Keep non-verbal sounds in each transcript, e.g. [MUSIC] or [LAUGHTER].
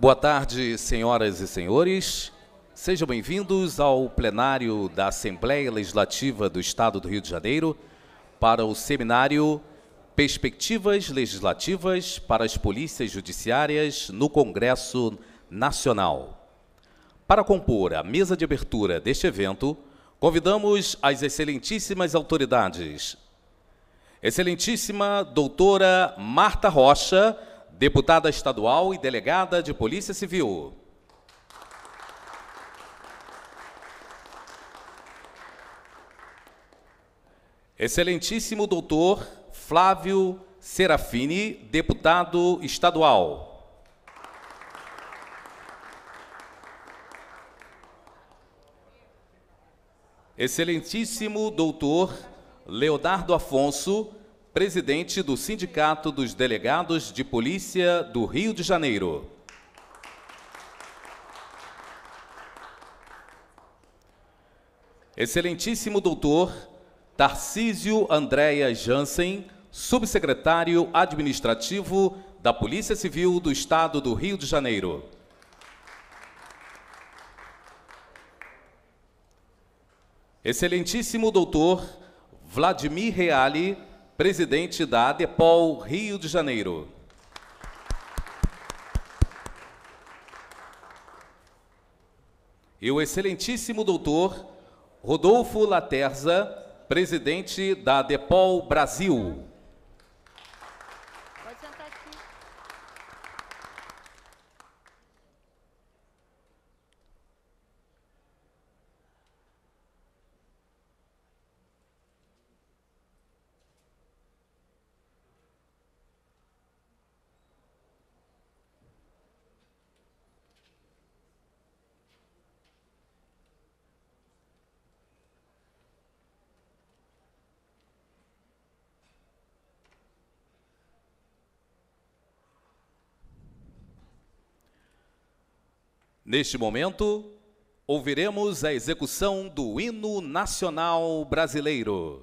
Boa tarde, senhoras e senhores. Sejam bem-vindos ao plenário da Assembleia Legislativa do Estado do Rio de Janeiro para o seminário Perspectivas legislativas para as polícias judiciárias no Congresso Nacional. Para compor a mesa de abertura deste evento, convidamos as excelentíssimas autoridades. Excelentíssima doutora Marta Rocha, deputada estadual e delegada de Polícia Civil. Excelentíssimo doutor Flávio Serafini, deputado estadual. Excelentíssimo doutor Leonardo Afonso, presidente do Sindicato dos Delegados de Polícia do Rio de Janeiro. Excelentíssimo doutor Tarcísio Andréa Jansen, subsecretário administrativo da Polícia Civil do Estado do Rio de Janeiro. Excelentíssimo doutor Vladimir Reale, presidente da ADEPOL Rio de Janeiro. E o excelentíssimo doutor Rodolfo Laterza, presidente da ADEPOL Brasil. Neste momento, ouviremos a execução do Hino Nacional Brasileiro.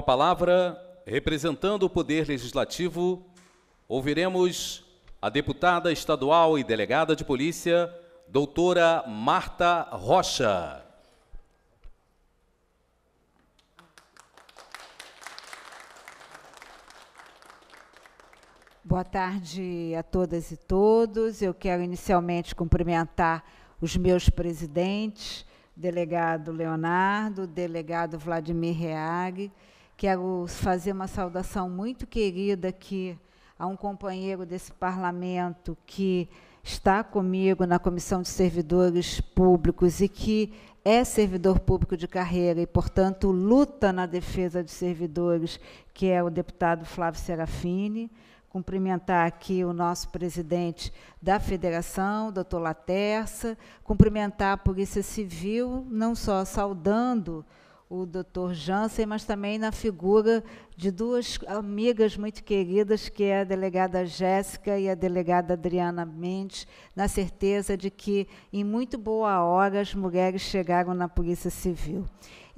a palavra, representando o Poder Legislativo, ouviremos a deputada estadual e delegada de polícia, doutora Marta Rocha. Boa tarde a todas e todos. Eu quero inicialmente cumprimentar os meus presidentes, delegado Leonardo, delegado Vladimir Reag, Quero fazer uma saudação muito querida aqui a um companheiro desse parlamento que está comigo na Comissão de Servidores Públicos e que é servidor público de carreira e, portanto, luta na defesa de servidores, que é o deputado Flávio Serafini. Cumprimentar aqui o nosso presidente da federação, doutor Laterça, cumprimentar a Polícia Civil, não só saudando o doutor Jansen, mas também na figura de duas amigas muito queridas, que é a delegada Jéssica e a delegada Adriana Mendes, na certeza de que, em muito boa hora, as mulheres chegaram na Polícia Civil.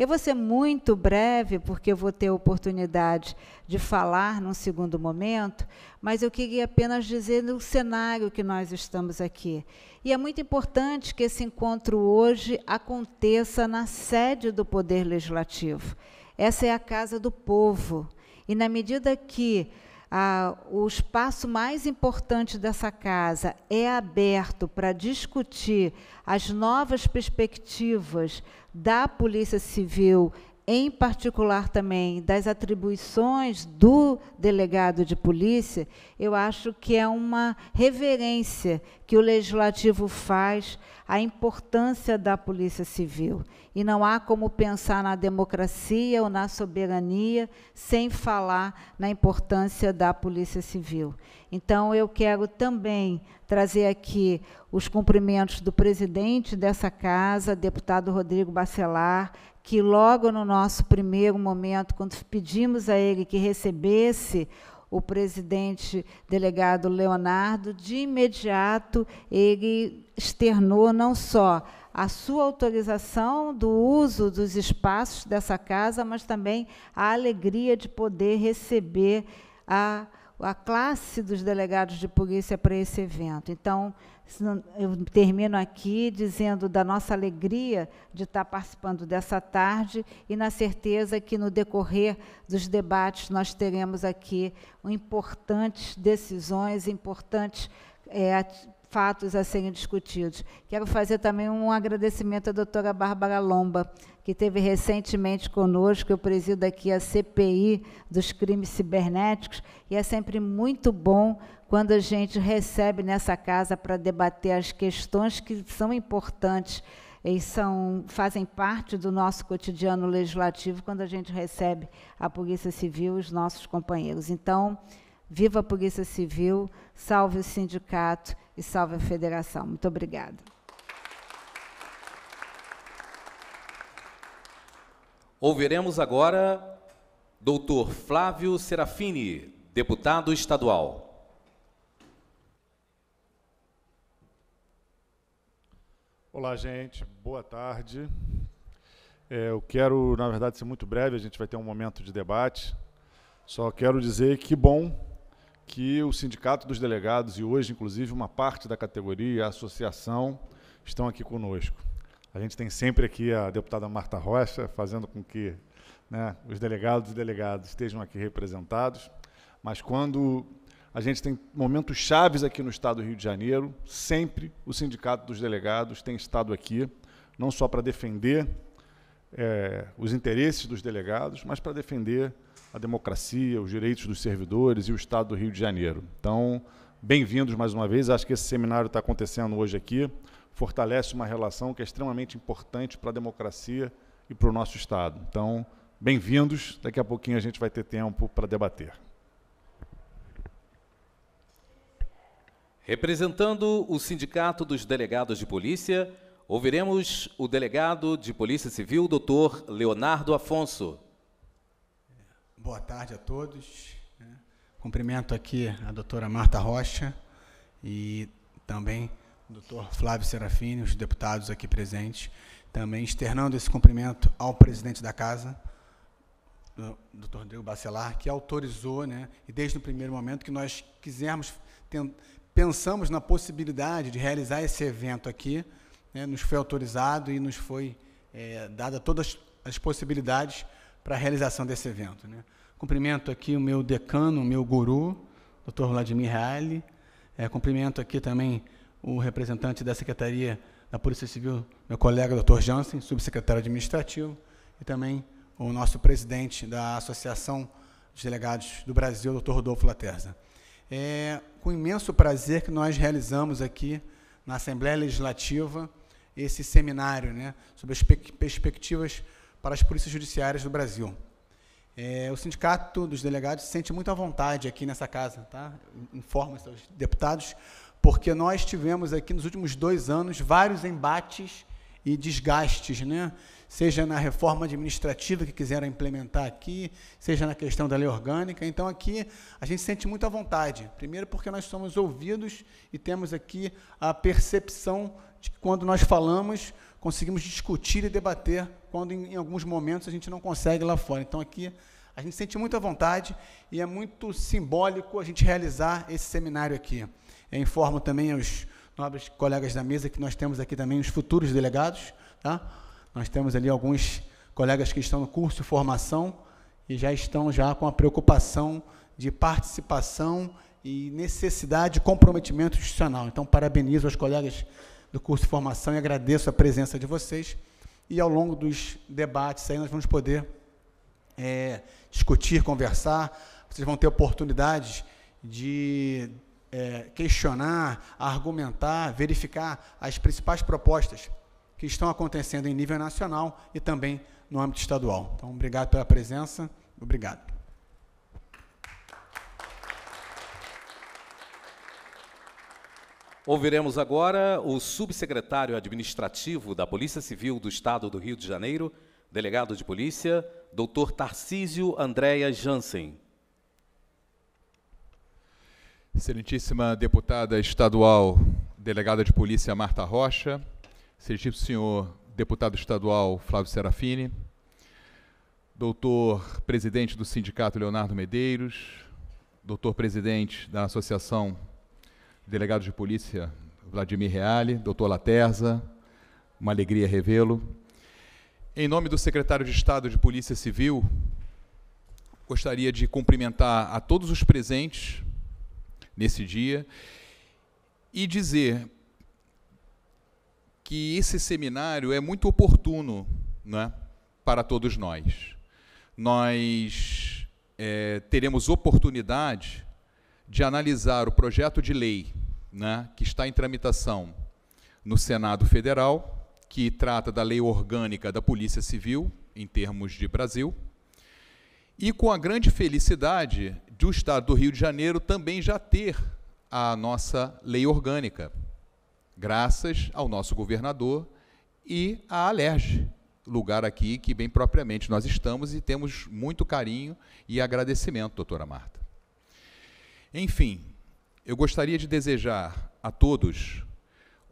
Eu vou ser muito breve, porque eu vou ter a oportunidade de falar num segundo momento, mas eu queria apenas dizer no cenário que nós estamos aqui. E é muito importante que esse encontro hoje aconteça na sede do Poder Legislativo. Essa é a casa do povo. E na medida que ah, o espaço mais importante dessa casa é aberto para discutir as novas perspectivas da Polícia Civil em particular também das atribuições do delegado de polícia, eu acho que é uma reverência que o legislativo faz à importância da polícia civil. E não há como pensar na democracia ou na soberania sem falar na importância da polícia civil. Então, eu quero também trazer aqui os cumprimentos do presidente dessa casa, deputado Rodrigo Bacelar, que logo no nosso primeiro momento, quando pedimos a ele que recebesse o presidente delegado Leonardo, de imediato ele externou não só a sua autorização do uso dos espaços dessa casa, mas também a alegria de poder receber a, a classe dos delegados de polícia para esse evento. Então, eu termino aqui dizendo da nossa alegria de estar participando dessa tarde e na certeza que no decorrer dos debates nós teremos aqui importantes decisões, importantes é, fatos a serem discutidos. Quero fazer também um agradecimento à doutora Bárbara Lomba, que esteve recentemente conosco. Eu presido aqui a CPI dos crimes cibernéticos e é sempre muito bom quando a gente recebe nessa casa para debater as questões que são importantes e são, fazem parte do nosso cotidiano legislativo, quando a gente recebe a Polícia Civil e os nossos companheiros. Então, viva a Polícia Civil, salve o sindicato e salve a federação. Muito obrigada. Ouviremos agora doutor Flávio Serafini, deputado estadual. Olá, gente. Boa tarde. É, eu quero, na verdade, ser muito breve. A gente vai ter um momento de debate. Só quero dizer que bom que o Sindicato dos Delegados e hoje, inclusive, uma parte da categoria, a associação, estão aqui conosco. A gente tem sempre aqui a deputada Marta Rocha, fazendo com que né, os delegados e delegadas estejam aqui representados. Mas quando a gente tem momentos chaves aqui no estado do Rio de Janeiro, sempre o Sindicato dos Delegados tem estado aqui, não só para defender é, os interesses dos delegados, mas para defender a democracia, os direitos dos servidores e o estado do Rio de Janeiro. Então, bem-vindos mais uma vez. Acho que esse seminário está acontecendo hoje aqui, fortalece uma relação que é extremamente importante para a democracia e para o nosso estado. Então, bem-vindos. Daqui a pouquinho a gente vai ter tempo para debater. Representando o Sindicato dos Delegados de Polícia, ouviremos o delegado de Polícia Civil, doutor Leonardo Afonso. Boa tarde a todos. Né? Cumprimento aqui a doutora Marta Rocha e também o doutor Flávio Serafini, os deputados aqui presentes, também externando esse cumprimento ao presidente da Casa, doutor Rodrigo Bacelar, que autorizou, né, e desde o primeiro momento que nós quisermos pensamos na possibilidade de realizar esse evento aqui, né, nos foi autorizado e nos foi é, dada todas as possibilidades para a realização desse evento. Né. Cumprimento aqui o meu decano, o meu guru, Dr. Vladimir Reale. É, cumprimento aqui também o representante da Secretaria da Polícia Civil, meu colega Dr. Jansen, subsecretário administrativo, e também o nosso presidente da Associação dos Delegados do Brasil, Dr. Rodolfo Laterza. É, com imenso prazer que nós realizamos aqui na Assembleia Legislativa esse seminário né, sobre as perspectivas para as polícias judiciárias do Brasil. É, o Sindicato dos Delegados se sente muito à vontade aqui nessa casa, tá? informa os deputados, porque nós tivemos aqui nos últimos dois anos vários embates e desgastes né, seja na reforma administrativa que quiseram implementar aqui, seja na questão da lei orgânica. Então, aqui a gente sente muita vontade. Primeiro, porque nós somos ouvidos e temos aqui a percepção de que quando nós falamos, conseguimos discutir e debater, quando em, em alguns momentos a gente não consegue lá fora. Então, aqui a gente sente muita vontade e é muito simbólico a gente realizar esse seminário aqui. Eu informo também aos nobres colegas da mesa que nós temos aqui também os futuros delegados, tá? Nós temos ali alguns colegas que estão no curso de formação e já estão já com a preocupação de participação e necessidade de comprometimento institucional. Então, parabenizo os colegas do curso de formação e agradeço a presença de vocês. E ao longo dos debates aí nós vamos poder é, discutir, conversar. Vocês vão ter oportunidades de é, questionar, argumentar, verificar as principais propostas que estão acontecendo em nível nacional e também no âmbito estadual. Então, obrigado pela presença. Obrigado. Ouviremos agora o subsecretário administrativo da Polícia Civil do Estado do Rio de Janeiro, delegado de polícia, doutor Tarcísio Andréa Jansen. Excelentíssima deputada estadual, delegada de polícia Marta Rocha, Sergipe senhor deputado estadual Flávio Serafini, doutor presidente do sindicato Leonardo Medeiros, doutor presidente da Associação Delegados de Polícia Vladimir Reale, doutor Laterza, uma alegria revê-lo. Em nome do secretário de Estado de Polícia Civil, gostaria de cumprimentar a todos os presentes nesse dia e dizer que esse seminário é muito oportuno né, para todos nós. Nós é, teremos oportunidade de analisar o projeto de lei né, que está em tramitação no Senado Federal, que trata da lei orgânica da Polícia Civil, em termos de Brasil, e com a grande felicidade do Estado do Rio de Janeiro também já ter a nossa lei orgânica graças ao nosso governador e à Alerge, lugar aqui que bem propriamente nós estamos e temos muito carinho e agradecimento, doutora Marta. Enfim, eu gostaria de desejar a todos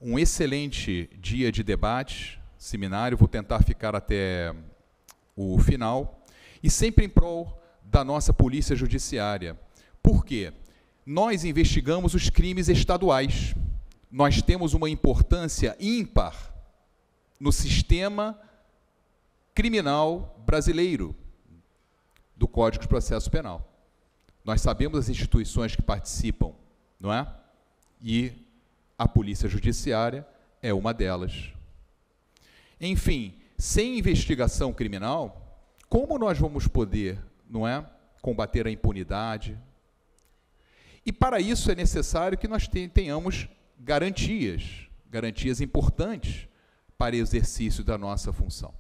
um excelente dia de debate, seminário, vou tentar ficar até o final, e sempre em prol da nossa polícia judiciária. Por quê? Nós investigamos os crimes estaduais nós temos uma importância ímpar no sistema criminal brasileiro do Código de Processo Penal. Nós sabemos as instituições que participam, não é? E a Polícia Judiciária é uma delas. Enfim, sem investigação criminal, como nós vamos poder, não é, combater a impunidade? E para isso é necessário que nós tenhamos garantias, garantias importantes para exercício da nossa função.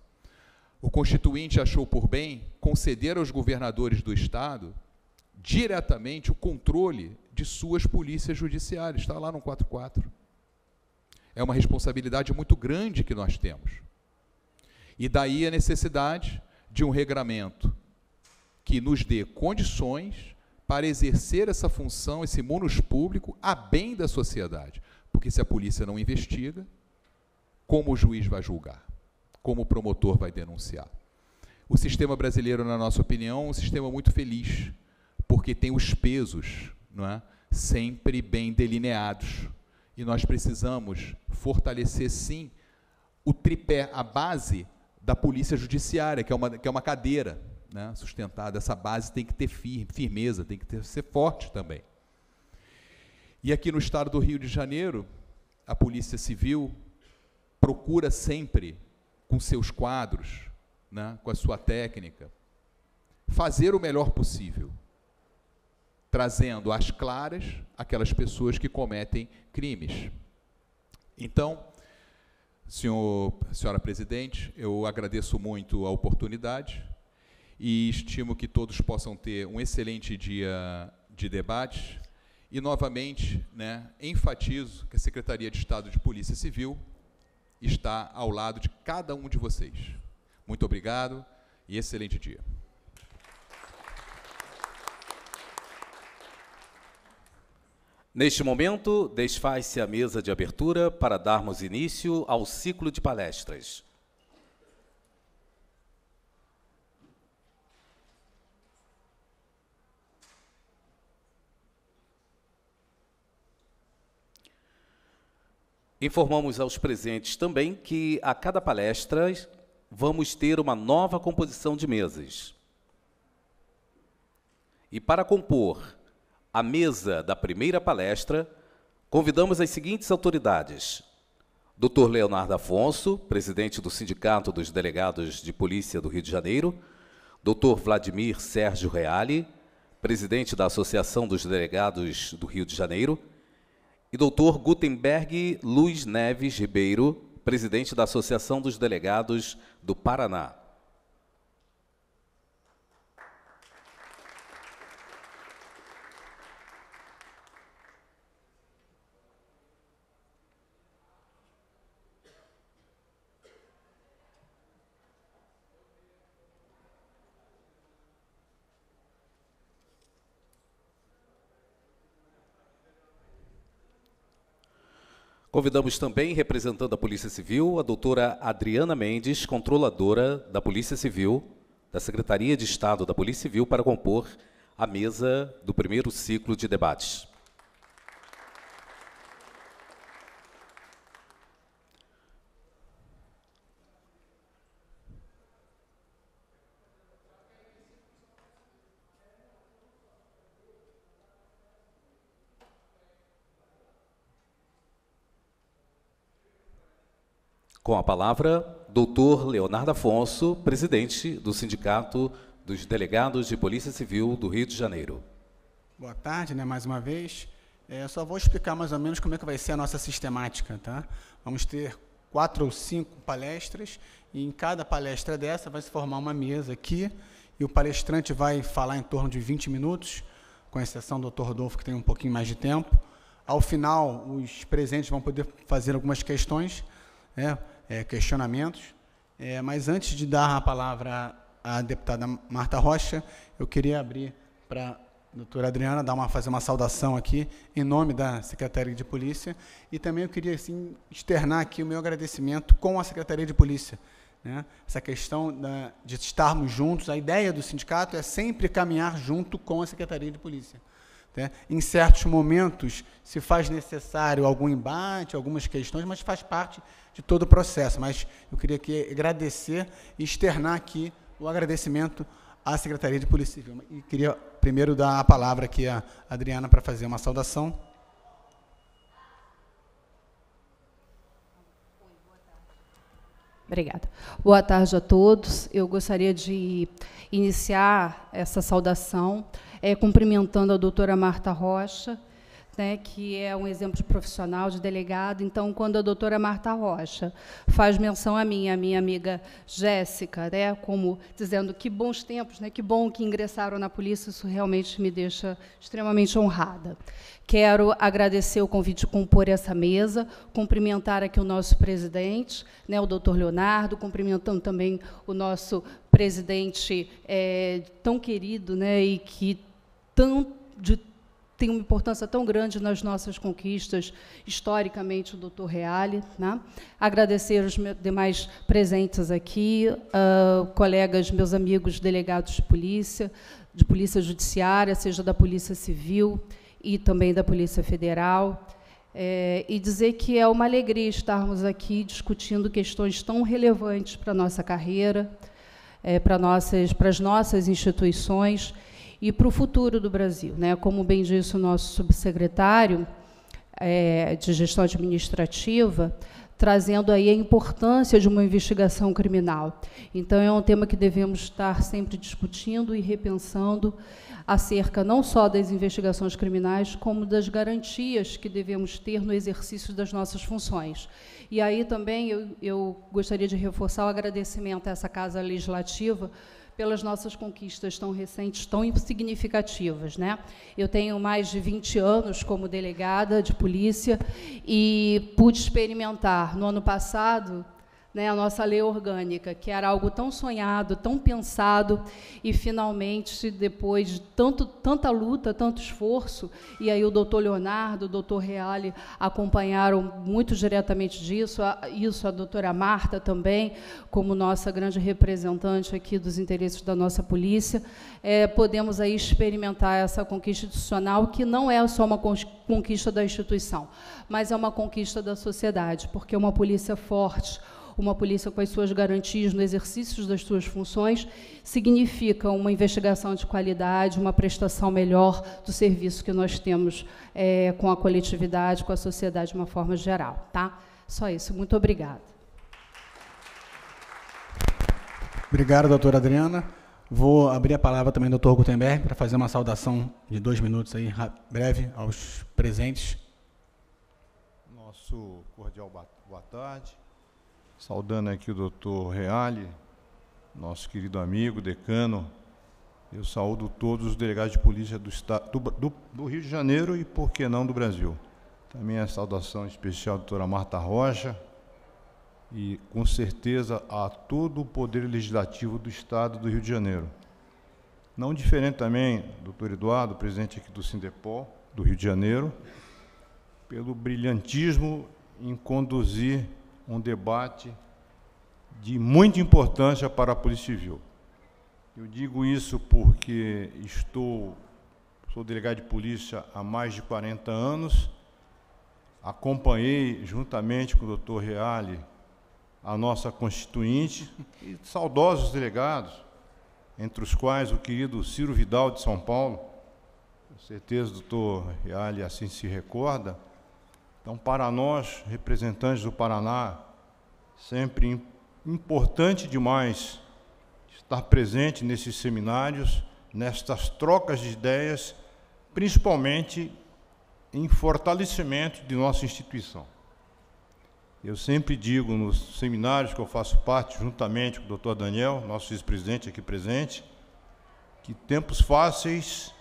O Constituinte achou por bem conceder aos governadores do Estado diretamente o controle de suas polícias judiciárias. Está lá no 44. É uma responsabilidade muito grande que nós temos. E daí a necessidade de um regramento que nos dê condições para exercer essa função, esse munus público, a bem da sociedade. Porque se a polícia não investiga, como o juiz vai julgar? Como o promotor vai denunciar? O sistema brasileiro, na nossa opinião, é um sistema muito feliz, porque tem os pesos não é? sempre bem delineados. E nós precisamos fortalecer, sim, o tripé, a base da polícia judiciária, que é uma, que é uma cadeira né, sustentada. Essa base tem que ter firme, firmeza, tem que ter, ser forte também. E aqui no estado do Rio de Janeiro, a Polícia Civil procura sempre, com seus quadros, né, com a sua técnica, fazer o melhor possível, trazendo às claras aquelas pessoas que cometem crimes. Então, senhor, senhora presidente, eu agradeço muito a oportunidade e estimo que todos possam ter um excelente dia de debate e, novamente, né, enfatizo que a Secretaria de Estado de Polícia Civil está ao lado de cada um de vocês. Muito obrigado e excelente dia. Neste momento, desfaz-se a mesa de abertura para darmos início ao ciclo de palestras. Informamos aos presentes também que a cada palestra vamos ter uma nova composição de mesas. E para compor a mesa da primeira palestra, convidamos as seguintes autoridades: Dr. Leonardo Afonso, presidente do Sindicato dos Delegados de Polícia do Rio de Janeiro, Dr. Vladimir Sérgio Reale, presidente da Associação dos Delegados do Rio de Janeiro, e Dr. Gutenberg Luiz Neves Ribeiro, presidente da Associação dos Delegados do Paraná. Convidamos também, representando a Polícia Civil, a doutora Adriana Mendes, controladora da Polícia Civil, da Secretaria de Estado da Polícia Civil, para compor a mesa do primeiro ciclo de debates. Com a palavra, doutor Leonardo Afonso, presidente do Sindicato dos Delegados de Polícia Civil do Rio de Janeiro. Boa tarde, né, mais uma vez. É, só vou explicar mais ou menos como é que vai ser a nossa sistemática, tá? Vamos ter quatro ou cinco palestras, e em cada palestra dessa vai se formar uma mesa aqui, e o palestrante vai falar em torno de 20 minutos, com exceção do Dr. Rodolfo, que tem um pouquinho mais de tempo. Ao final, os presentes vão poder fazer algumas questões, né, é, questionamentos. É, mas antes de dar a palavra à, deputada Marta Rocha, eu queria abrir para doutora Adriana dar uma fazer uma saudação aqui em nome da Secretaria de Polícia e também eu queria assim externar aqui o meu agradecimento com a Secretaria de Polícia, né? Essa questão da, de estarmos juntos, a ideia do sindicato é sempre caminhar junto com a Secretaria de Polícia. Né? Em certos momentos se faz necessário algum embate, algumas questões, mas faz parte de todo o processo. Mas eu queria aqui agradecer e externar aqui o agradecimento à Secretaria de Polícia Civil. E queria primeiro dar a palavra aqui à Adriana para fazer uma saudação. Obrigada. Boa tarde a todos. Eu gostaria de iniciar essa saudação é, cumprimentando a doutora Marta Rocha, né, que é um exemplo profissional de delegado. Então, quando a doutora Marta Rocha faz menção a mim, a minha amiga Jéssica, né, como dizendo que bons tempos, né, que bom que ingressaram na polícia, isso realmente me deixa extremamente honrada. Quero agradecer o convite de compor essa mesa, cumprimentar aqui o nosso presidente, né, o doutor Leonardo, cumprimentando também o nosso presidente é, tão querido né, e que tanto de tem uma importância tão grande nas nossas conquistas, historicamente, o doutor Reale. Né? Agradecer os demais presentes aqui, uh, colegas, meus amigos delegados de polícia, de polícia judiciária, seja da Polícia Civil e também da Polícia Federal. É, e dizer que é uma alegria estarmos aqui discutindo questões tão relevantes para a nossa carreira, é, para, nossas, para as nossas instituições e para o futuro do Brasil. Né? Como bem disse o nosso subsecretário é, de Gestão Administrativa, trazendo aí a importância de uma investigação criminal. Então, é um tema que devemos estar sempre discutindo e repensando acerca não só das investigações criminais, como das garantias que devemos ter no exercício das nossas funções. E aí também eu, eu gostaria de reforçar o agradecimento a essa Casa Legislativa pelas nossas conquistas tão recentes, tão significativas. Né? Eu tenho mais de 20 anos como delegada de polícia e pude experimentar, no ano passado, né, a nossa lei orgânica, que era algo tão sonhado, tão pensado, e finalmente, depois de tanto, tanta luta, tanto esforço, e aí o doutor Leonardo, o doutor Reale acompanharam muito diretamente disso, a, isso a doutora Marta também, como nossa grande representante aqui dos interesses da nossa polícia, é, podemos aí experimentar essa conquista institucional, que não é só uma conquista da instituição, mas é uma conquista da sociedade, porque uma polícia forte, uma polícia com as suas garantias no exercício das suas funções, significa uma investigação de qualidade, uma prestação melhor do serviço que nós temos é, com a coletividade, com a sociedade de uma forma geral. Tá? Só isso. Muito obrigada. Obrigado, doutora Adriana. Vou abrir a palavra também ao doutor Gutenberg para fazer uma saudação de dois minutos aí, breve, aos presentes. Nosso cordial boa tarde. Saudando aqui o doutor Reale, nosso querido amigo, decano. Eu saúdo todos os delegados de polícia do, estado, do, do, do Rio de Janeiro e, por que não, do Brasil. Também a saudação especial à doutora Marta Rocha e, com certeza, a todo o Poder Legislativo do Estado do Rio de Janeiro. Não diferente também, doutor Eduardo, presidente aqui do Sindepó, do Rio de Janeiro, pelo brilhantismo em conduzir um debate de muita importância para a Polícia Civil. Eu digo isso porque estou, sou delegado de polícia há mais de 40 anos, acompanhei juntamente com o doutor Reale a nossa constituinte [LAUGHS] e saudosos delegados, entre os quais o querido Ciro Vidal de São Paulo, com certeza o doutor Reale assim se recorda, então, para nós, representantes do Paraná, sempre importante demais estar presente nesses seminários, nestas trocas de ideias, principalmente em fortalecimento de nossa instituição. Eu sempre digo nos seminários que eu faço parte, juntamente com o doutor Daniel, nosso vice-presidente aqui presente, que tempos fáceis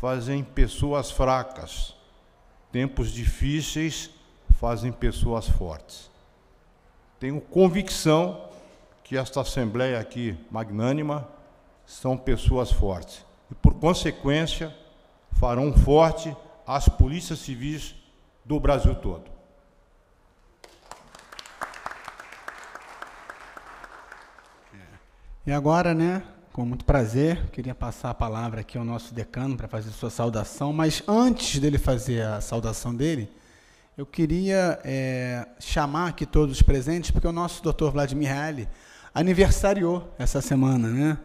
fazem pessoas fracas. Tempos difíceis fazem pessoas fortes. Tenho convicção que esta Assembleia aqui, magnânima, são pessoas fortes. E, por consequência, farão forte as polícias civis do Brasil todo. É. E agora, né? Com muito prazer, queria passar a palavra aqui ao nosso decano para fazer sua saudação, mas antes dele fazer a saudação dele, eu queria é, chamar aqui todos os presentes, porque o nosso doutor Vladimir Halley aniversariou essa semana, né?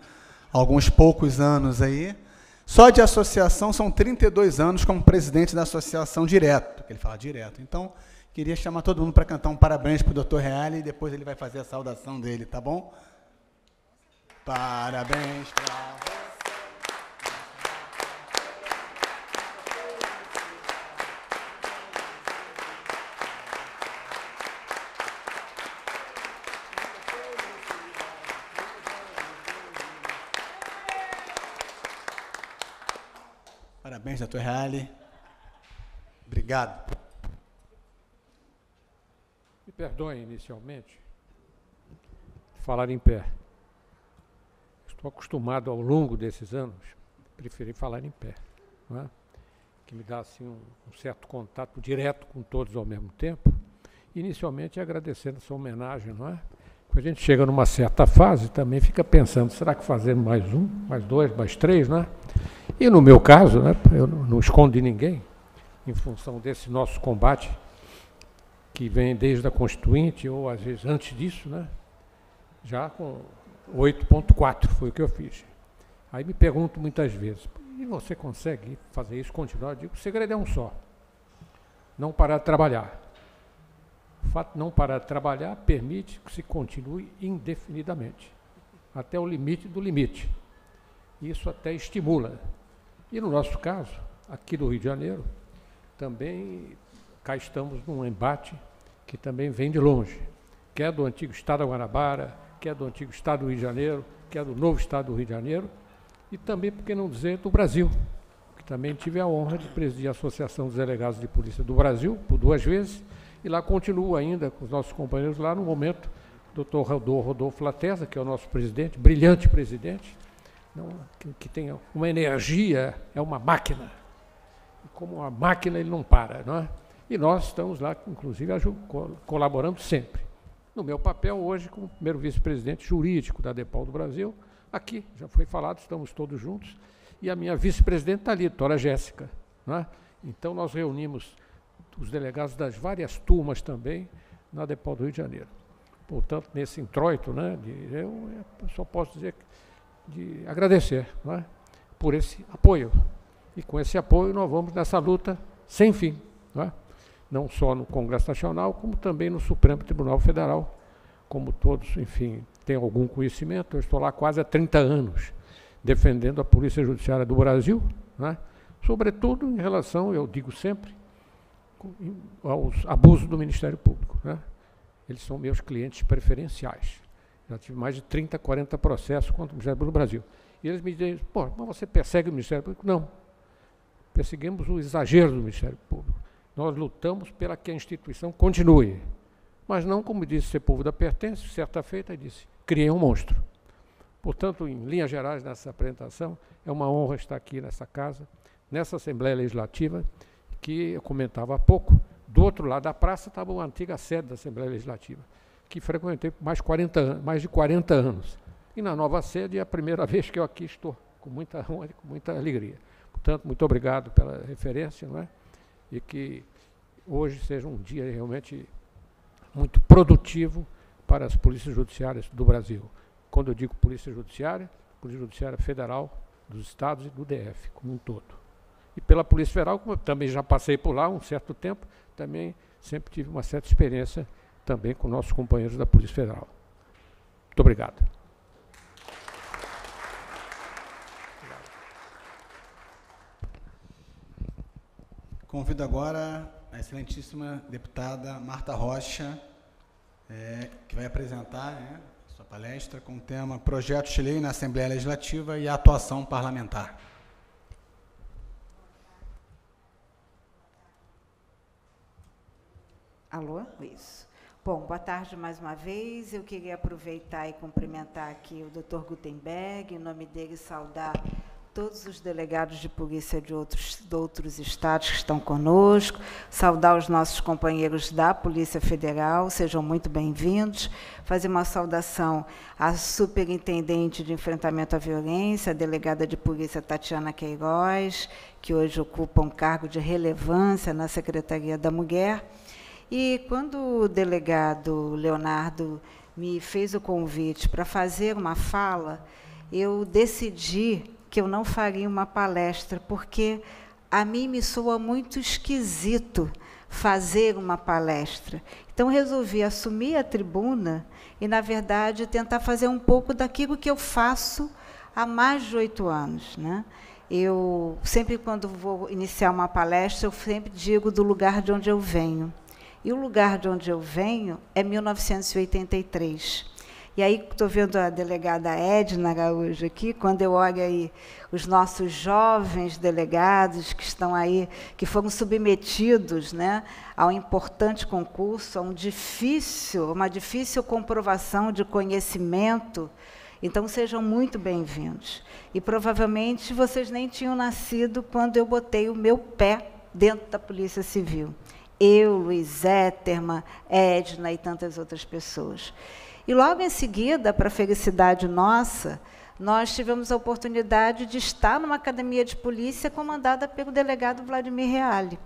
Alguns poucos anos aí. Só de associação são 32 anos como presidente da associação direto, que ele fala direto. Então, queria chamar todo mundo para cantar um parabéns para o doutor Reale e depois ele vai fazer a saudação dele, tá bom? Parabéns pra Parabéns, Dr. Reale. Obrigado. Me perdoem inicialmente falar em pé estou acostumado ao longo desses anos, preferi falar em pé, é? que me dá assim, um, um certo contato direto com todos ao mesmo tempo. Inicialmente agradecendo essa homenagem, não é? Quando a gente chega numa certa fase, também fica pensando, será que fazemos mais um, mais dois, mais três, né? E no meu caso, né, eu não escondo de ninguém, em função desse nosso combate, que vem desde a Constituinte, ou às vezes antes disso, né? Já com 8.4 foi o que eu fiz. Aí me pergunto muitas vezes, e você consegue fazer isso, continuar? Eu digo, o segredo é um só, não parar de trabalhar. O fato de não parar de trabalhar permite que se continue indefinidamente, até o limite do limite. Isso até estimula. E no nosso caso, aqui do Rio de Janeiro, também cá estamos num embate que também vem de longe, que é do antigo Estado da Guanabara, que é do antigo Estado do Rio de Janeiro, que é do novo Estado do Rio de Janeiro, e também, por que não dizer, do Brasil, que também tive a honra de presidir a Associação dos Delegados de Polícia do Brasil por duas vezes, e lá continuo ainda com os nossos companheiros lá no momento, doutor Rodolfo Latesa, que é o nosso presidente, brilhante presidente, não, que, que tem uma energia, é uma máquina. E como uma máquina, ele não para, não é? E nós estamos lá, inclusive, colaborando sempre no meu papel hoje como primeiro vice-presidente jurídico da DEPAL do Brasil. Aqui, já foi falado, estamos todos juntos. E a minha vice-presidente está ali, doutora Jéssica. Né? Então, nós reunimos os delegados das várias turmas também na DEPAL do Rio de Janeiro. Portanto, nesse introito, né, de, eu, eu só posso dizer de agradecer né, por esse apoio. E com esse apoio, nós vamos nessa luta sem fim. Né? não só no Congresso Nacional, como também no Supremo Tribunal Federal, como todos, enfim, têm algum conhecimento. Eu estou lá quase há 30 anos defendendo a Polícia Judiciária do Brasil, né? sobretudo em relação, eu digo sempre, aos abusos do Ministério Público. Né? Eles são meus clientes preferenciais. Já tive mais de 30, 40 processos contra o Ministério Público do Brasil. E eles me dizem, pô, mas você persegue o Ministério Público? Não. Perseguimos o exagero do Ministério Público. Nós lutamos pela que a instituição continue. Mas não, como disse Sepúlveda Pertence, certa feita disse, criei um monstro. Portanto, em linhas gerais, nessa apresentação, é uma honra estar aqui nessa casa, nessa Assembleia Legislativa, que eu comentava há pouco, do outro lado da praça estava uma antiga sede da Assembleia Legislativa, que frequentei mais, 40 anos, mais de 40 anos. E na nova sede é a primeira [LAUGHS] vez que eu aqui estou, com muita honra e com muita alegria. Portanto, muito obrigado pela referência, não é? e que hoje seja um dia realmente muito produtivo para as polícias judiciárias do Brasil. Quando eu digo polícia judiciária, polícia judiciária federal dos estados e do DF como um todo. E pela Polícia Federal, como eu também já passei por lá um certo tempo, também sempre tive uma certa experiência também com nossos companheiros da Polícia Federal. Muito obrigado. Convido agora a excelentíssima deputada Marta Rocha, é, que vai apresentar né, sua palestra com o tema Projeto de Lei na Assembleia Legislativa e a Atuação Parlamentar. Alô? Isso. Bom, boa tarde mais uma vez. Eu queria aproveitar e cumprimentar aqui o Dr. Gutenberg, em nome dele saudar todos os delegados de polícia de outros, de outros estados que estão conosco, saudar os nossos companheiros da Polícia Federal, sejam muito bem-vindos, fazer uma saudação à Superintendente de Enfrentamento à Violência, a delegada de polícia Tatiana Queiroz, que hoje ocupa um cargo de relevância na Secretaria da Mulher. E quando o delegado Leonardo me fez o convite para fazer uma fala, eu decidi que eu não faria uma palestra, porque a mim me soa muito esquisito fazer uma palestra. Então resolvi assumir a tribuna e, na verdade, tentar fazer um pouco daquilo que eu faço há mais de oito anos, né? Eu sempre quando vou iniciar uma palestra, eu sempre digo do lugar de onde eu venho. E o lugar de onde eu venho é 1983. E aí estou vendo a delegada Edna Gaúcho aqui, quando eu olho aí os nossos jovens delegados que estão aí, que foram submetidos né, a um importante concurso, a um difícil, uma difícil comprovação de conhecimento. Então sejam muito bem-vindos. E provavelmente vocês nem tinham nascido quando eu botei o meu pé dentro da Polícia Civil. Eu, Luiz Eterma, Edna e tantas outras pessoas. E logo em seguida, para felicidade nossa, nós tivemos a oportunidade de estar numa academia de polícia comandada pelo delegado Vladimir Reale.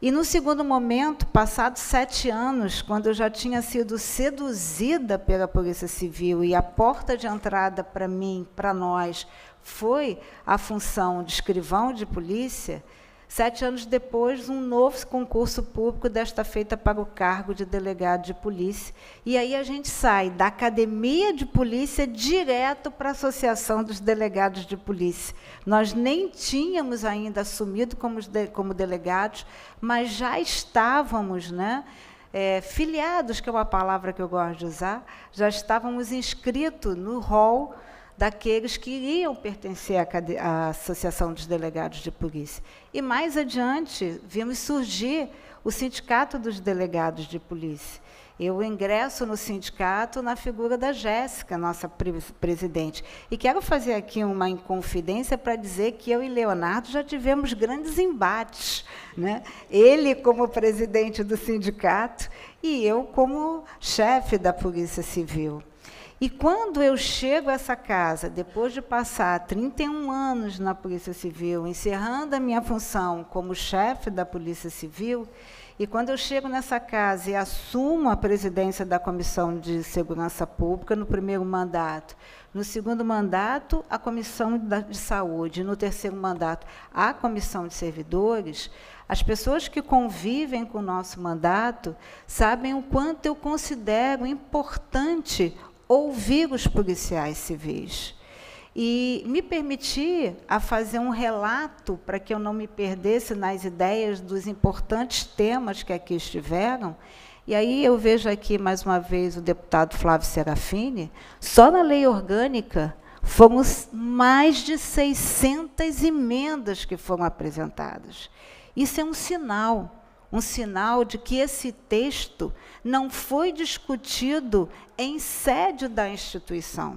E no segundo momento, passados sete anos, quando eu já tinha sido seduzida pela Polícia Civil e a porta de entrada para mim, para nós, foi a função de escrivão de polícia, Sete anos depois, um novo concurso público, desta feita para o cargo de delegado de polícia. E aí a gente sai da academia de polícia direto para a Associação dos Delegados de Polícia. Nós nem tínhamos ainda assumido como, como delegados, mas já estávamos, né? É, filiados, que é uma palavra que eu gosto de usar, já estávamos inscritos no rol daqueles que iriam pertencer à, à Associação dos Delegados de Polícia. E mais adiante, vimos surgir o Sindicato dos Delegados de Polícia. Eu ingresso no sindicato na figura da Jéssica, nossa presidente. E quero fazer aqui uma inconfidência para dizer que eu e Leonardo já tivemos grandes embates. Né? Ele, como presidente do sindicato, e eu, como chefe da Polícia Civil. E quando eu chego a essa casa, depois de passar 31 anos na Polícia Civil, encerrando a minha função como chefe da Polícia Civil, e quando eu chego nessa casa e assumo a presidência da Comissão de Segurança Pública no primeiro mandato, no segundo mandato, a Comissão de Saúde, no terceiro mandato, a Comissão de Servidores, as pessoas que convivem com o nosso mandato sabem o quanto eu considero importante ouvir os policiais civis e me permitir a fazer um relato para que eu não me perdesse nas ideias dos importantes temas que aqui estiveram. E aí eu vejo aqui mais uma vez o deputado Flávio Serafini, só na lei orgânica fomos mais de 600 emendas que foram apresentadas. Isso é um sinal um sinal de que esse texto não foi discutido em sede da instituição.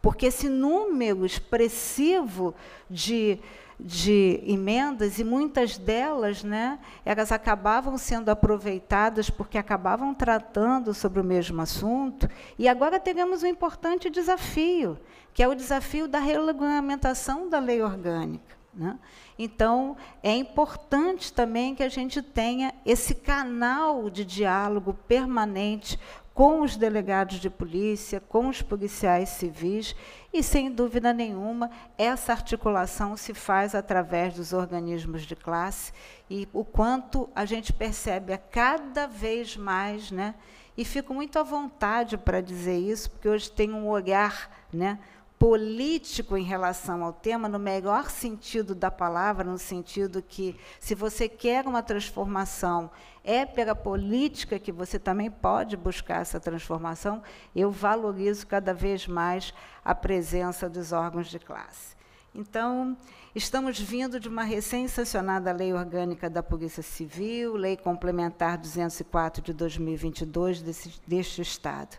Porque esse número expressivo de, de emendas, e muitas delas, né, elas acabavam sendo aproveitadas porque acabavam tratando sobre o mesmo assunto, e agora teremos um importante desafio, que é o desafio da regulamentação da lei orgânica. Né? Então, é importante também que a gente tenha esse canal de diálogo permanente com os delegados de polícia, com os policiais civis, e sem dúvida nenhuma, essa articulação se faz através dos organismos de classe e o quanto a gente percebe a cada vez mais, né? E fico muito à vontade para dizer isso, porque hoje tem um olhar, né? político em relação ao tema, no melhor sentido da palavra, no sentido que, se você quer uma transformação, é pela política que você também pode buscar essa transformação. Eu valorizo cada vez mais a presença dos órgãos de classe. Então, estamos vindo de uma recém-sancionada Lei Orgânica da Polícia Civil, Lei Complementar 204 de 2022 desse, deste Estado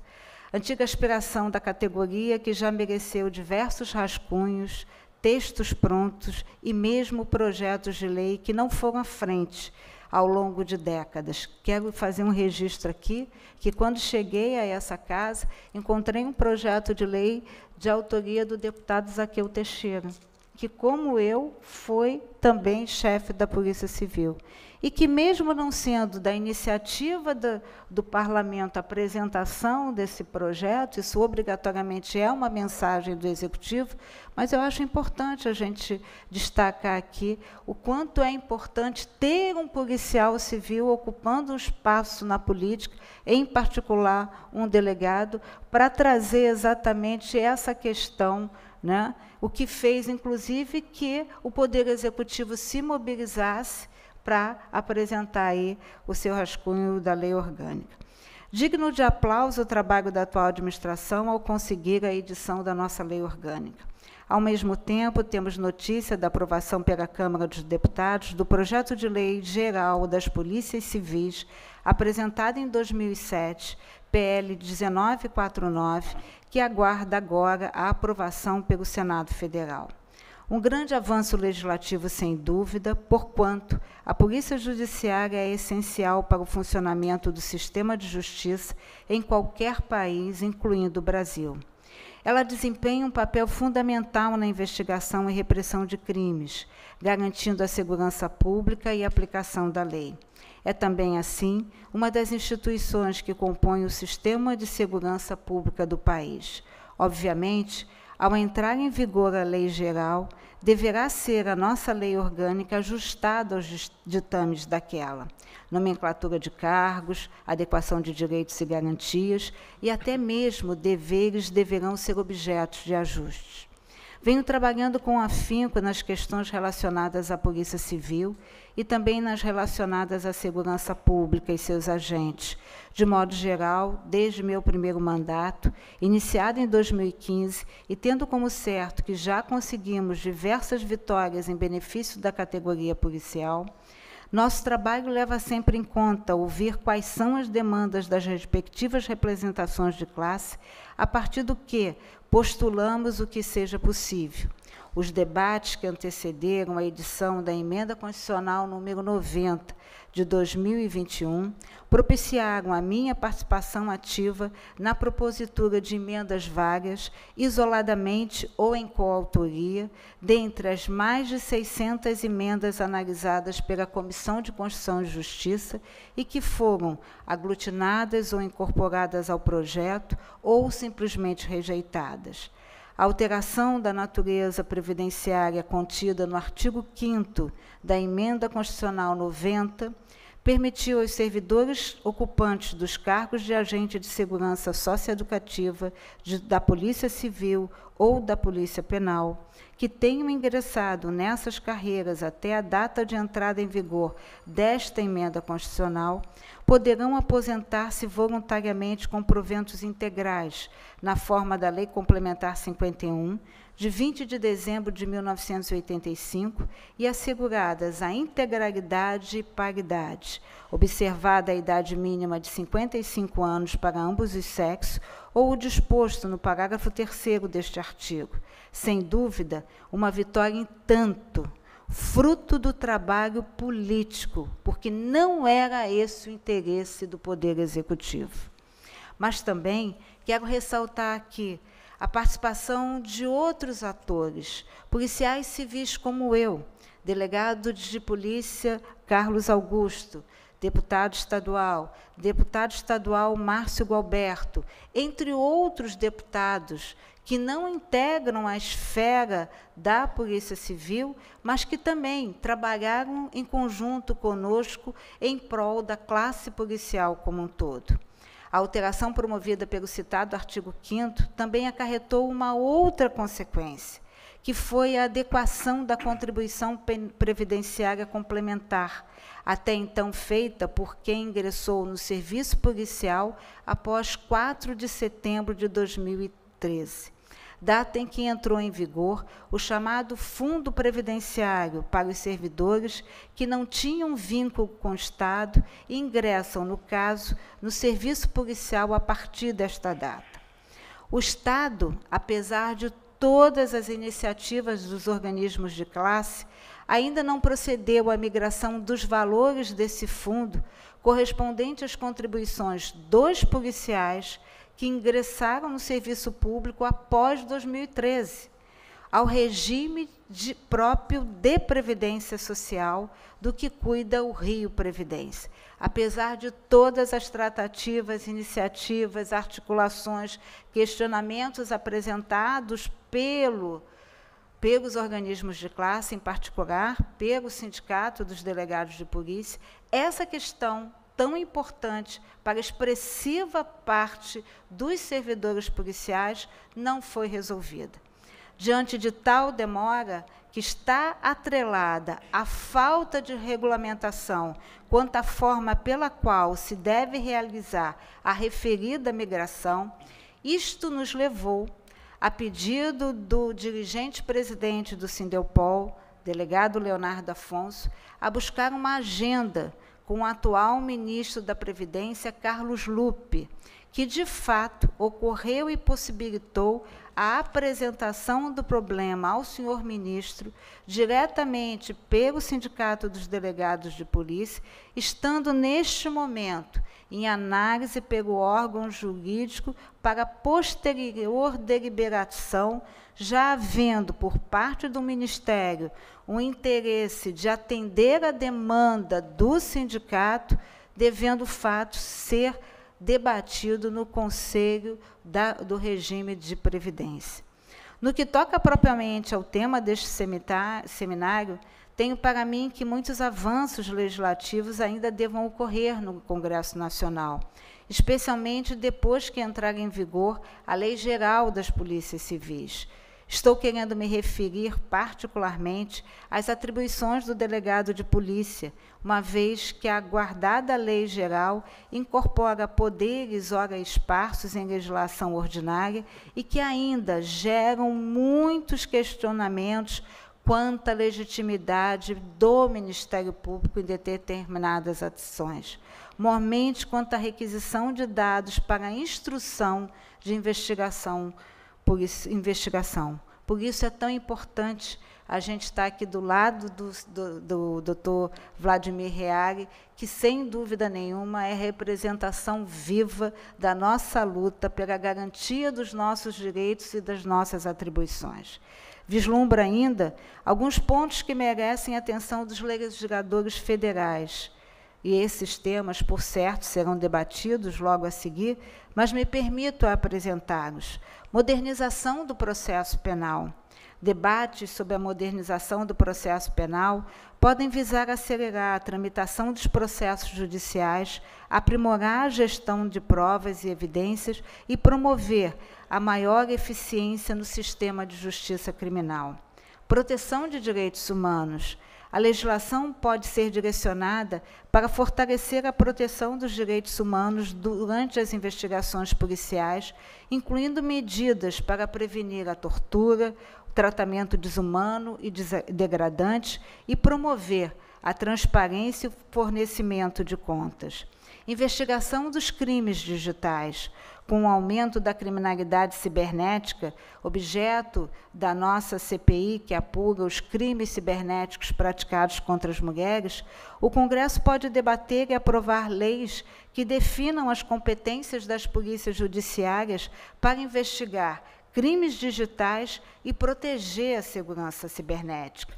antiga aspiração da categoria que já mereceu diversos rascunhos, textos prontos e mesmo projetos de lei que não foram à frente ao longo de décadas. Quero fazer um registro aqui que quando cheguei a essa casa, encontrei um projeto de lei de autoria do deputado Zaqueu Teixeira, que como eu foi também chefe da Polícia Civil e que, mesmo não sendo da iniciativa do, do, parlamento a apresentação desse projeto, isso obrigatoriamente é uma mensagem do executivo, mas eu acho importante a gente destacar aqui o quanto é importante ter um policial civil ocupando um espaço na política, em particular um delegado, para trazer exatamente essa questão. Né? O que fez, inclusive, que o Poder Executivo se mobilizasse para apresentar aí o seu rascunho da lei orgânica. Digno de aplauso o trabalho da atual administração ao conseguir a edição da nossa lei orgânica. Ao mesmo tempo, temos notícia da aprovação pela Câmara dos Deputados do projeto de lei geral das polícias civis, apresentado em 2007, PL 1949, que aguarda agora a aprovação pelo Senado Federal. Um grande avanço legislativo, sem dúvida, porquanto a Polícia Judiciária é essencial para o funcionamento do sistema de justiça em qualquer país, incluindo o Brasil. Ela desempenha um papel fundamental na investigação e repressão de crimes, garantindo a segurança pública e a aplicação da lei. É também, assim, uma das instituições que compõe o sistema de segurança pública do país. Obviamente, ao entrar em vigor a lei geral, deverá ser a nossa lei orgânica ajustada aos ditames daquela, nomenclatura de cargos, adequação de direitos e garantias, e até mesmo deveres deverão ser objetos de ajustes. Venho trabalhando com afinco nas questões relacionadas à Polícia Civil e também nas relacionadas à segurança pública e seus agentes. De modo geral, desde meu primeiro mandato, iniciado em 2015, e tendo como certo que já conseguimos diversas vitórias em benefício da categoria policial, nosso trabalho leva sempre em conta ouvir quais são as demandas das respectivas representações de classe, a partir do que postulamos o que seja possível os debates que antecederam a edição da Emenda Constitucional número 90 de 2021 propiciaram a minha participação ativa na propositura de emendas vagas, isoladamente ou em coautoria, dentre as mais de 600 emendas analisadas pela Comissão de Constituição e Justiça e que foram aglutinadas ou incorporadas ao projeto ou simplesmente rejeitadas. A alteração da natureza previdenciária contida no artigo 5 da Emenda Constitucional 90 permitiu aos servidores ocupantes dos cargos de agente de segurança socioeducativa de, da Polícia Civil ou da Polícia Penal que tenham ingressado nessas carreiras até a data de entrada em vigor desta emenda constitucional poderão aposentar-se voluntariamente com proventos integrais, na forma da Lei Complementar 51, de 20 de dezembro de 1985, e asseguradas a integralidade e paridade, observada a idade mínima de 55 anos para ambos os sexos ou o disposto no parágrafo 3 deste artigo sem dúvida, uma vitória em tanto, fruto do trabalho político, porque não era esse o interesse do Poder Executivo. Mas também quero ressaltar aqui a participação de outros atores, policiais civis como eu, delegado de polícia Carlos Augusto, deputado estadual, deputado estadual Márcio Galberto, entre outros deputados que não integram a esfera da Polícia Civil, mas que também trabalharam em conjunto conosco em prol da classe policial como um todo. A alteração promovida pelo citado artigo 5 também acarretou uma outra consequência, que foi a adequação da contribuição previdenciária complementar, até então feita por quem ingressou no serviço policial após 4 de setembro de 2013 data em que entrou em vigor o chamado Fundo Previdenciário para os servidores que não tinham vínculo com o Estado e ingressam, no caso, no serviço policial a partir desta data. O Estado, apesar de todas as iniciativas dos organismos de classe, ainda não procedeu à migração dos valores desse fundo correspondente às contribuições dos policiais que ingressaram no serviço público após 2013, ao regime de, próprio de previdência social do que cuida o Rio Previdência. Apesar de todas as tratativas, iniciativas, articulações, questionamentos apresentados pelo pelos organismos de classe, em particular, pelo Sindicato dos Delegados de Polícia, essa questão tão importante para expressiva parte dos servidores policiais não foi resolvida. Diante de tal demora, que está atrelada à falta de regulamentação quanto à forma pela qual se deve realizar a referida migração, isto nos levou, a pedido do dirigente presidente do Sindelpol, delegado Leonardo Afonso, a buscar uma agenda com o atual ministro da Previdência, Carlos Lupe, que de fato ocorreu e possibilitou a apresentação do problema ao senhor ministro diretamente pelo Sindicato dos Delegados de Polícia, estando neste momento em análise pelo órgão jurídico para posterior deliberação, já havendo por parte do Ministério o interesse de atender a demanda do sindicato, devendo o fato ser debatido no Conselho da, do Regime de Previdência. No que toca propriamente ao tema deste seminário, tenho para mim que muitos avanços legislativos ainda devam ocorrer no Congresso Nacional, especialmente depois que entrar em vigor a Lei Geral das Polícias Civis Estou querendo me referir particularmente às atribuições do delegado de polícia, uma vez que a guardada lei geral incorpora poderes ora esparsos em legislação ordinária e que ainda geram muitos questionamentos quanto à legitimidade do Ministério Público em determinadas ações, mormente quanto à requisição de dados para a instrução de investigação por isso, investigação. Por isso é tão importante a gente estar tá aqui do lado do, do, do doutor Vladimir Reale, que, sem dúvida nenhuma, é representação viva da nossa luta pela garantia dos nossos direitos e das nossas atribuições. Vislumbra ainda alguns pontos que merecem atenção dos legisladores federais. E esses temas, por certo, serão debatidos logo a seguir, mas me permito apresentá-los. Modernização do processo penal. Debates sobre a modernização do processo penal podem visar acelerar a tramitação dos processos judiciais, aprimorar a gestão de provas e evidências e promover a maior eficiência no sistema de justiça criminal. Proteção de direitos humanos. A legislação pode ser direcionada para fortalecer a proteção dos direitos humanos durante as investigações policiais, incluindo medidas para prevenir a tortura, o tratamento desumano e degradante e promover a transparência e o fornecimento de contas investigação dos crimes digitais, com o aumento da criminalidade cibernética, objeto da nossa CPI, que é apura os crimes cibernéticos praticados contra as mulheres, o Congresso pode debater e aprovar leis que definam as competências das polícias judiciárias para investigar crimes digitais e proteger a segurança cibernética.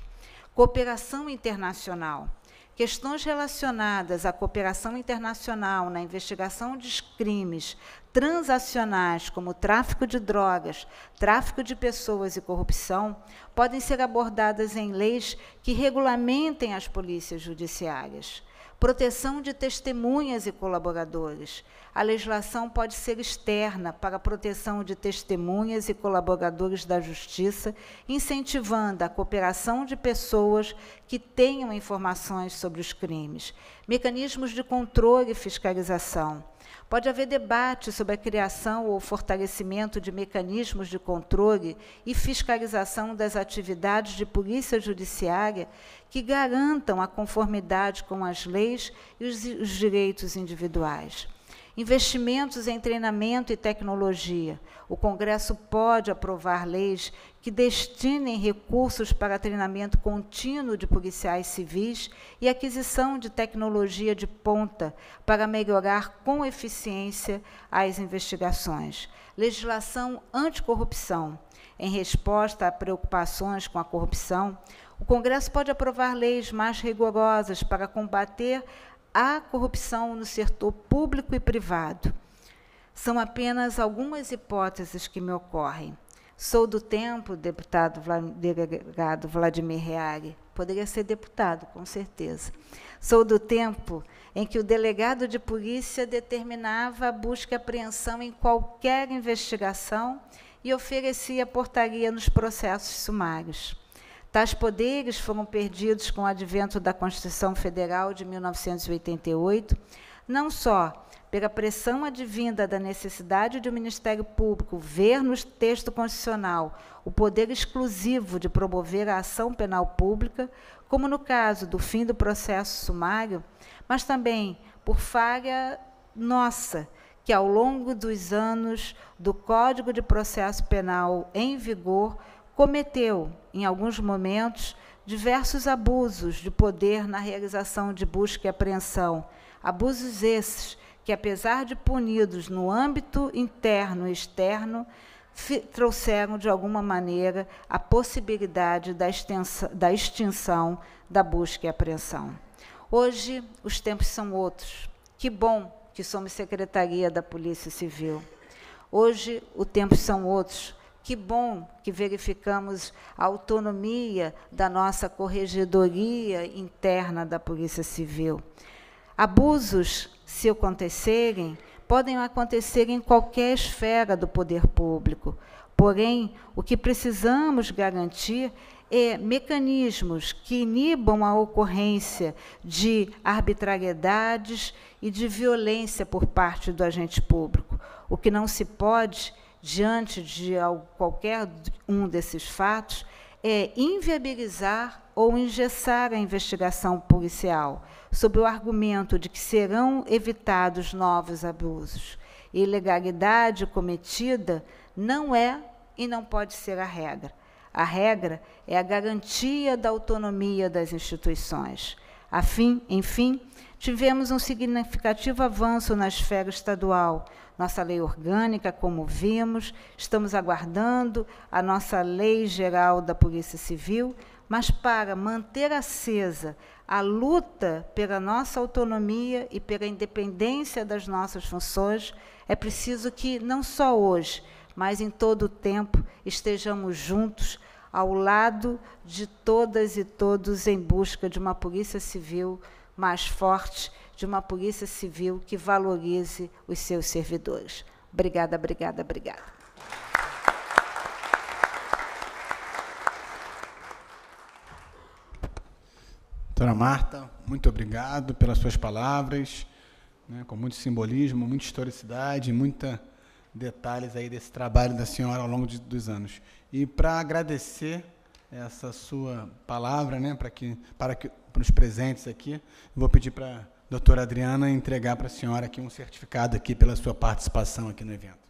Cooperação internacional questões relacionadas à cooperação internacional na investigação de crimes transacionais, como tráfico de drogas, tráfico de pessoas e corrupção, podem ser abordadas em leis que regulamentem as polícias judiciárias. Proteção de testemunhas e colaboradores. A legislação pode ser externa para a proteção de testemunhas e colaboradores da justiça, incentivando a cooperação de pessoas que tenham informações sobre os crimes. Mecanismos de controle e fiscalização Pode haver debate sobre a criação ou fortalecimento de mecanismos de controle e fiscalização das atividades de polícia judiciária que garantam a conformidade com as leis e os, os direitos individuais investimentos em treinamento e tecnologia. O Congresso pode aprovar leis que destinem recursos para treinamento contínuo de policiais civis e aquisição de tecnologia de ponta para melhorar com eficiência as investigações. Legislação anticorrupção. Em resposta a preocupações com a corrupção, o Congresso pode aprovar leis mais rigorosas para combater a corrupção no setor público e privado. São apenas algumas hipóteses que me ocorrem. Sou do tempo, deputado delegado Vladimir Reari. Poderia ser deputado, com certeza. Sou do tempo em que o delegado de polícia determinava a busca e apreensão em qualquer investigação e oferecia portaria nos processos sumários. Tais poderes foram perdidos com o advento da Constituição Federal de 1988, não só pela pressão advinda da necessidade de o um Ministério Público ver no texto constitucional o poder exclusivo de promover a ação penal pública, como no caso do fim do processo sumário, mas também por falha nossa, que ao longo dos anos do Código de Processo Penal em vigor, cometeu, em alguns momentos, diversos abusos de poder na realização de busca e apreensão. Abusos esses que, apesar de punidos no âmbito interno e externo, trouxeram, de alguma maneira, a possibilidade da, da extinção da busca e apreensão. Hoje, os tempos são outros. Que bom que somos Secretaria da Polícia Civil. Hoje, os tempos são outros. Que bom que verificamos a autonomia da nossa corregedoria interna da Polícia Civil. Abusos se acontecerem, podem acontecer em qualquer esfera do poder público. Porém, o que precisamos garantir é mecanismos que inibam a ocorrência de arbitrariedades e de violência por parte do agente público. O que não se pode, diante de qualquer um desses fatos, é inviabilizar ou engessar a investigação policial sob o argumento de que serão evitados novos abusos. Ilegalidade cometida não é e não pode ser a regra. A regra é a garantia da autonomia das instituições. Afim, enfim, tivemos um significativo avanço na esfera estadual. Nossa lei orgânica, como vimos, estamos aguardando a nossa lei geral da Polícia Civil, mas para manter acesa a luta pela nossa autonomia e pela independência das nossas funções, é preciso que, não só hoje, mas em todo o tempo, estejamos juntos, ao lado de todas e todos, em busca de uma polícia civil mais forte, de uma polícia civil que valorize os seus servidores. Obrigada, obrigada, obrigada. Doutora Marta, muito obrigado pelas suas palavras, né, com muito simbolismo, muita historicidade, muita detalhes aí desse trabalho da senhora ao longo de, dos anos. E para agradecer essa sua palavra, né, para que para que para os presentes aqui, vou pedir para a doutora Adriana entregar para a senhora aqui um certificado aqui pela sua participação aqui no evento.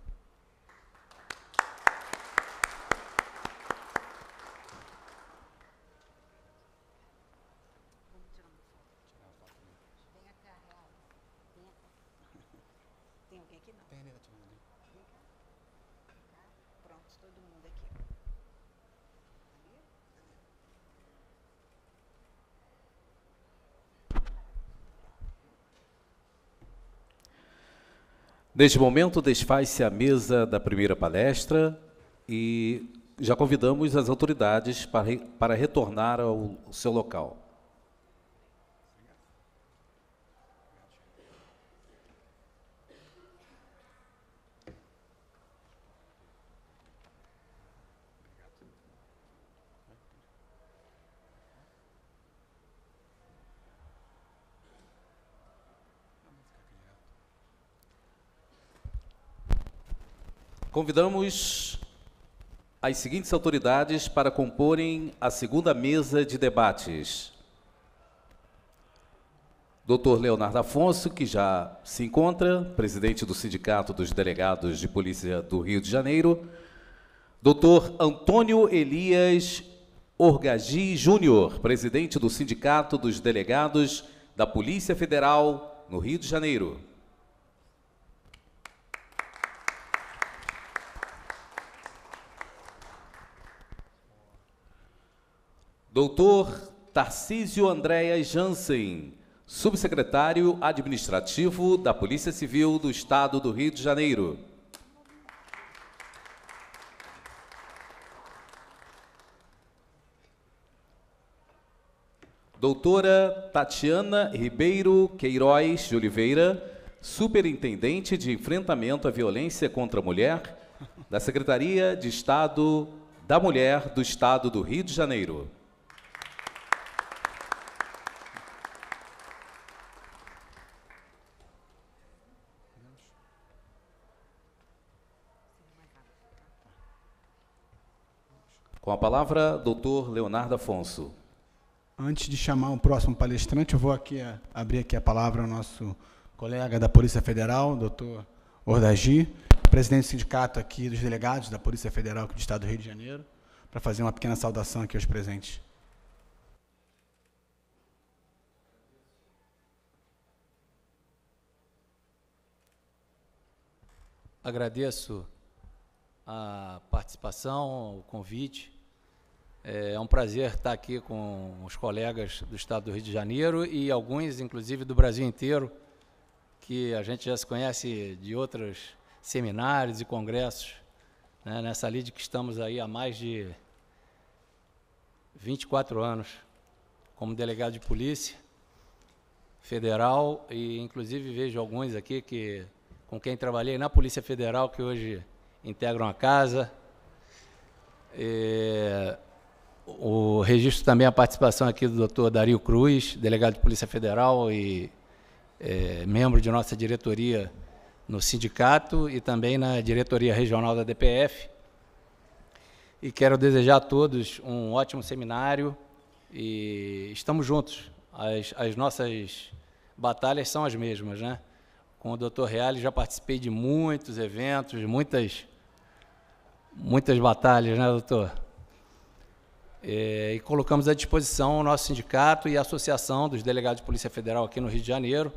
Neste momento, desfaz-se a mesa da primeira palestra e já convidamos as autoridades para, para retornar ao seu local. Convidamos as seguintes autoridades para comporem a segunda mesa de debates. Dr. Leonardo Afonso, que já se encontra, presidente do Sindicato dos Delegados de Polícia do Rio de Janeiro. Dr. Antônio Elias Orgagi Júnior, presidente do Sindicato dos Delegados da Polícia Federal no Rio de Janeiro. Doutor Tarcísio Andréas Jansen, subsecretário administrativo da Polícia Civil do Estado do Rio de Janeiro. Doutora Tatiana Ribeiro Queiroz de Oliveira, Superintendente de Enfrentamento à Violência contra a Mulher, da Secretaria de Estado da Mulher do Estado do Rio de Janeiro. Com a palavra, doutor Leonardo Afonso. Antes de chamar o próximo palestrante, eu vou aqui a, eh, abrir aqui a palavra ao nosso colega da Polícia Federal, doutor Ordagi, presidente do sindicato aqui dos delegados da Polícia Federal aqui do Estado do Rio de Janeiro, para fazer uma pequena saudação aqui aos presentes. Agradeço a participação, o convite é, é um prazer estar aqui com os colegas do Estado do Rio de Janeiro e alguns, inclusive, do Brasil inteiro, que a gente já se conhece de outros seminários e congressos, né, nessa lide que estamos aí há mais de 24 anos, como delegado de polícia federal, e inclusive vejo alguns aqui que, com quem trabalhei na Polícia Federal, que hoje integram a casa. É, o registro também é a participação aqui do doutor Dario Cruz, delegado de Polícia Federal e é, membro de nossa diretoria no sindicato e também na diretoria regional da DPF. E quero desejar a todos um ótimo seminário e estamos juntos. As, as nossas batalhas são as mesmas, né? Com o Dr. Reale já participei de muitos eventos, muitas muitas batalhas, né, doutor? É, e colocamos à disposição o nosso sindicato e a Associação dos Delegados de Polícia Federal aqui no Rio de Janeiro.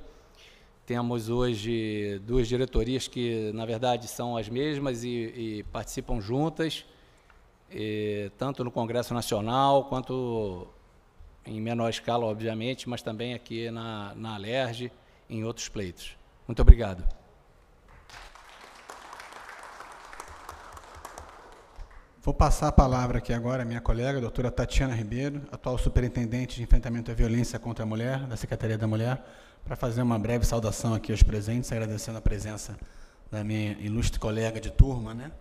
Temos hoje duas diretorias que, na verdade, são as mesmas e, e participam juntas, e, é, tanto no Congresso Nacional quanto em menor escala, obviamente, mas também aqui na, na Alerj, em outros pleitos. Muito obrigado. Vou passar a palavra aqui agora à minha colega, a doutora Tatiana Ribeiro, atual superintendente de enfrentamento à violência contra a mulher, da Secretaria da Mulher, para fazer uma breve saudação aqui aos presentes, agradecendo a presença da minha ilustre colega de turma, né?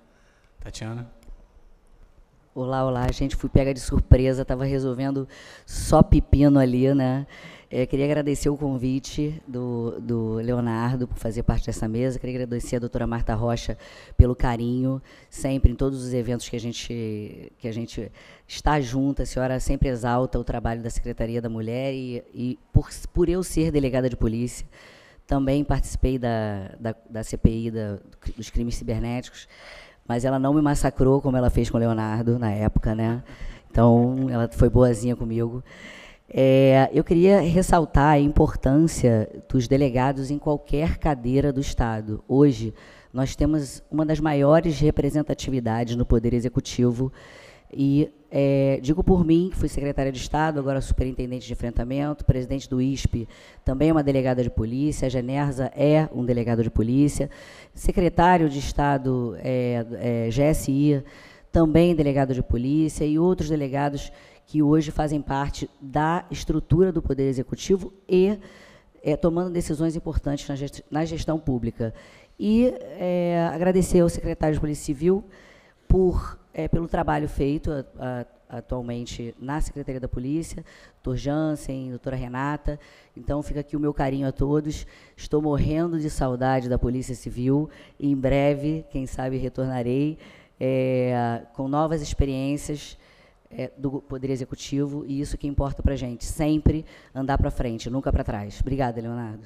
Tatiana. Olá, olá, gente. Fui pega de surpresa, estava resolvendo só pepino ali, né? Eu queria agradecer o convite do, do Leonardo por fazer parte dessa mesa. Eu queria agradecer a doutora Marta Rocha pelo carinho, sempre em todos os eventos que a gente, que a gente está junto. A senhora sempre exalta o trabalho da Secretaria da Mulher e, e por, por eu ser delegada de polícia, também participei da, da, da CPI da, dos crimes cibernéticos, mas ela não me massacrou como ela fez com o Leonardo na época, né? Então, ela foi boazinha comigo. É, eu queria ressaltar a importância dos delegados em qualquer cadeira do Estado. Hoje, nós temos uma das maiores representatividades no Poder Executivo e é, digo por mim, que fui secretária de Estado, agora superintendente de enfrentamento, presidente do ISP, também é uma delegada de polícia, a Generza é um delegado de polícia, secretário de Estado, é, é, GSI, também delegado de polícia, e outros delegados que hoje fazem parte da estrutura do Poder Executivo e é, tomando decisões importantes na gestão, na gestão pública. E é, agradecer ao secretário de Polícia Civil por, é, pelo trabalho feito a, a, atualmente na Secretaria da Polícia, doutor Jansen, doutora Renata. Então, fica aqui o meu carinho a todos. Estou morrendo de saudade da Polícia Civil. Em breve, quem sabe, retornarei com novas experiências é, do Poder Executivo e isso que importa para a gente, sempre andar para frente, nunca para trás. Obrigada, Leonardo.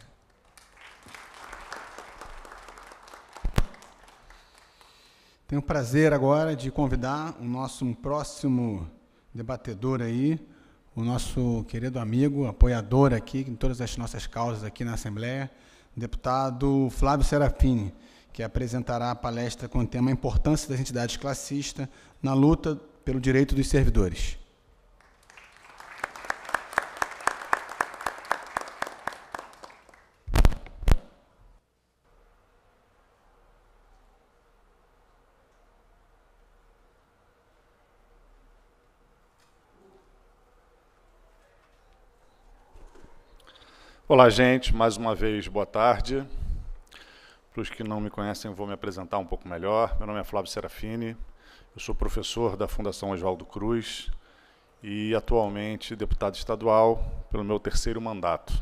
Tenho o prazer agora de convidar o nosso próximo debatedor aí, o nosso querido amigo, apoiador aqui em todas as nossas causas aqui na Assembleia, deputado Flávio Serafini, que apresentará a palestra com o tema a Importância das Entidades Classistas na Luta pelo direito dos servidores. Olá, gente. Mais uma vez, boa tarde. Para os que não me conhecem, vou me apresentar um pouco melhor. Meu nome é Flávio Serafini, eu sou professor da Fundação Oswaldo Cruz e atualmente deputado estadual pelo meu terceiro mandato.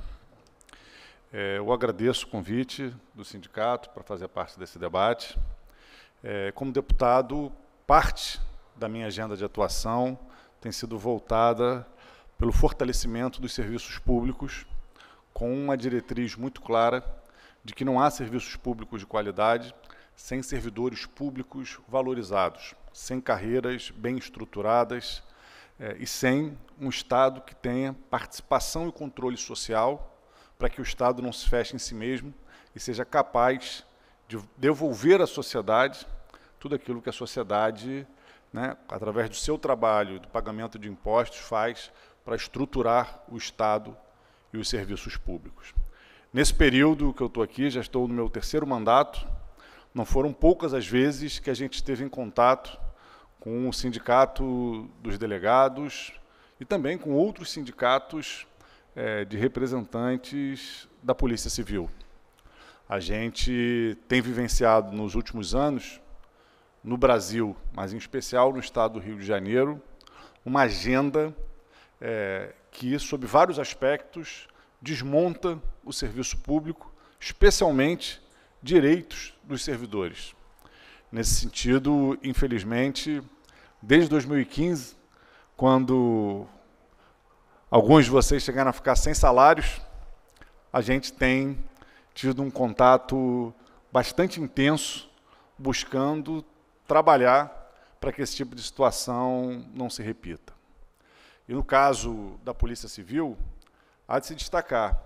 É, eu agradeço o convite do sindicato para fazer parte desse debate. É, como deputado, parte da minha agenda de atuação tem sido voltada pelo fortalecimento dos serviços públicos, com uma diretriz muito clara de que não há serviços públicos de qualidade sem servidores públicos valorizados sem carreiras bem estruturadas é, e sem um Estado que tenha participação e controle social para que o Estado não se feche em si mesmo e seja capaz de devolver à sociedade tudo aquilo que a sociedade, né, através do seu trabalho, do pagamento de impostos, faz para estruturar o Estado e os serviços públicos. Nesse período que eu estou aqui, já estou no meu terceiro mandato, não foram poucas as vezes que a gente esteve em contato com o sindicato dos delegados e também com outros sindicatos é, de representantes da Polícia Civil. A gente tem vivenciado nos últimos anos, no Brasil, mas em especial no estado do Rio de Janeiro, uma agenda é, que, sob vários aspectos, desmonta o serviço público, especialmente direitos dos servidores. Nesse sentido, infelizmente, desde 2015, quando alguns de vocês chegaram a ficar sem salários, a gente tem tido um contato bastante intenso buscando trabalhar para que esse tipo de situação não se repita. E no caso da Polícia Civil, há de se destacar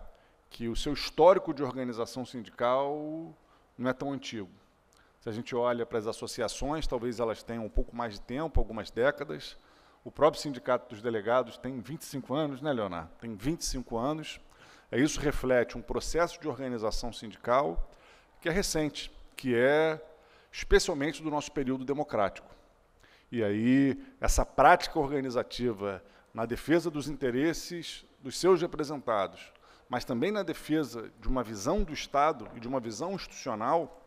que o seu histórico de organização sindical não é tão antigo. Se a gente olha para as associações, talvez elas tenham um pouco mais de tempo, algumas décadas. O próprio Sindicato dos Delegados tem 25 anos, né, Leonardo? Tem 25 anos. É, isso reflete um processo de organização sindical que é recente, que é especialmente do nosso período democrático. E aí, essa prática organizativa na defesa dos interesses dos seus representados, mas também na defesa de uma visão do Estado e de uma visão institucional,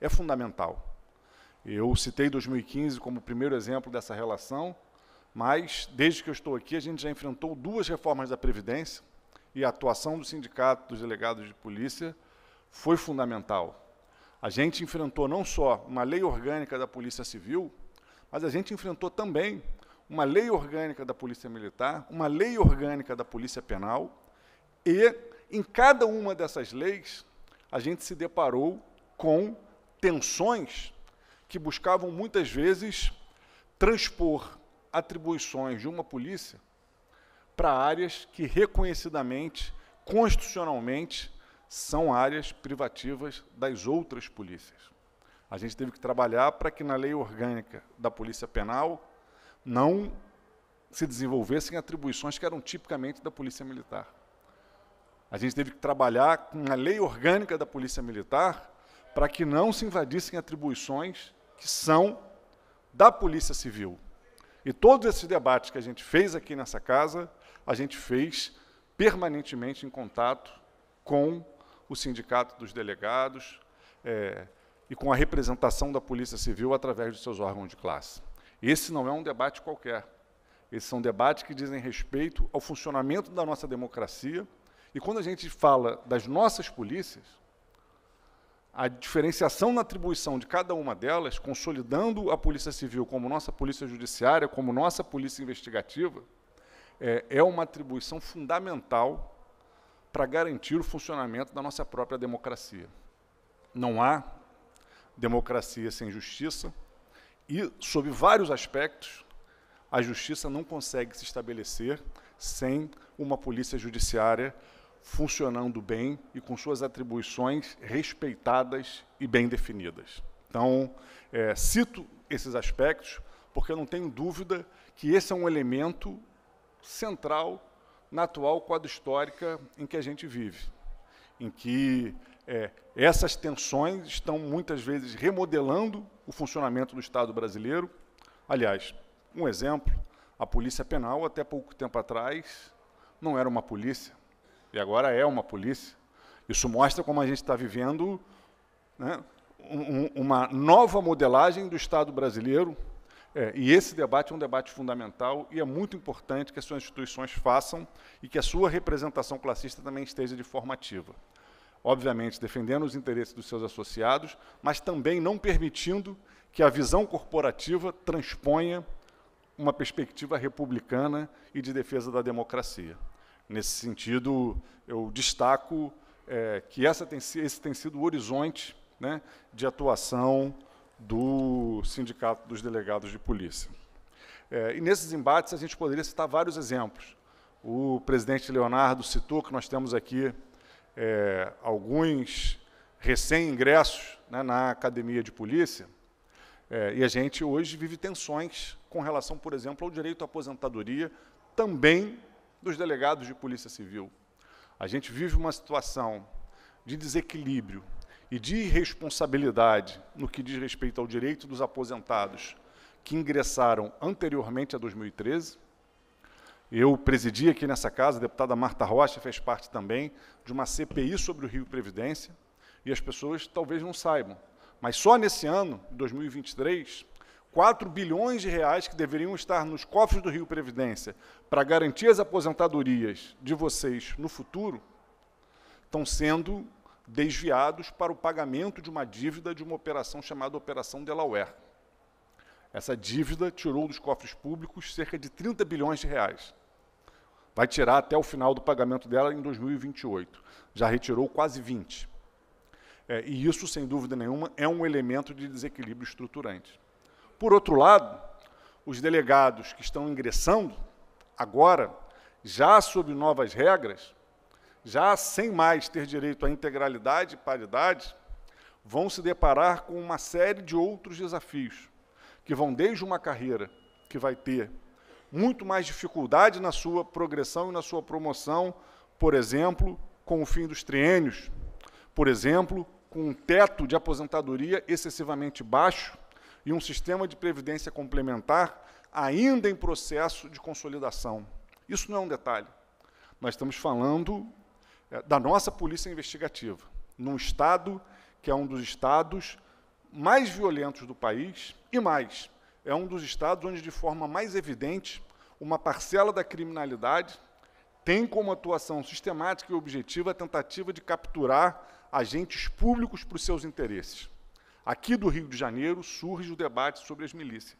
é fundamental. Eu citei 2015 como o primeiro exemplo dessa relação, mas desde que eu estou aqui, a gente já enfrentou duas reformas da Previdência e a atuação do Sindicato dos Delegados de Polícia foi fundamental. A gente enfrentou não só uma lei orgânica da Polícia Civil, mas a gente enfrentou também uma lei orgânica da Polícia Militar, uma lei orgânica da Polícia Penal e em cada uma dessas leis, a gente se deparou com tensões que buscavam muitas vezes transpor atribuições de uma polícia para áreas que reconhecidamente, constitucionalmente, são áreas privativas das outras polícias. A gente teve que trabalhar para que na lei orgânica da Polícia Penal não se desenvolvessem atribuições que eram tipicamente da Polícia Militar. A gente teve que trabalhar com a lei orgânica da Polícia Militar para que não se invadissem atribuições que são da Polícia Civil. E todos esses debates que a gente fez aqui nessa casa, a gente fez permanentemente em contato com o Sindicato dos Delegados é, e com a representação da Polícia Civil através dos seus órgãos de classe. Esse não é um debate qualquer. Esses são debates que dizem respeito ao funcionamento da nossa democracia e quando a gente fala das nossas polícias, a diferenciação na atribuição de cada uma delas, consolidando a Polícia Civil como nossa Polícia Judiciária, como nossa Polícia Investigativa, é, é uma atribuição fundamental para garantir o funcionamento da nossa própria democracia. Não há democracia sem justiça e, sob vários aspectos, a justiça não consegue se estabelecer sem uma polícia judiciária funcionando bem e com suas atribuições respeitadas e bem definidas. Então, é, cito esses aspectos porque eu não tenho dúvida que esse é um elemento central na atual quadro histórica em que a gente vive, em que é, essas tensões estão muitas vezes remodelando o funcionamento do Estado brasileiro. Aliás, um exemplo: a Polícia Penal, até pouco tempo atrás, não era uma polícia, e agora é uma polícia. Isso mostra como a gente está vivendo né, um, uma nova modelagem do Estado brasileiro. É, e esse debate é um debate fundamental e é muito importante que as suas instituições façam e que a sua representação classista também esteja de forma ativa. Obviamente, defendendo os interesses dos seus associados, mas também não permitindo que a visão corporativa transponha uma perspectiva republicana e de defesa da democracia. Nesse sentido, eu destaco é, que essa tem, esse tem sido o horizonte né, de atuação do Sindicato dos Delegados de Polícia. É, e nesses embates a gente poderia citar vários exemplos. O presidente Leonardo citou que nós temos aqui é, alguns recém-ingressos né, na academia de polícia, é, e a gente hoje vive tensões com relação, por exemplo, ao direito à aposentadoria, também dos delegados de polícia civil. A gente vive uma situação de desequilíbrio e de irresponsabilidade no que diz respeito ao direito dos aposentados que ingressaram anteriormente a 2013. Eu presidi aqui nessa casa, a deputada Marta Rocha fez parte também de uma CPI sobre o Rio Previdência, e as pessoas talvez não saibam, mas só nesse ano, 2023, 4 bilhões de reais que deveriam estar nos cofres do Rio Previdência para garantir as aposentadorias de vocês no futuro, estão sendo desviados para o pagamento de uma dívida de uma operação chamada Operação Delaware. Essa dívida tirou dos cofres públicos cerca de 30 bilhões de reais. Vai tirar até o final do pagamento dela em 2028. Já retirou quase 20. É, e isso, sem dúvida nenhuma, é um elemento de desequilíbrio estruturante. Por outro lado, os delegados que estão ingressando agora, já sob novas regras, já sem mais ter direito à integralidade e paridade, vão se deparar com uma série de outros desafios, que vão desde uma carreira que vai ter muito mais dificuldade na sua progressão e na sua promoção, por exemplo, com o fim dos triênios, por exemplo, com um teto de aposentadoria excessivamente baixo, e um sistema de previdência complementar ainda em processo de consolidação. Isso não é um detalhe. Nós estamos falando é, da nossa polícia investigativa, num Estado que é um dos Estados mais violentos do país e mais, é um dos Estados onde, de forma mais evidente, uma parcela da criminalidade tem como atuação sistemática e objetiva a tentativa de capturar agentes públicos para os seus interesses. Aqui do Rio de Janeiro surge o debate sobre as milícias.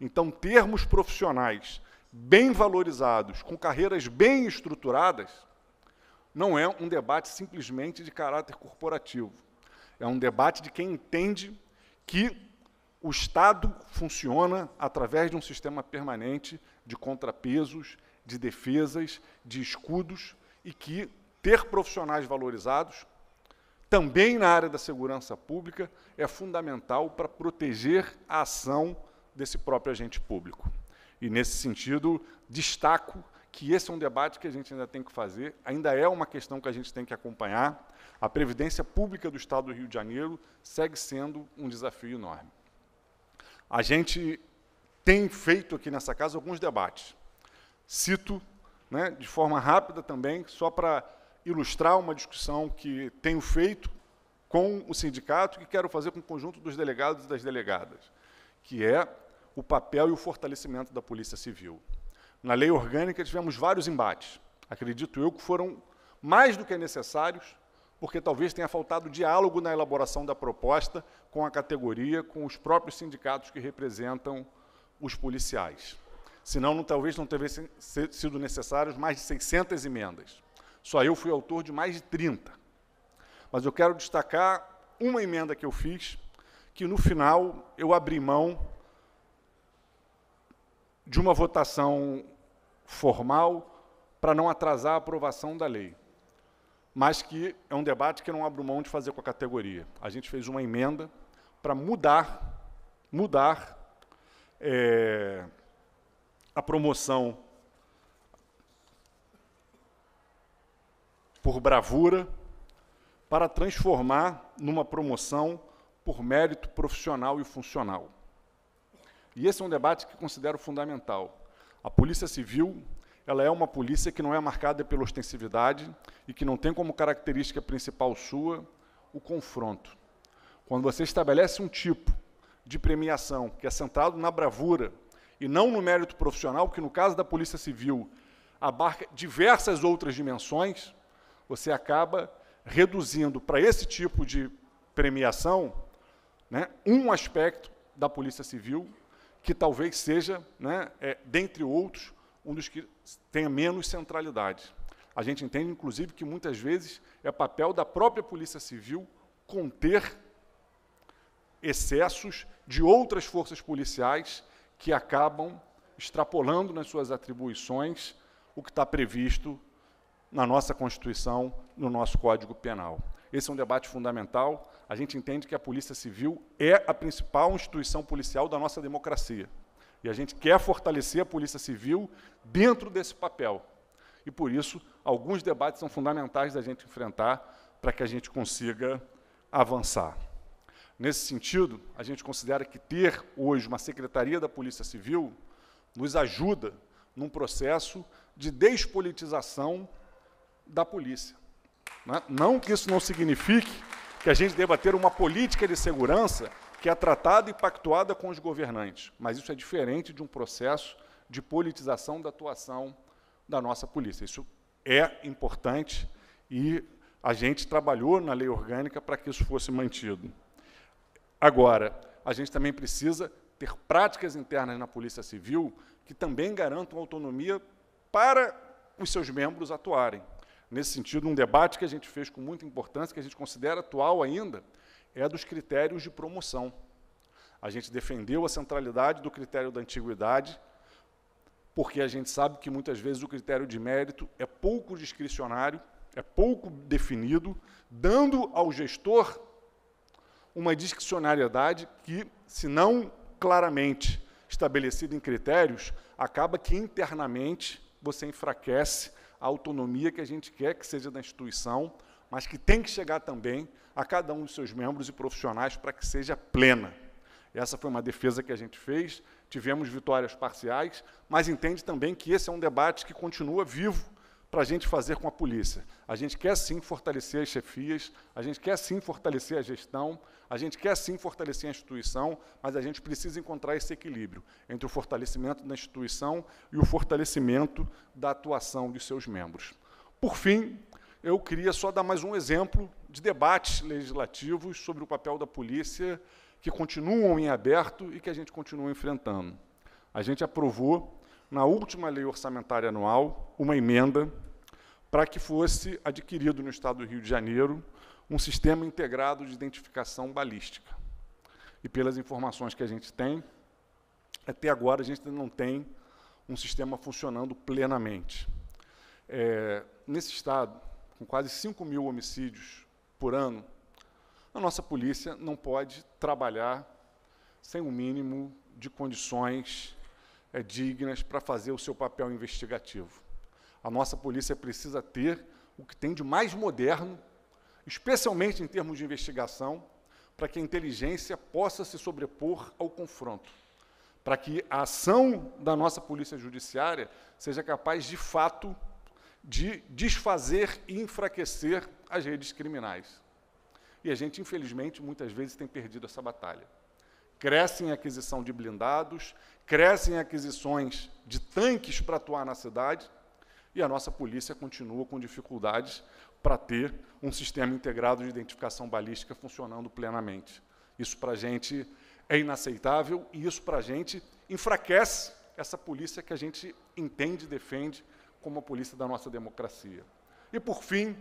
Então, termos profissionais bem valorizados, com carreiras bem estruturadas, não é um debate simplesmente de caráter corporativo. É um debate de quem entende que o Estado funciona através de um sistema permanente de contrapesos, de defesas, de escudos, e que ter profissionais valorizados também na área da segurança pública, é fundamental para proteger a ação desse próprio agente público. E, nesse sentido, destaco que esse é um debate que a gente ainda tem que fazer, ainda é uma questão que a gente tem que acompanhar. A previdência pública do Estado do Rio de Janeiro segue sendo um desafio enorme. A gente tem feito aqui nessa casa alguns debates. Cito, né, de forma rápida também, só para ilustrar uma discussão que tenho feito com o sindicato e que quero fazer com o conjunto dos delegados e das delegadas, que é o papel e o fortalecimento da Polícia Civil. Na lei orgânica tivemos vários embates, acredito eu que foram mais do que necessários, porque talvez tenha faltado diálogo na elaboração da proposta com a categoria, com os próprios sindicatos que representam os policiais. Senão, não, talvez não tivessem sido necessários mais de 600 emendas. Só eu fui autor de mais de 30. Mas eu quero destacar uma emenda que eu fiz, que no final eu abri mão de uma votação formal para não atrasar a aprovação da lei. Mas que é um debate que eu não abro mão de fazer com a categoria. A gente fez uma emenda para mudar, mudar é, a promoção por bravura, para transformar numa promoção por mérito profissional e funcional. E esse é um debate que considero fundamental. A Polícia Civil ela é uma polícia que não é marcada pela ostensividade e que não tem como característica principal sua o confronto. Quando você estabelece um tipo de premiação que é centrado na bravura e não no mérito profissional, que no caso da Polícia Civil abarca diversas outras dimensões, você acaba reduzindo para esse tipo de premiação né, um aspecto da Polícia Civil, que talvez seja, né, é, dentre outros, um dos que tenha menos centralidade. A gente entende, inclusive, que muitas vezes é papel da própria Polícia Civil conter excessos de outras forças policiais que acabam extrapolando nas suas atribuições o que está previsto na nossa Constituição, no nosso Código Penal. Esse é um debate fundamental. A gente entende que a Polícia Civil é a principal instituição policial da nossa democracia. E a gente quer fortalecer a Polícia Civil dentro desse papel. E por isso, alguns debates são fundamentais da gente enfrentar para que a gente consiga avançar. Nesse sentido, a gente considera que ter hoje uma Secretaria da Polícia Civil nos ajuda num processo de despolitização da polícia. Né? Não que isso não signifique que a gente deva ter uma política de segurança que é tratada e pactuada com os governantes, mas isso é diferente de um processo de politização da atuação da nossa polícia. Isso é importante e a gente trabalhou na lei orgânica para que isso fosse mantido. Agora, a gente também precisa ter práticas internas na Polícia Civil que também garantam autonomia para os seus membros atuarem nesse sentido, um debate que a gente fez com muita importância, que a gente considera atual ainda, é dos critérios de promoção. A gente defendeu a centralidade do critério da antiguidade, porque a gente sabe que muitas vezes o critério de mérito é pouco discricionário, é pouco definido, dando ao gestor uma discricionariedade que, se não claramente estabelecida em critérios, acaba que internamente você enfraquece a autonomia que a gente quer que seja da instituição, mas que tem que chegar também a cada um dos seus membros e profissionais para que seja plena. Essa foi uma defesa que a gente fez, tivemos vitórias parciais, mas entende também que esse é um debate que continua vivo para a gente fazer com a polícia. A gente quer sim fortalecer as chefias, a gente quer sim fortalecer a gestão, a gente quer sim fortalecer a instituição, mas a gente precisa encontrar esse equilíbrio entre o fortalecimento da instituição e o fortalecimento da atuação de seus membros. Por fim, eu queria só dar mais um exemplo de debates legislativos sobre o papel da polícia que continuam em aberto e que a gente continua enfrentando. A gente aprovou na última lei orçamentária anual, uma emenda para que fosse adquirido no Estado do Rio de Janeiro um sistema integrado de identificação balística. E pelas informações que a gente tem, até agora a gente não tem um sistema funcionando plenamente. É, nesse Estado, com quase 5 mil homicídios por ano, a nossa polícia não pode trabalhar sem o um mínimo de condições é, dignas para fazer o seu papel investigativo. A nossa polícia precisa ter o que tem de mais moderno, especialmente em termos de investigação, para que a inteligência possa se sobrepor ao confronto, para que a ação da nossa polícia judiciária seja capaz de fato de desfazer e enfraquecer as redes criminais. E a gente, infelizmente, muitas vezes tem perdido essa batalha. Cresce em aquisição de blindados, crescem aquisições de tanques para atuar na cidade e a nossa polícia continua com dificuldades para ter um sistema integrado de identificação balística funcionando plenamente. Isso para a gente é inaceitável e isso para a gente enfraquece essa polícia que a gente entende e defende como a polícia da nossa democracia. E por fim,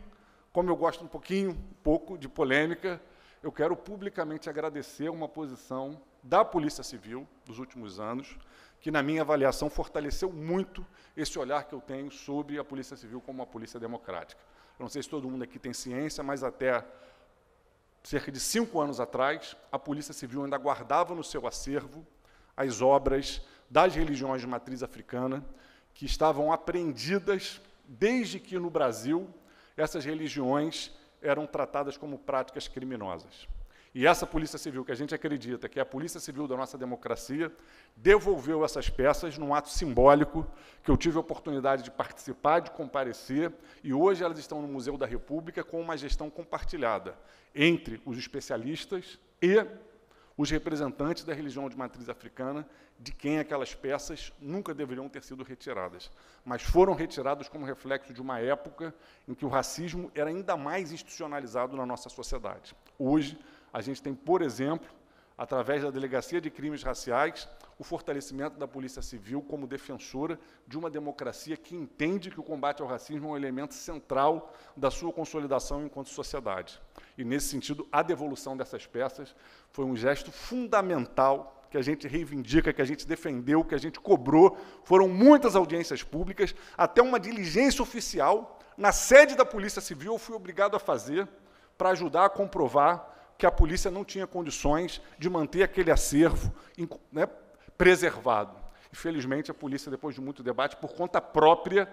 como eu gosto um pouquinho, um pouco de polêmica, eu quero publicamente agradecer uma posição da Polícia Civil dos últimos anos, que, na minha avaliação, fortaleceu muito esse olhar que eu tenho sobre a Polícia Civil como uma polícia democrática. Eu não sei se todo mundo aqui tem ciência, mas até cerca de cinco anos atrás, a Polícia Civil ainda guardava no seu acervo as obras das religiões de matriz africana que estavam apreendidas desde que, no Brasil, essas religiões eram tratadas como práticas criminosas. E essa Polícia Civil, que a gente acredita que é a Polícia Civil da nossa democracia, devolveu essas peças num ato simbólico que eu tive a oportunidade de participar, de comparecer, e hoje elas estão no Museu da República com uma gestão compartilhada entre os especialistas e os representantes da religião de matriz africana, de quem aquelas peças nunca deveriam ter sido retiradas, mas foram retiradas como reflexo de uma época em que o racismo era ainda mais institucionalizado na nossa sociedade. Hoje, a gente tem, por exemplo, através da Delegacia de Crimes Raciais, o fortalecimento da Polícia Civil como defensora de uma democracia que entende que o combate ao racismo é um elemento central da sua consolidação enquanto sociedade. E, nesse sentido, a devolução dessas peças foi um gesto fundamental que a gente reivindica, que a gente defendeu, que a gente cobrou. Foram muitas audiências públicas, até uma diligência oficial na sede da Polícia Civil eu fui obrigado a fazer para ajudar a comprovar que a polícia não tinha condições de manter aquele acervo né, preservado. Infelizmente, a polícia, depois de muito debate, por conta própria,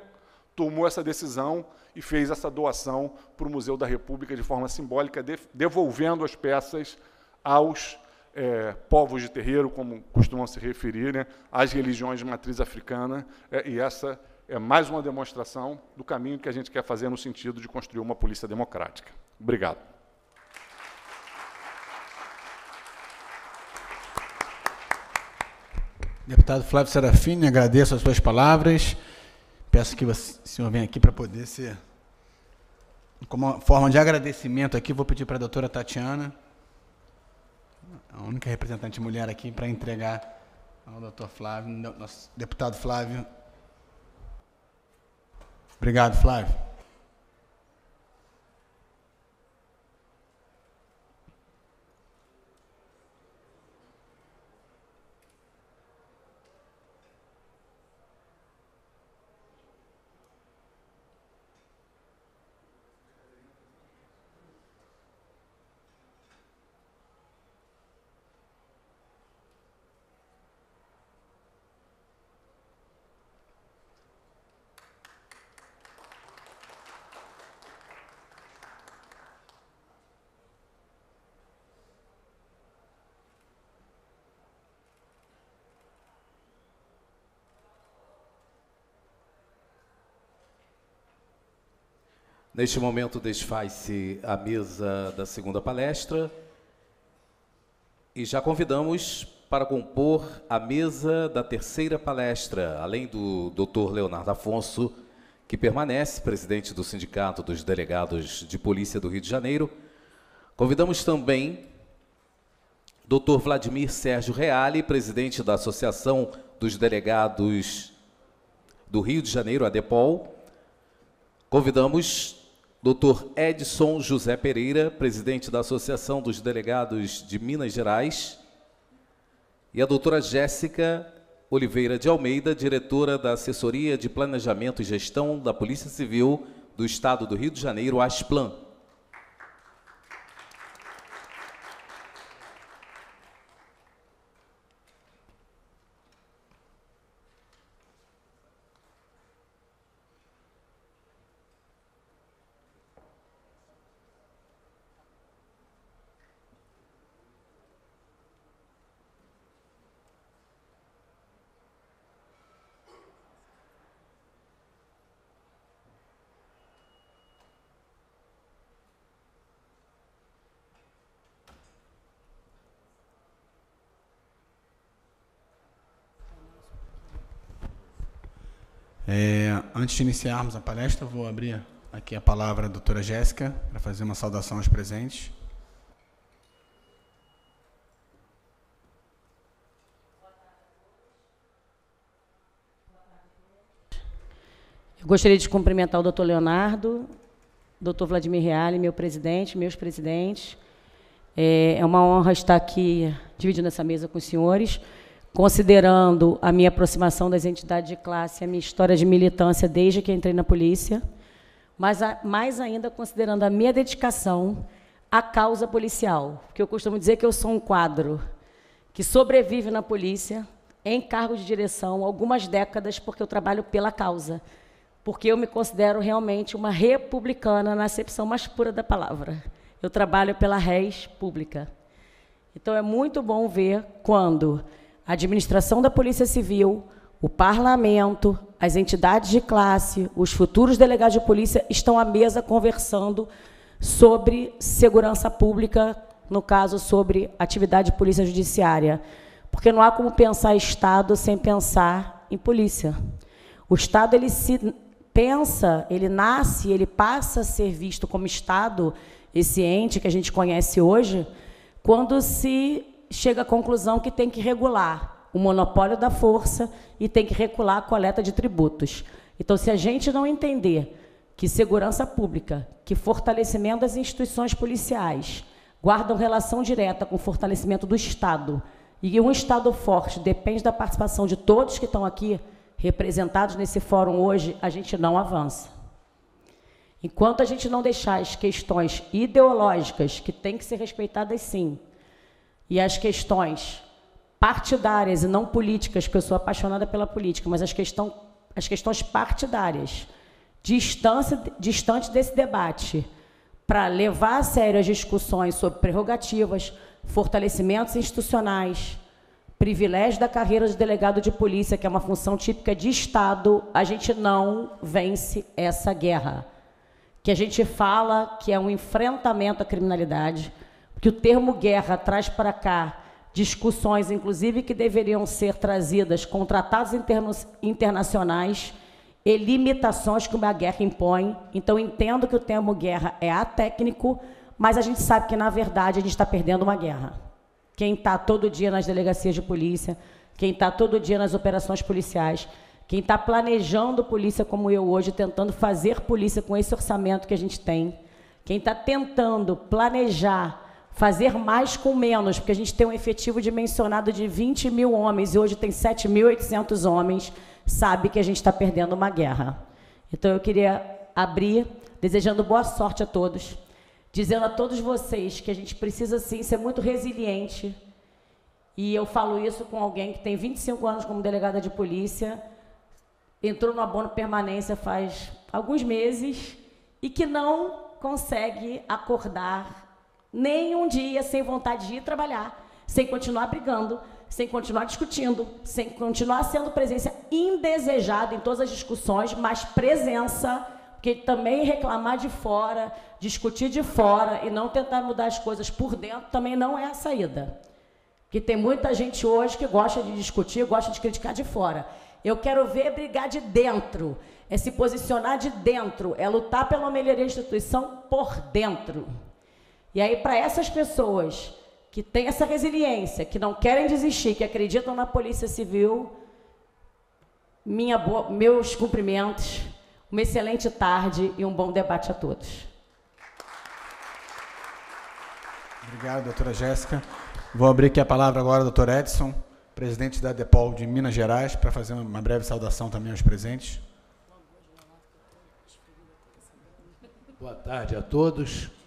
tomou essa decisão e fez essa doação para o Museu da República de forma simbólica, devolvendo as peças aos é, povos de terreiro, como costumam se referir, né, às religiões de matriz africana, é, e essa é mais uma demonstração do caminho que a gente quer fazer no sentido de construir uma polícia democrática. Obrigado. Deputado Flávio Serafini, agradeço as suas palavras. Peço que você, o senhor venha aqui para poder ser. Como forma de agradecimento aqui, vou pedir para a doutora Tatiana, a única representante mulher aqui, para entregar ao doutor Flávio, nosso deputado Flávio. Obrigado, Flávio. Neste momento, desfaz-se a mesa da segunda palestra e já convidamos para compor a mesa da terceira palestra, além do Dr. Leonardo Afonso, que permanece presidente do Sindicato dos Delegados de Polícia do Rio de Janeiro. Convidamos também Dr. Vladimir Sérgio Reale, presidente da Associação dos Delegados do Rio de Janeiro, a DEPOL. Convidamos Dr. Edson José Pereira, presidente da Associação dos Delegados de Minas Gerais, e a doutora Jéssica Oliveira de Almeida, diretora da Assessoria de Planejamento e Gestão da Polícia Civil do Estado do Rio de Janeiro, ASPLAN. Antes de iniciarmos a palestra, vou abrir aqui a palavra à doutora Jéssica para fazer uma saudação aos presentes. Eu gostaria de cumprimentar o doutor Leonardo, doutor Vladimir Reale, meu presidente, meus presidentes. É, é uma honra estar aqui dividindo essa mesa com os senhores considerando a minha aproximação das entidades de classe, a minha história de militância desde que entrei na polícia, mas a, mais ainda considerando a minha dedicação à causa policial, porque eu costumo dizer que eu sou um quadro que sobrevive na polícia em cargo de direção algumas décadas porque eu trabalho pela causa, porque eu me considero realmente uma republicana na acepção mais pura da palavra. Eu trabalho pela res pública. Então é muito bom ver quando a administração da Polícia Civil, o parlamento, as entidades de classe, os futuros delegados de polícia estão à mesa conversando sobre segurança pública, no caso, sobre atividade de polícia judiciária. Porque não há como pensar Estado sem pensar em polícia. O Estado, ele se pensa, ele nasce, ele passa a ser visto como Estado, esse ente que a gente conhece hoje, quando se chega à conclusão que tem que regular o monopólio da força e tem que regular a coleta de tributos. Então, se a gente não entender que segurança pública, que fortalecimento das instituições policiais guardam relação direta com o fortalecimento do Estado, e um Estado forte depende da participação de todos que estão aqui representados nesse fórum hoje, a gente não avança. Enquanto a gente não deixar as questões ideológicas, que têm que ser respeitadas sim, e as questões partidárias e não políticas, porque eu sou apaixonada pela política, mas as, questão, as questões partidárias, distância, distante desse debate, para levar a sério as discussões sobre prerrogativas, fortalecimentos institucionais, privilégio da carreira de delegado de polícia, que é uma função típica de Estado, a gente não vence essa guerra. Que a gente fala que é um enfrentamento à criminalidade, que o termo guerra traz para cá discussões, inclusive, que deveriam ser trazidas com tratados internos, internacionais e limitações que uma guerra impõe. Então, entendo que o termo guerra é atécnico, mas a gente sabe que, na verdade, a gente está perdendo uma guerra. Quem está todo dia nas delegacias de polícia, quem está todo dia nas operações policiais, quem está planejando polícia como eu hoje, tentando fazer polícia com esse orçamento que a gente tem, quem está tentando planejar fazer mais com menos, porque a gente tem um efetivo dimensionado de 20 mil homens e hoje tem 7.800 homens, sabe que a gente está perdendo uma guerra. Então eu queria abrir desejando boa sorte a todos, dizendo a todos vocês que a gente precisa sim ser muito resiliente. E eu falo isso com alguém que tem 25 anos como delegada de polícia, entrou no abono permanência faz alguns meses e que não consegue acordar nem um dia sem vontade de ir trabalhar, sem continuar brigando, sem continuar discutindo, sem continuar sendo presença indesejada em todas as discussões, mas presença, porque também reclamar de fora, discutir de fora e não tentar mudar as coisas por dentro também não é a saída. Que tem muita gente hoje que gosta de discutir, gosta de criticar de fora. Eu quero ver brigar de dentro, é se posicionar de dentro, é lutar pela melhoria da instituição por dentro. E aí, para essas pessoas que têm essa resiliência, que não querem desistir, que acreditam na Polícia Civil, minha meus cumprimentos, uma excelente tarde e um bom debate a todos. Obrigado, doutora Jéssica. Vou abrir aqui a palavra agora ao doutor Edson, presidente da DEPOL de Minas Gerais, para fazer uma breve saudação também aos presentes. Boa tarde a todos.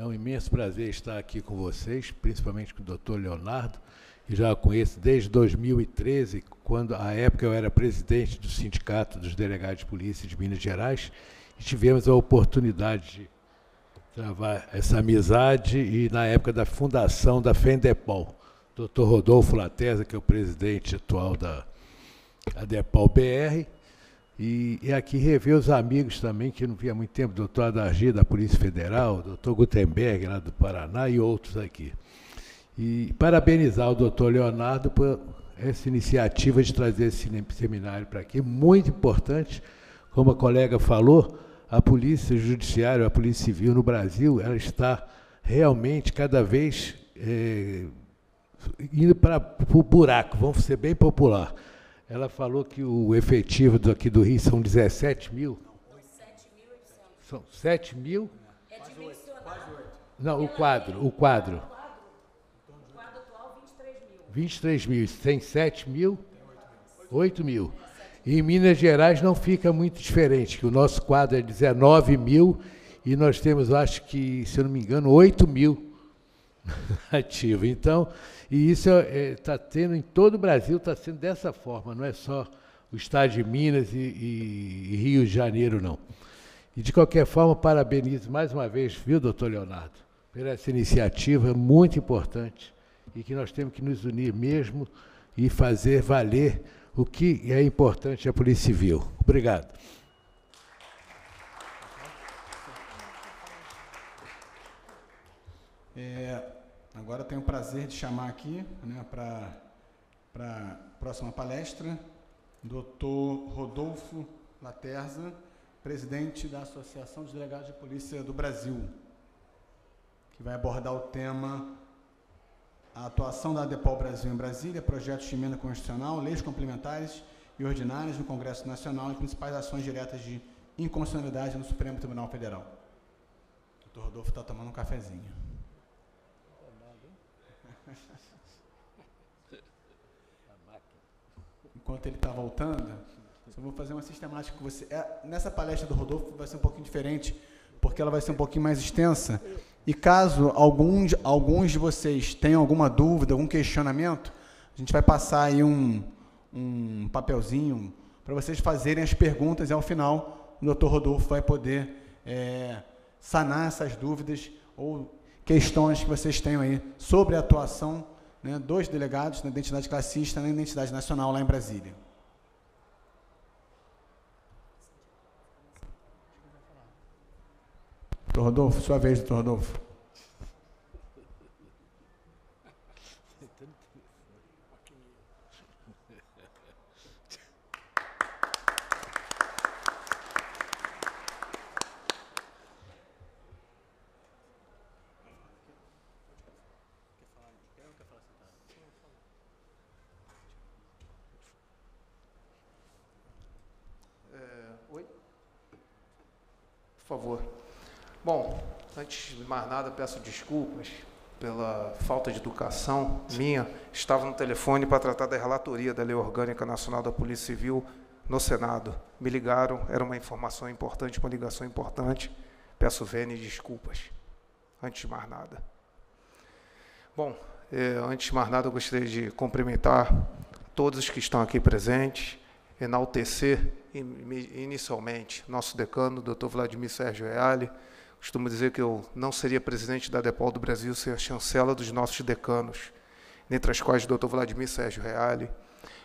É um imenso prazer estar aqui com vocês, principalmente com o doutor Leonardo, que já conheço desde 2013, quando, à época, eu era presidente do Sindicato dos Delegados de Polícia de Minas Gerais, e tivemos a oportunidade de travar essa amizade e, na época da fundação da FENDEPOL. Doutor Rodolfo Latesa, que é o presidente atual da ADEPOL-BR, e, e, aqui rever os amigos também, que não via muito tempo, doutor Adargi, da Polícia Federal, doutor Gutenberg, lá do Paraná, e outros aqui. E parabenizar o doutor Leonardo por essa iniciativa de trazer esse seminário para aqui, muito importante, como a colega falou, a Polícia Judiciária, a Polícia Civil no Brasil, ela está realmente cada vez é, indo para o buraco, vamos ser bem popular. Ela falou que o efetivo aqui do Rio são 17 mil. São 7 mil? É Não, o quadro, o quadro. O quadro atual, 23 mil. 23 mil. Tem 7 mil? 8 mil. E em Minas Gerais não fica muito diferente, que o nosso quadro é 19 mil e nós temos, acho que, se eu não me engano, 8 mil [LAUGHS] ativos. Então, e isso está é, é tá tendo em todo o Brasil, está sendo dessa forma, não é só o estado de Minas e, e, Rio de Janeiro, não. E, de qualquer forma, parabenizo mais uma vez, viu, doutor Leonardo, por essa iniciativa muito importante e que nós temos que nos unir mesmo e fazer valer o que é importante a Polícia Civil. Obrigado. É, Agora tenho o prazer de chamar aqui né, para a próxima palestra, doutor Rodolfo Laterza, presidente da Associação de Delegados de Polícia do Brasil, que vai abordar o tema a atuação da Depol Brasil em Brasília, projetos de emenda constitucional, leis complementares e ordinárias no Congresso Nacional e principais ações diretas de inconstitucionalidade no Supremo Tribunal Federal. O doutor Rodolfo está tomando um cafezinho. enquanto ele está voltando, só vou fazer uma sistemática com você. É, nessa palestra do Rodolfo vai ser um pouquinho diferente, porque ela vai ser um pouquinho mais extensa. E caso alguns, alguns de vocês tenham alguma dúvida, algum questionamento, a gente vai passar aí um, um papelzinho para vocês fazerem as perguntas e ao final o Dr. Rodolfo vai poder é, sanar essas dúvidas ou questões que vocês tenham aí sobre a atuação né, dois delegados na né, identidade classista né, e na identidade nacional lá em Brasília. Doutor Rodolfo, sua vez, doutor Rodolfo. Antes de mais nada, peço desculpas pela falta de educação minha. Estava no telefone para tratar da relatoria da Lei Orgânica Nacional da Polícia Civil no Senado. Me ligaram, era uma informação importante, uma ligação importante. Peço vênia e desculpas. Antes de mais nada. Bom, eh, antes de mais nada, eu gostaria de cumprimentar todos que estão aqui presentes, enaltecer inicialmente nosso decano, Dr. Vladimir Sérgio Reale, Costumo dizer que eu não seria presidente da Depol do Brasil sem a chancela dos nossos decanos, dentre as quais o Dr. Vladimir Sérgio Reale.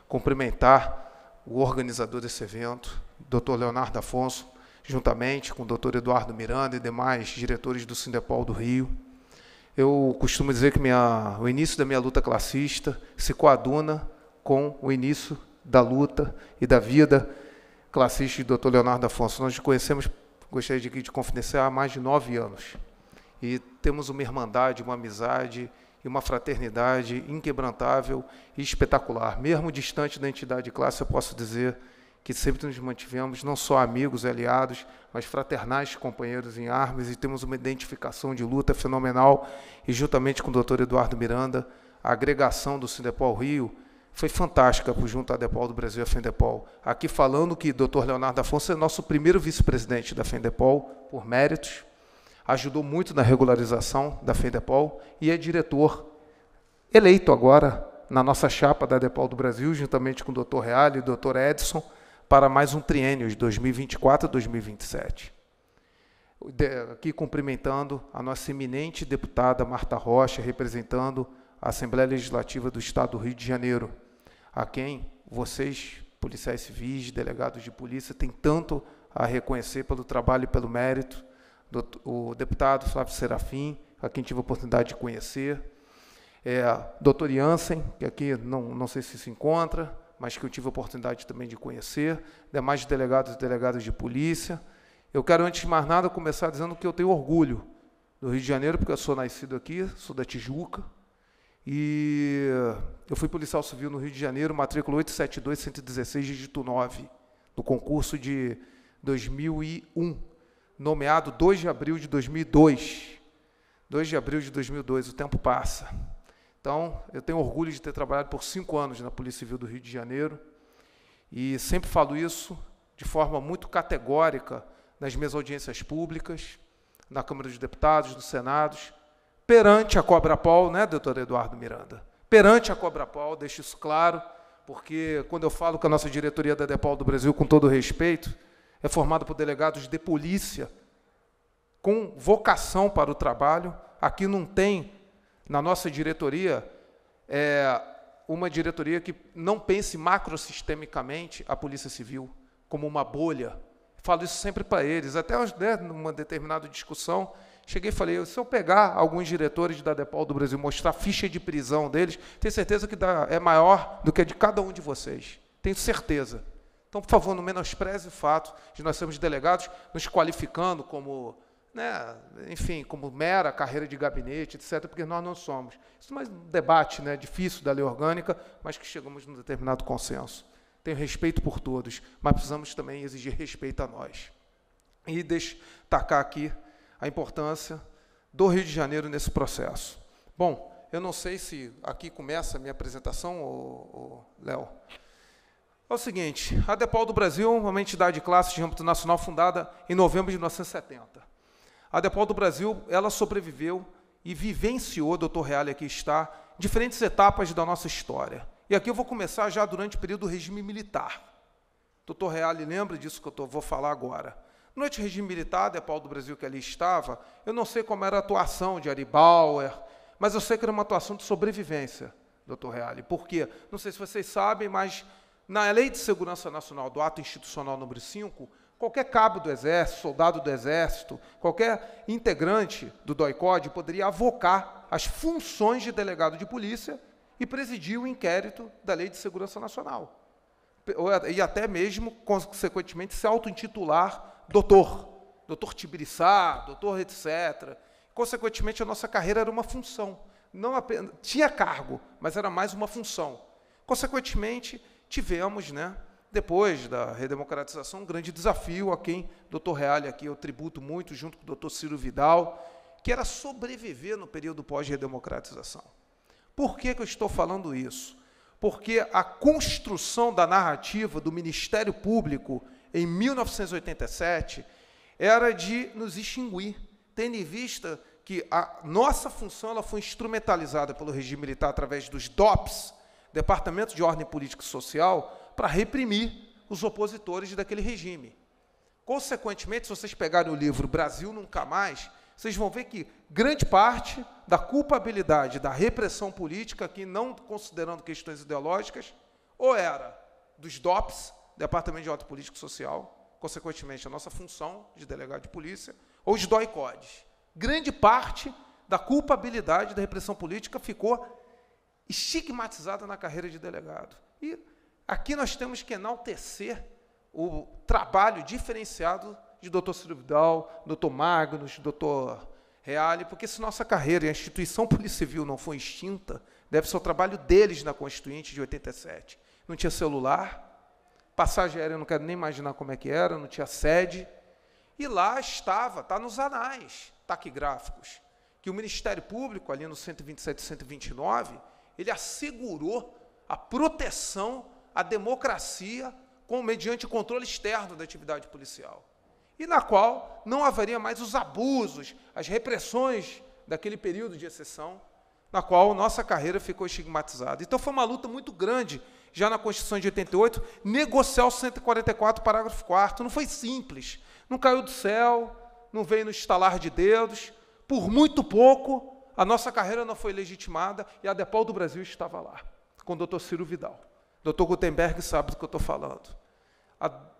Cumprimentar o organizador desse evento, Dr. Leonardo Afonso, juntamente com o Dr. Eduardo Miranda e demais diretores do Sindepol do Rio. Eu costumo dizer que minha, o início da minha luta classista se coaduna com o início da luta e da vida classista de Dr. Leonardo Afonso. Nós nos conhecemos gostaria de, de confidenciar, há mais de nove anos. E temos uma irmandade, uma amizade e uma fraternidade inquebrantável e espetacular. Mesmo distante da entidade de classe, eu posso dizer que sempre nos mantivemos não só amigos, aliados, mas fraternais companheiros em armas e temos uma identificação de luta fenomenal e juntamente com o Dr. Eduardo Miranda, a agregação do Sindepol Rio, foi fantástica por junto a Depol do Brasil e a Fendepol. Aqui falando que o Dr. Leonardo Afonso é nosso primeiro vice-presidente da Fendepol por méritos, ajudou muito na regularização da Fendepol e é diretor eleito agora na nossa chapa da Depol do Brasil, juntamente com o Dr. Reale e o Dr. Edson, para mais um triênio de 2024 a 2027. Aqui cumprimentando a nossa eminente deputada Marta Rocha, representando a Assembleia Legislativa do Estado do Rio de Janeiro a quem vocês, policiais civis, delegados de polícia, têm tanto a reconhecer pelo trabalho e pelo mérito, o deputado Flávio Serafim, a quem tive a oportunidade de conhecer, é, doutor Jansen, que aqui não, não sei se se encontra, mas que eu tive a oportunidade também de conhecer, demais delegados e delegadas de polícia. Eu quero, antes de mais nada, começar dizendo que eu tenho orgulho do Rio de Janeiro, porque eu sou nascido aqui, sou da Tijuca, e eu fui policial civil no Rio de Janeiro, matrícula 872-116, dígito 9, no concurso de 2001, nomeado 2 de abril de 2002. 2 de abril de 2002, o tempo passa. Então, eu tenho orgulho de ter trabalhado por cinco anos na Polícia Civil do Rio de Janeiro e sempre falo isso de forma muito categórica nas minhas audiências públicas, na Câmara dos Deputados, nos Senados, perante a Cobra Paul, né, doutor Eduardo Miranda? Perante a Cobra Paul, deixo isso claro, porque quando eu falo com a nossa diretoria da Depol do Brasil, com todo respeito, é formada por delegados de polícia com vocação para o trabalho. Aqui não tem, na nossa diretoria, é, uma diretoria que não pense macrosistemicamente a Polícia Civil como uma bolha. Falo isso sempre para eles, até né, numa determinada discussão, Cheguei e falei, se eu pegar alguns diretores da Depol do Brasil, mostrar a ficha de prisão deles, tenho certeza que dá, é maior do que a de cada um de vocês. Tenho certeza. Então, por favor, não menospreze o fato de nós sermos delegados nos qualificando como, né, enfim, como mera carreira de gabinete, etc., porque nós não somos. Isso é mais um debate né, difícil da lei orgânica, mas que chegamos num determinado consenso. Tenho respeito por todos, mas precisamos também exigir respeito a nós. E destacar aqui a importância do Rio de Janeiro nesse processo. Bom, eu não sei se aqui começa a minha apresentação, Léo. É o seguinte, a Depol do Brasil é uma entidade de classe de âmbito nacional fundada em novembro de 1970. A Depol do Brasil, ela sobreviveu e vivenciou, doutor Reale aqui está, diferentes etapas da nossa história. E aqui eu vou começar já durante o período do regime militar. Doutor Reale lembra disso que eu tô, vou falar agora. Durante o regime militar, de Paulo do Brasil que ali estava, eu não sei como era a atuação de Ari Bauer, mas eu sei que era uma atuação de sobrevivência, doutor Reale. Por quê? Não sei se vocês sabem, mas na Lei de Segurança Nacional do Ato Institucional número 5, qualquer cabo do Exército, soldado do Exército, qualquer integrante do DOICOD poderia avocar as funções de delegado de polícia e presidir o inquérito da Lei de Segurança Nacional. E até mesmo, consequentemente, se auto-intitular doutor, doutor Tibiriçá, doutor etc. Consequentemente, a nossa carreira era uma função. Não apenas, tinha cargo, mas era mais uma função. Consequentemente, tivemos, né, depois da redemocratização, um grande desafio a quem doutor Reale aqui eu tributo muito, junto com o doutor Ciro Vidal, que era sobreviver no período pós-redemocratização. Por que, que eu estou falando isso? Porque a construção da narrativa do Ministério Público em 1987, era de nos extinguir, tendo em vista que a nossa função ela foi instrumentalizada pelo regime militar através dos DOPs, Departamentos de Ordem Política e Social, para reprimir os opositores daquele regime. Consequentemente, se vocês pegarem o livro Brasil Nunca Mais, vocês vão ver que grande parte da culpabilidade da repressão política, que não considerando questões ideológicas, ou era dos DOPs, Departamento de Ordem Político Social, consequentemente, a nossa função de delegado de polícia, ou de doi -codes. Grande parte da culpabilidade da repressão política ficou estigmatizada na carreira de delegado. E aqui nós temos que enaltecer o trabalho diferenciado de doutor Ciro Vidal, doutor Magnus, doutor Reale, porque se nossa carreira e a instituição Polícia Civil não foi extinta, deve ser o trabalho deles na Constituinte de 87. Não tinha celular, Passagem aérea, eu não quero nem imaginar como é que era, não tinha sede. E lá estava, está nos anais taquigráficos, que o Ministério Público, ali no 127 e 129, ele assegurou a proteção à democracia com mediante controle externo da atividade policial. E na qual não haveria mais os abusos, as repressões daquele período de exceção, na qual nossa carreira ficou estigmatizada. Então foi uma luta muito grande já na Constituição de 88, negociar o 144, parágrafo 4 Não foi simples. Não caiu do céu, não veio no estalar de dedos. Por muito pouco, a nossa carreira não foi legitimada e a Depol do Brasil estava lá, com o doutor Ciro Vidal. Doutor Gutenberg sabe do que eu estou falando.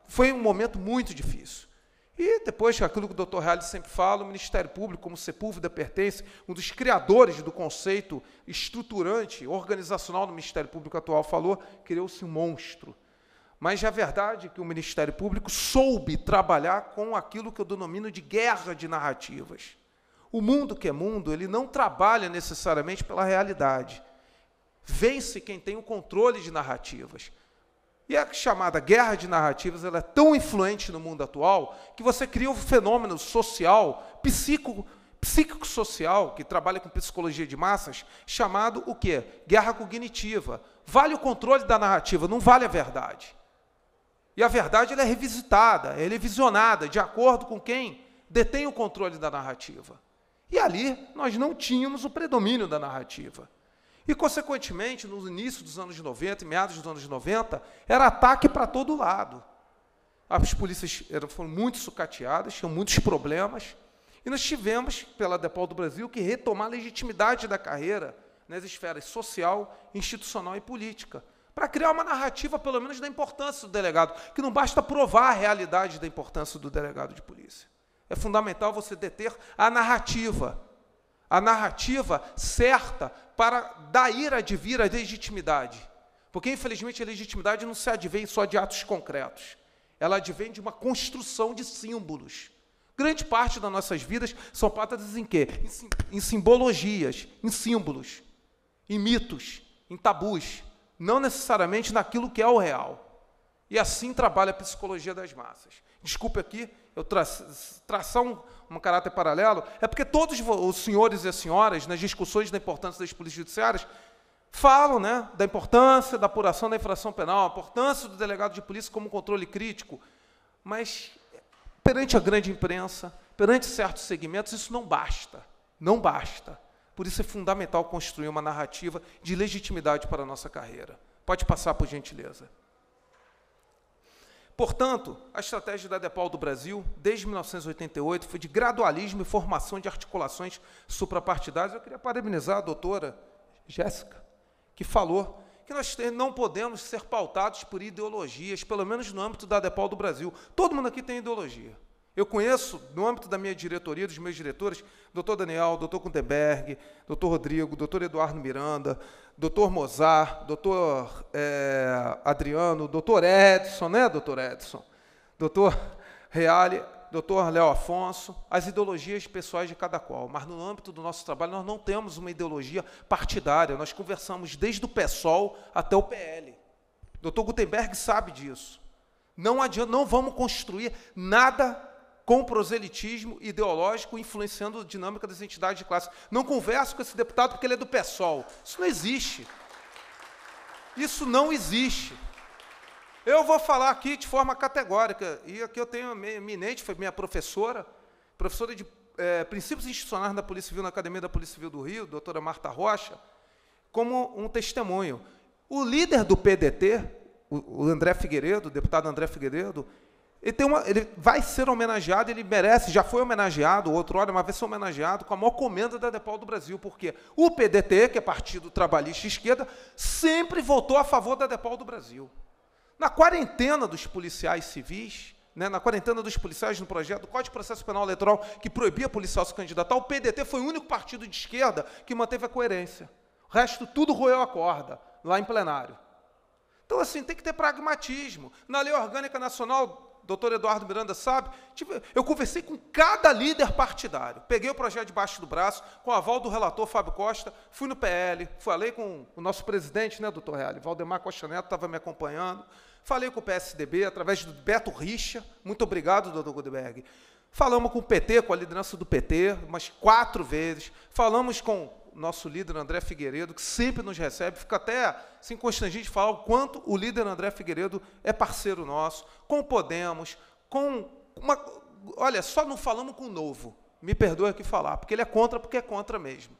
foi um momento muito difícil. E depois, aquilo que o Dr. Reale sempre fala, o Ministério Público, como Sepúlveda pertence, um dos criadores do conceito estruturante, organizacional do Ministério Público atual, falou, criou-se um monstro. Mas é verdade que o Ministério Público soube trabalhar com aquilo que eu denomino de guerra de narrativas. O mundo que é mundo, ele não trabalha necessariamente pela realidade. Vence quem tem o controle de narrativas. E a chamada guerra de narrativas ela é tão influente no mundo atual que você cria um fenômeno social, psico, psíquico-social, que trabalha com psicologia de massas, chamado o quê? Guerra cognitiva. Vale o controle da narrativa, não vale a verdade. E a verdade ela é revisitada, ela é visionada, de acordo com quem detém o controle da narrativa. E ali nós não tínhamos o predomínio da narrativa. E, consequentemente, no início dos anos 90, meados dos anos 90, era ataque para todo lado. As polícias eram, foram muito sucateadas, tinham muitos problemas, e nós tivemos, pela Depol do Brasil, que retomar a legitimidade da carreira nas esferas social, institucional e política, para criar uma narrativa, pelo menos, da importância do delegado, que não basta provar a realidade da importância do delegado de polícia. É fundamental você deter a narrativa, a narrativa certa para dar ira de vir a legitimidade. Porque, infelizmente, a legitimidade não se advém só de atos concretos. Ela advém de uma construção de símbolos. Grande parte das nossas vidas são patas em quê? Em, sim, em simbologias, em símbolos, em mitos, em tabus. Não necessariamente naquilo que é o real. E assim trabalha a psicologia das massas. Desculpe aqui, eu tra traçar um, um caráter paralelo, é porque todos os senhores e as senhoras, nas discussões da importância das polícias judiciárias, falam né, da importância da apuração da infração penal, a importância do delegado de polícia como controle crítico, mas perante a grande imprensa, perante certos segmentos, isso não basta. Não basta. Por isso é fundamental construir uma narrativa de legitimidade para a nossa carreira. Pode passar, por gentileza. Portanto, a estratégia da DEPAL do Brasil, desde 1988, foi de gradualismo e formação de articulações suprapartidárias. Eu queria parabenizar a doutora Jéssica, que falou que nós não podemos ser pautados por ideologias, pelo menos no âmbito da DEPAL do Brasil. Todo mundo aqui tem ideologia. Eu conheço, no âmbito da minha diretoria, dos meus diretores, doutor Daniel, doutor Kundenberg, doutor Rodrigo, doutor Eduardo Miranda, doutor Mozart, doutor é, Adriano, doutor Edson, né, doutor Edson? Doutor Reale, doutor Léo Afonso, as ideologias pessoais de cada qual. Mas no âmbito do nosso trabalho, nós não temos uma ideologia partidária. Nós conversamos desde o PSOL até o PL. Doutor Gutenberg sabe disso. Não adianta, não vamos construir nada com proselitismo ideológico influenciando a dinâmica das entidades de classe. Não converso com esse deputado porque ele é do PSOL. Isso não existe. Isso não existe. Eu vou falar aqui de forma categórica, e aqui eu tenho a minha eminente, foi minha professora, professora de é, princípios institucionais da Polícia Civil na Academia da Polícia Civil do Rio, doutora Marta Rocha, como um testemunho. O líder do PDT, o André Figueiredo, o deputado André Figueiredo, ele, tem uma, ele vai ser homenageado, ele merece, já foi homenageado, outro hora, uma vez foi homenageado com a maior comenda da Depol do Brasil, porque o PDT, que é Partido Trabalhista Esquerda, sempre votou a favor da Depol do Brasil. Na quarentena dos policiais civis, né, na quarentena dos policiais no projeto do Código de Processo Penal Eleitoral, que proibia policial se candidatar, o PDT foi o único partido de esquerda que manteve a coerência. O resto tudo roeu a corda, lá em plenário. Então, assim, tem que ter pragmatismo. Na Lei Orgânica Nacional doutor Eduardo Miranda sabe, eu conversei com cada líder partidário. Peguei o projeto debaixo do braço, com o aval do relator Fábio Costa, fui no PL, falei com o nosso presidente, né, doutor Reale, Valdemar Costa Neto estava me acompanhando, falei com o PSDB através do Beto Richa, muito obrigado, doutor Goldberg. Falamos com o PT, com a liderança do PT, umas quatro vezes, falamos com nosso líder André Figueiredo, que sempre nos recebe, fica até assim constrangente de falar o quanto o líder André Figueiredo é parceiro nosso, com o Podemos, com uma. Olha, só não falamos com o novo. Me perdoa aqui falar, porque ele é contra, porque é contra mesmo.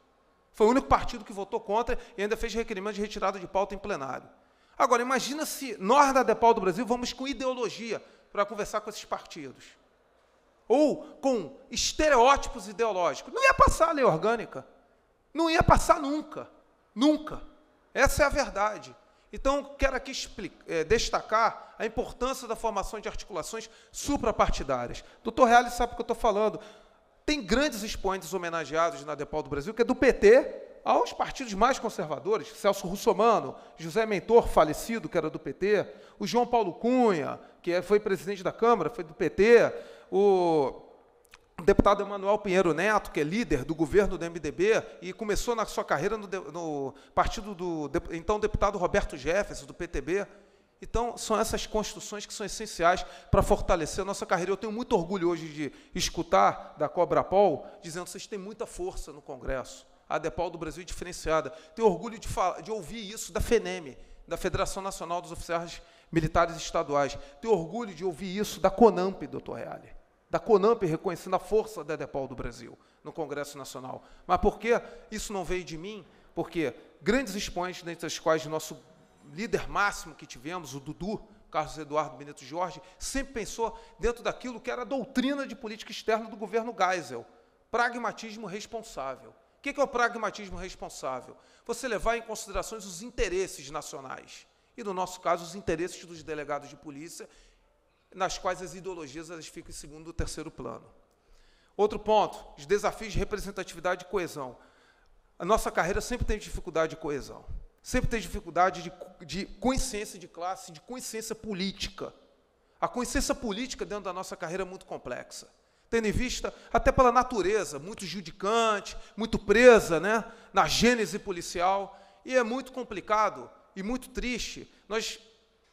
Foi o único partido que votou contra e ainda fez requerimento de retirada de pauta em plenário. Agora, imagina se nós da DEPAL do Brasil vamos com ideologia para conversar com esses partidos. Ou com estereótipos ideológicos. Não ia passar a lei orgânica. Não ia passar nunca, nunca. Essa é a verdade. Então, quero aqui é, destacar a importância da formação de articulações suprapartidárias. Doutor Reale sabe o que eu estou falando. Tem grandes expoentes homenageados na Depol do Brasil, que é do PT aos partidos mais conservadores, Celso Russomano, José Mentor, falecido, que era do PT, o João Paulo Cunha, que é, foi presidente da Câmara, foi do PT, o o deputado Emanuel Pinheiro Neto, que é líder do governo do MDB e começou na sua carreira no, no partido do então deputado Roberto Jefferson, do PTB. Então, são essas construções que são essenciais para fortalecer a nossa carreira. Eu tenho muito orgulho hoje de escutar da Cobra Paul dizendo que vocês têm muita força no Congresso. A Depol do Brasil é diferenciada. Tenho orgulho de, falar, de ouvir isso da FENEME, da Federação Nacional dos Oficiais Militares Estaduais. Tenho orgulho de ouvir isso da CONAMP, doutor Reale da Conamp reconhecendo a força da Edepol do Brasil no Congresso Nacional. Mas por que isso não veio de mim? Porque grandes expoentes, dentre as quais nosso líder máximo que tivemos, o Dudu, Carlos Eduardo Benito Jorge, sempre pensou dentro daquilo que era a doutrina de política externa do governo Geisel, pragmatismo responsável. O que é o pragmatismo responsável? Você levar em consideração os interesses nacionais, e no nosso caso, os interesses dos delegados de polícia nas quais as ideologias elas ficam em segundo ou terceiro plano. Outro ponto, os desafios de representatividade e coesão. A nossa carreira sempre tem dificuldade de coesão, sempre tem dificuldade de, de consciência de classe, de consciência política. A consciência política dentro da nossa carreira é muito complexa, tendo em vista até pela natureza, muito judicante, muito presa né, na gênese policial, e é muito complicado e muito triste nós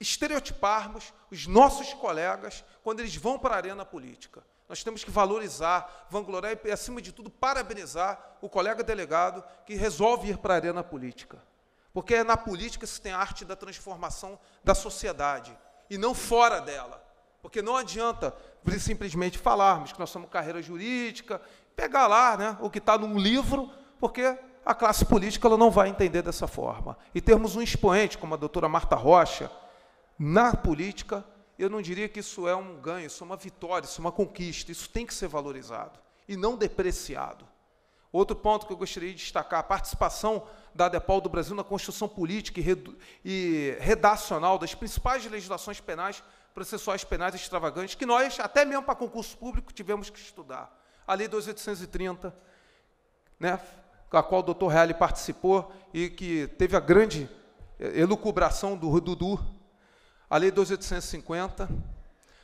estereotiparmos os nossos colegas quando eles vão para a arena política. Nós temos que valorizar, vangloriar e, acima de tudo, parabenizar o colega delegado que resolve ir para a arena política. Porque é na política que se tem a arte da transformação da sociedade e não fora dela. Porque não adianta simplesmente falarmos que nós somos carreira jurídica, pegar lá né, o que está num livro, porque a classe política ela não vai entender dessa forma. E termos um expoente, como a doutora Marta Rocha, na política, eu não diria que isso é um ganho, isso é uma vitória, isso é uma conquista, isso tem que ser valorizado e não depreciado. Outro ponto que eu gostaria de destacar, a participação da DEPOL do Brasil na construção política e redacional das principais legislações penais, processuais penais extravagantes, que nós, até mesmo para concurso público, tivemos que estudar. A Lei 2830, né, a qual o doutor Reale participou e que teve a grande eh, elucubração do Dudu, a Lei 2850,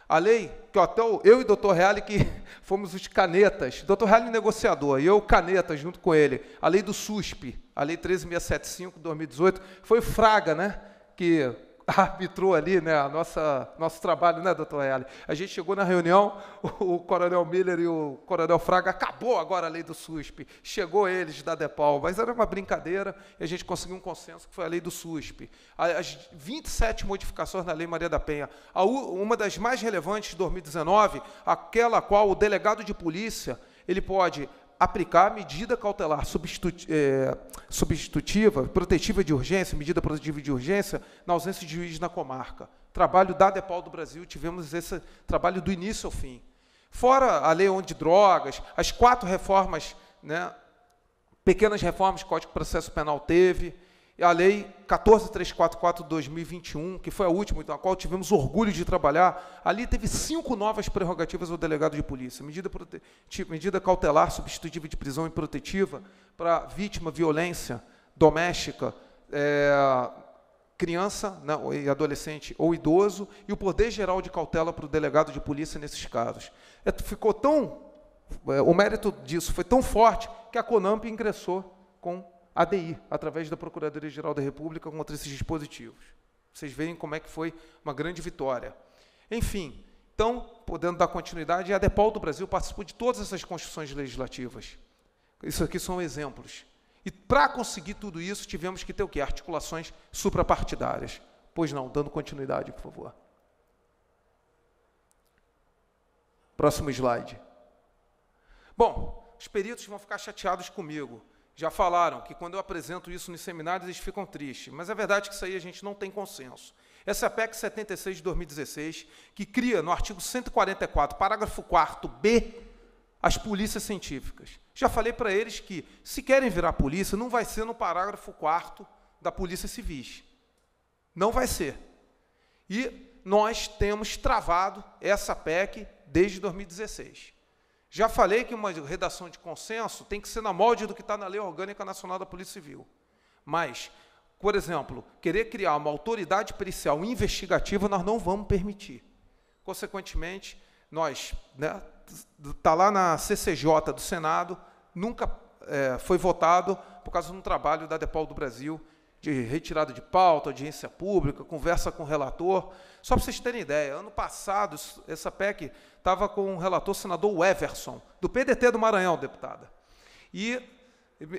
a lei que até eu e o doutor Reale que [LAUGHS] fomos os canetas, doutor Reale é negociador, e eu caneta junto com ele, a lei do SUSP, a lei 13675 2018, foi Fraga, né, que arbitrou ali, né, a nossa, nosso trabalho, né, doutor Reale? A gente chegou na reunião, o, coronel Miller e o coronel Fraga, acabou agora a lei do SUSP, chegou eles da DEPAL, mas era uma brincadeira e a gente conseguiu um consenso que foi a lei do SUSP. As 27 modificações na Lei Maria da Penha, a, uma das mais relevantes de 2019, aquela qual o delegado de polícia, ele pode aplicar a medida cautelar é, substitutiva, protetiva de urgência, medida protetiva de urgência, na ausência de juiz na comarca. Trabalho da DEPAL do Brasil, tivemos esse trabalho do início ao fim. Fora a lei onde drogas, as quatro reformas, né, pequenas reformas que o Código de Processo Penal teve, a Lei 14344-2021, que foi a última, na então, qual tivemos orgulho de trabalhar, ali teve cinco novas prerrogativas ao delegado de polícia. Medida, medida cautelar, substitutiva de prisão e protetiva para vítima, violência doméstica, é, criança né, e adolescente ou idoso, e o poder geral de cautela para o delegado de polícia nesses casos. É, ficou tão... Eh, o mérito disso foi tão forte que a CONAMP ingressou com ADI, através da Procuradoria-Geral da República, contra esses dispositivos. Vocês veem como é que foi uma grande vitória. Enfim, então, podendo dar continuidade, a ADEPAL do Brasil participou de todas essas construções legislativas. Isso aqui são exemplos. E para conseguir tudo isso, tivemos que ter o quê? Articulações suprapartidárias. Pois não, dando continuidade, por favor. Próximo slide. Bom, os peritos vão ficar chateados comigo já falaram que quando eu apresento isso nos seminários eles ficam tristes, mas é verdade que isso aí a gente não tem consenso. Essa é a PEC 76 de 2016, que cria no artigo 144, parágrafo 4b, as polícias científicas. Já falei para eles que, se querem virar polícia, não vai ser no parágrafo 4 da Polícia Civis. Não vai ser. E nós temos travado essa PEC desde 2016. Já falei que uma redação de consenso tem que ser na molde do que está na Lei Orgânica Nacional da Polícia Civil. Mas, por exemplo, querer criar uma autoridade pericial investigativa, nós não vamos permitir. Consequentemente, nós, né, está lá na CCJ do Senado, nunca é, foi votado por causa de um trabalho da Depol do Brasil, de retirada de pauta, audiência pública, conversa com o relator. Só para vocês terem ideia, ano passado essa PEC estava com o relator senador Everson, do PDT do Maranhão, deputada. E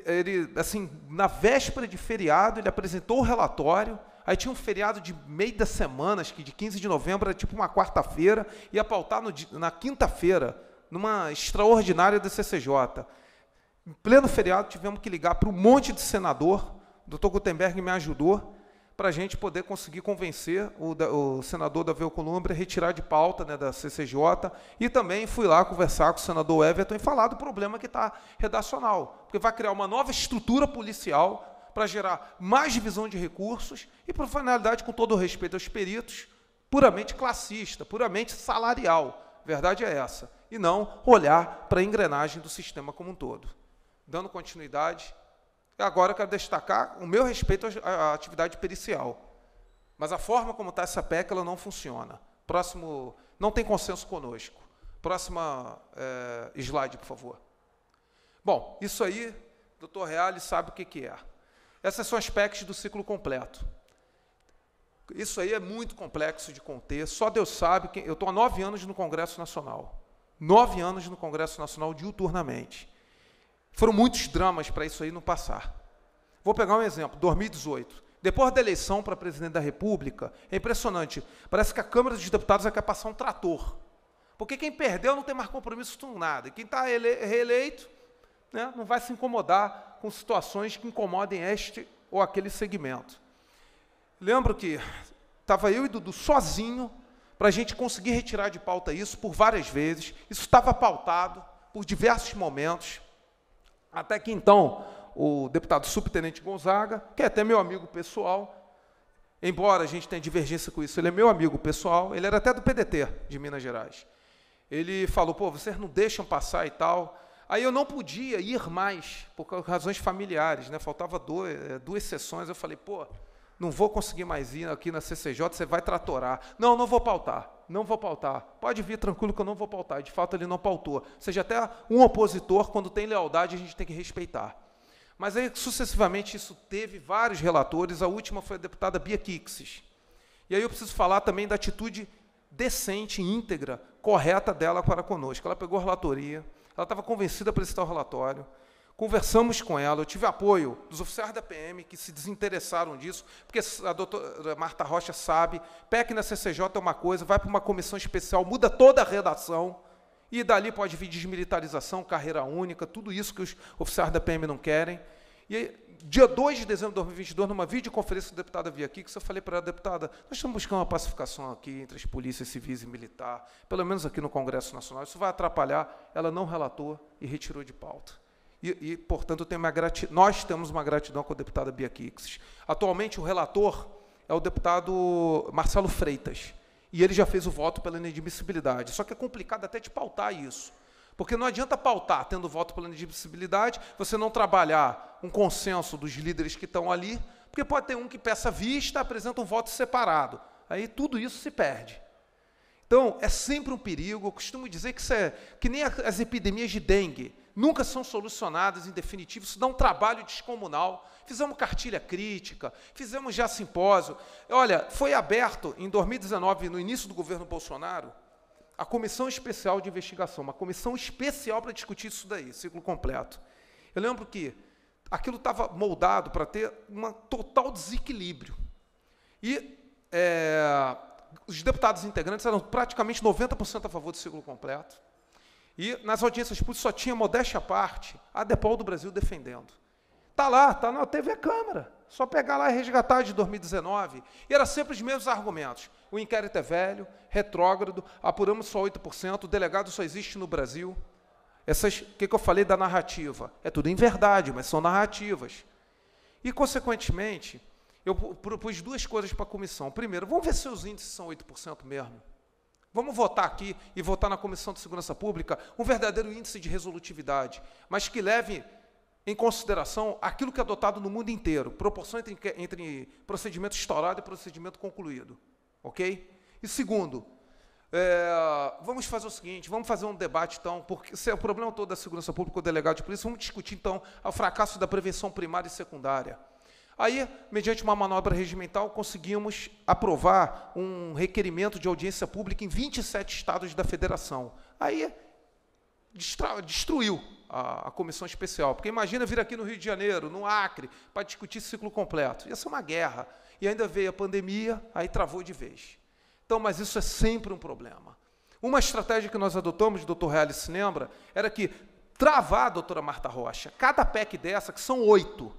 ele, assim, na véspera de feriado, ele apresentou o relatório, aí tinha um feriado de meio da semana, acho que de 15 de novembro, era tipo uma quarta-feira, ia pautar no, na quinta-feira, numa extraordinária da CCJ. Em pleno feriado, tivemos que ligar para um monte de senador Dr. Gutenberg me ajudou para a gente poder conseguir convencer o, o senador Davi Alcolumbre a retirar de pauta né, da CCJ e também fui lá conversar com o senador Everton e falar do problema que está redacional, porque vai criar uma nova estrutura policial para gerar mais divisão de recursos e, por finalidade, com todo o respeito aos peritos, puramente classista, puramente salarial. Verdade é essa. E não olhar para a engrenagem do sistema como um todo. Dando continuidade, Agora eu quero destacar o meu respeito à atividade pericial. Mas a forma como está essa PEC, ela não funciona. Próximo, não tem consenso conosco. Próxima é, slide, por favor. Bom, isso aí, doutor Reale sabe o que, que é. Essas são as PECs do ciclo completo. Isso aí é muito complexo de conter, só Deus sabe. Que eu estou há nove anos no Congresso Nacional. Nove anos no Congresso Nacional, diuturnamente. Foram muitos dramas para isso aí não passar. Vou pegar um exemplo, 2018. Depois da eleição para presidente da República, é impressionante. Parece que a Câmara dos Deputados vai é quer passar um trator. Porque quem perdeu não tem mais compromisso com nada. E quem está reeleito né, não vai se incomodar com situações que incomodem este ou aquele segmento. Lembro que estava eu e Dudu sozinho para a gente conseguir retirar de pauta isso por várias vezes. Isso estava pautado por diversos momentos. Até que então, o deputado subtenente Gonzaga, que é até meu amigo pessoal, embora a gente tenha divergência com isso, ele é meu amigo pessoal, ele era até do PDT de Minas Gerais. Ele falou: pô, vocês não deixam passar e tal. Aí eu não podia ir mais, por razões familiares, né? faltava dois, eh, duas sessões. Eu falei: pô, não vou conseguir mais ir aqui na CCJ, você vai tratorar. Não, não vou pautar não vou pautar. Pode vir tranquilo que eu não vou pautar. E de fato ele não pautou. Ou seja, até um opositor, quando tem lealdade, a gente tem que respeitar. Mas aí, sucessivamente, isso teve vários relatores. A última foi a deputada Bia Kixis. E aí eu preciso falar também da atitude decente, íntegra, correta dela para conosco. Ela pegou a relatoria, ela estava convencida para esse tal relatório, conversamos com ela, eu tive apoio dos oficiais da PM que se desinteressaram disso, porque a doutora Marta Rocha sabe, PEC na CCJ é uma coisa, vai para uma comissão especial, muda toda a redação, e dali pode vir desmilitarização, carreira única, tudo isso que os oficiais da PM não querem. E dia 2 de dezembro de 2022, numa videoconferência que a deputada veio aqui, que eu falei para a deputada, nós estamos buscando uma pacificação aqui entre as polícias civis e militar, pelo menos aqui no Congresso Nacional, isso vai atrapalhar. Ela não relatou e retirou de pauta. E, e, portanto, eu uma nós temos uma gratidão com a deputada Bia Kix. Atualmente, o relator é o deputado Marcelo Freitas, e ele já fez o voto pela inadmissibilidade. Só que é complicado até de pautar isso, porque não adianta pautar tendo voto pela inadmissibilidade, você não trabalhar um consenso dos líderes que estão ali, porque pode ter um que peça vista, apresenta um voto separado. Aí tudo isso se perde. Então, é sempre um perigo. Eu costumo dizer que, é, que nem as epidemias de dengue nunca são solucionadas em definitivo, isso dá um trabalho descomunal. Fizemos cartilha crítica, fizemos já simpósio. Olha, foi aberto em 2019, no início do governo Bolsonaro, a comissão especial de investigação, uma comissão especial para discutir isso daí, ciclo completo. Eu lembro que aquilo estava moldado para ter um total desequilíbrio. E é, os deputados integrantes eram praticamente 90% a favor do ciclo completo e nas audiências públicas só tinha modéstia à parte, a Depol do Brasil defendendo. Está lá, está na TV Câmara. Só pegar lá e resgatar de 2019. E era sempre os mesmos argumentos. O inquérito é velho, retrógrado, apuramos só 8%, o delegado só existe no Brasil. Essas, o que, que eu falei da narrativa? É tudo em verdade, mas são narrativas. E, consequentemente, eu propus duas coisas para a comissão. Primeiro, vamos ver se os índices são 8% mesmo. Vamos votar aqui e votar na Comissão de Segurança Pública um verdadeiro índice de resolutividade, mas que leve em consideração aquilo que é adotado no mundo inteiro, proporção entre, entre procedimento estourado e procedimento concluído. Ok? E segundo, é, vamos fazer o seguinte, vamos fazer um debate, então, porque se é o problema todo da segurança pública, o delegado de polícia, vamos discutir, então, o fracasso da prevenção primária e secundária. Aí, mediante uma manobra regimental, conseguimos aprovar um requerimento de audiência pública em 27 estados da federação. Aí, destruiu a, a, comissão especial. Porque imagina vir aqui no Rio de Janeiro, no Acre, para discutir ciclo completo. Ia ser uma guerra. E ainda veio a pandemia, aí travou de vez. Então, mas isso é sempre um problema. Uma estratégia que nós adotamos, doutor Reale se lembra, era que travar, doutora Marta Rocha, cada PEC dessa, que são oito,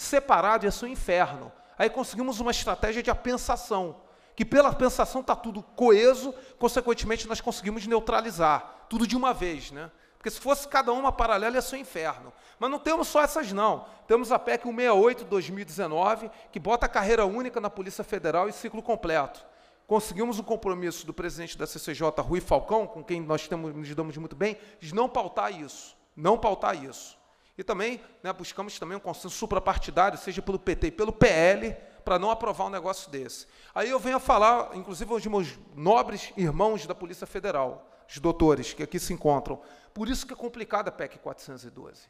separado ia ser um inferno. Aí conseguimos uma estratégia de apensação, que pela apensação está tudo coeso, consequentemente nós conseguimos neutralizar, tudo de uma vez, né? Porque se fosse cada uma paralela, ia ser um inferno. Mas não temos só essas, não. Temos a PEC 168 2019, que bota a carreira única na Polícia Federal e ciclo completo. Conseguimos o um compromisso do presidente da CCJ, Rui Falcão, com quem nós temos, nos damos muito bem, de não pautar isso. Não pautar isso. E também né, buscamos também um consenso suprapartidário, seja pelo PT e pelo PL, para não aprovar um negócio desse. Aí eu venho a falar, inclusive, aos meus nobres irmãos da Polícia Federal, os doutores que aqui se encontram. Por isso que é complicada a PEC 412.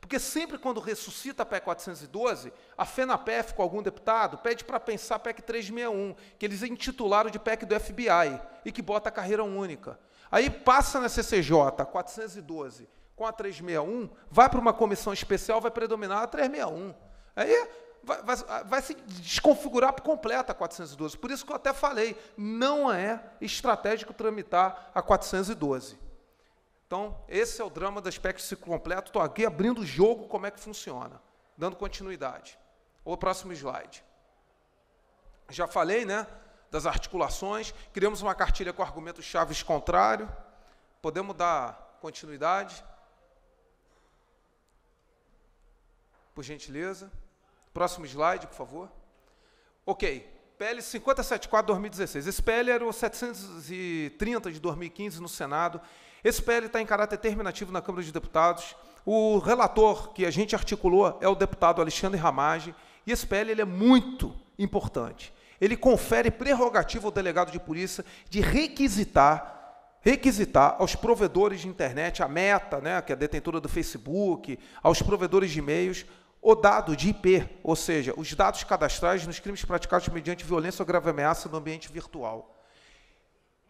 Porque sempre quando ressuscita a PEC 412, a FENAPEF, com algum deputado, pede para pensar a PEC 361, que eles intitularam de PEC do FBI, e que bota a carreira única. Aí passa na CCJ 412, com a 361, vai para uma comissão especial, vai predominar a 361. Aí vai, vai, vai, se desconfigurar por completo a 412. Por isso que eu até falei, não é estratégico tramitar a 412. Então, esse é o drama do aspecto ciclo completo. Estou aqui abrindo o jogo, como é que funciona, dando continuidade. O próximo slide. Já falei, né, das articulações. Criamos uma cartilha com argumentos chaves contrário. Podemos dar continuidade. por gentileza. Próximo slide, por favor. Ok. PL 574 2016. Esse PL era o 730 de 2015 no Senado. Esse PL está em caráter terminativo na Câmara de Deputados. O relator que a gente articulou é o deputado Alexandre Ramage. E esse PL ele é muito importante. Ele confere prerrogativa ao delegado de polícia de requisitar requisitar aos provedores de internet, a Meta, né, que é a detentora do Facebook, aos provedores de e-mails, o dado de IP, ou seja, os dados cadastrais nos crimes praticados mediante violência ou grave ameaça no ambiente virtual.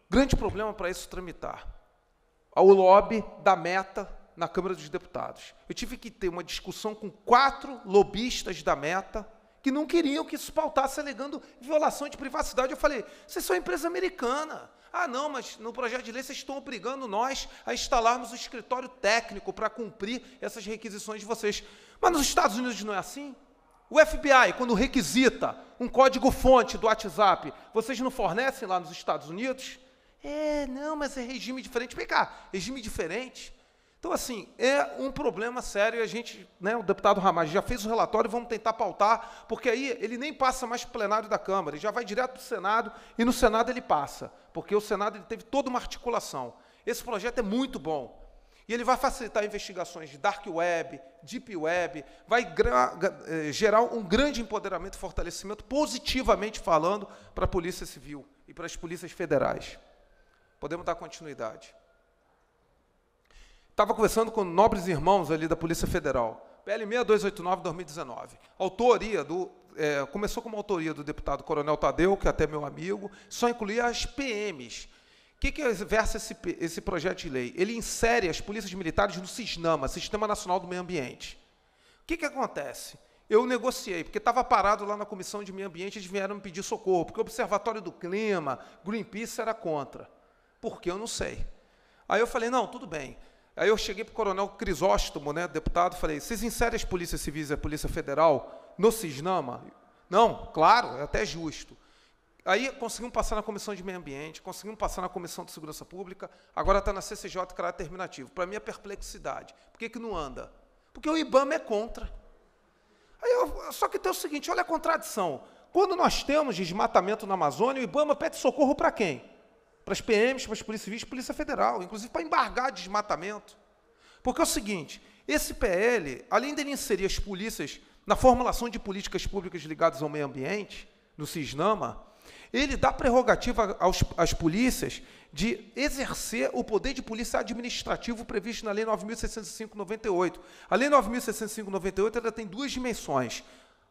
Grande problema para isso tramitar. O lobby da meta na Câmara dos Deputados. Eu tive que ter uma discussão com quatro lobistas da meta que não queriam que isso pautasse alegando violação de privacidade. Eu falei, vocês são empresa americana. Ah, não, mas no projeto de lei vocês estão obrigando nós a instalarmos o um escritório técnico para cumprir essas requisições de vocês. Mas nos Estados Unidos não é assim. O FBI, quando requisita um código-fonte do WhatsApp, vocês não fornecem lá nos Estados Unidos? É, não, mas é regime diferente. Vem cá, regime diferente. Então, assim, é um problema sério. A gente, né, o deputado Ramalho já fez o relatório, vamos tentar pautar, porque aí ele nem passa mais para o plenário da Câmara, ele já vai direto para o Senado, e no Senado ele passa, porque o Senado ele teve toda uma articulação. Esse projeto é muito bom. E ele vai facilitar investigações de dark web, deep web, vai eh, gerar um grande empoderamento e fortalecimento, positivamente falando, para a Polícia Civil e para as polícias federais. Podemos dar continuidade. Estava conversando com nobres irmãos ali da Polícia Federal. PL 6289-2019. Autoria do. É, começou como autoria do deputado Coronel Tadeu, que é até meu amigo, só incluía as PMs, o que, que versa esse, esse projeto de lei? Ele insere as polícias militares no SISNAMA, Sistema Nacional do Meio Ambiente. O que, que acontece? Eu negociei, porque estava parado lá na Comissão de Meio Ambiente, eles vieram me pedir socorro, porque o Observatório do Clima, Greenpeace era contra. Por que eu não sei. Aí eu falei, não, tudo bem. Aí eu cheguei para o coronel Crisóstomo, né, deputado, falei, vocês inserem as polícias civis e a Polícia Federal no SISNAMA? Não, claro, é até justo. Aí conseguimos passar na Comissão de Meio Ambiente, conseguimos passar na Comissão de Segurança Pública, agora está na CCJ caráter terminativo. Para mim é perplexidade. Por que, que não anda? Porque o IBAMA é contra. Aí eu, só que tem o seguinte, olha a contradição. Quando nós temos desmatamento na Amazônia, o IBAMA é pede socorro para quem? Para as PMs, para as Polícias Civis, Polícia Federal, inclusive para embargar desmatamento. Porque é o seguinte, esse PL, além dele inserir as polícias na formulação de políticas públicas ligadas ao meio ambiente, no CISNAMA, ele dá prerrogativa aos, às polícias de exercer o poder de polícia administrativo previsto na Lei 9.605/98. A Lei 9.605/98 ela tem duas dimensões: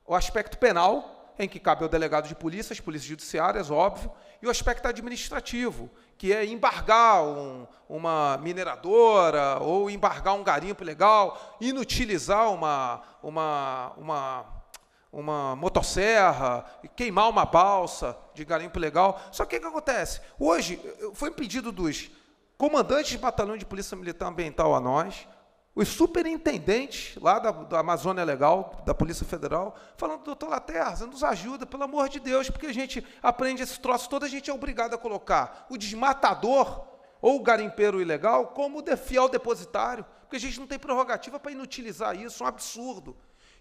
o aspecto penal, em que cabe ao delegado de polícia, as polícias judiciárias, óbvio, e o aspecto administrativo, que é embargar um, uma mineradora ou embargar um garimpo legal, inutilizar uma, uma, uma uma motosserra, queimar uma balsa de garimpo legal. Só que o que acontece? Hoje foi pedido dos comandantes de batalhão de polícia militar ambiental a nós, os superintendentes lá da, da Amazônia Legal, da Polícia Federal, falando, doutor Laterra, você nos ajuda, pelo amor de Deus, porque a gente aprende esse troço todo, a gente é obrigado a colocar o desmatador ou o garimpeiro ilegal como o fiel depositário, porque a gente não tem prerrogativa para inutilizar isso, é um absurdo.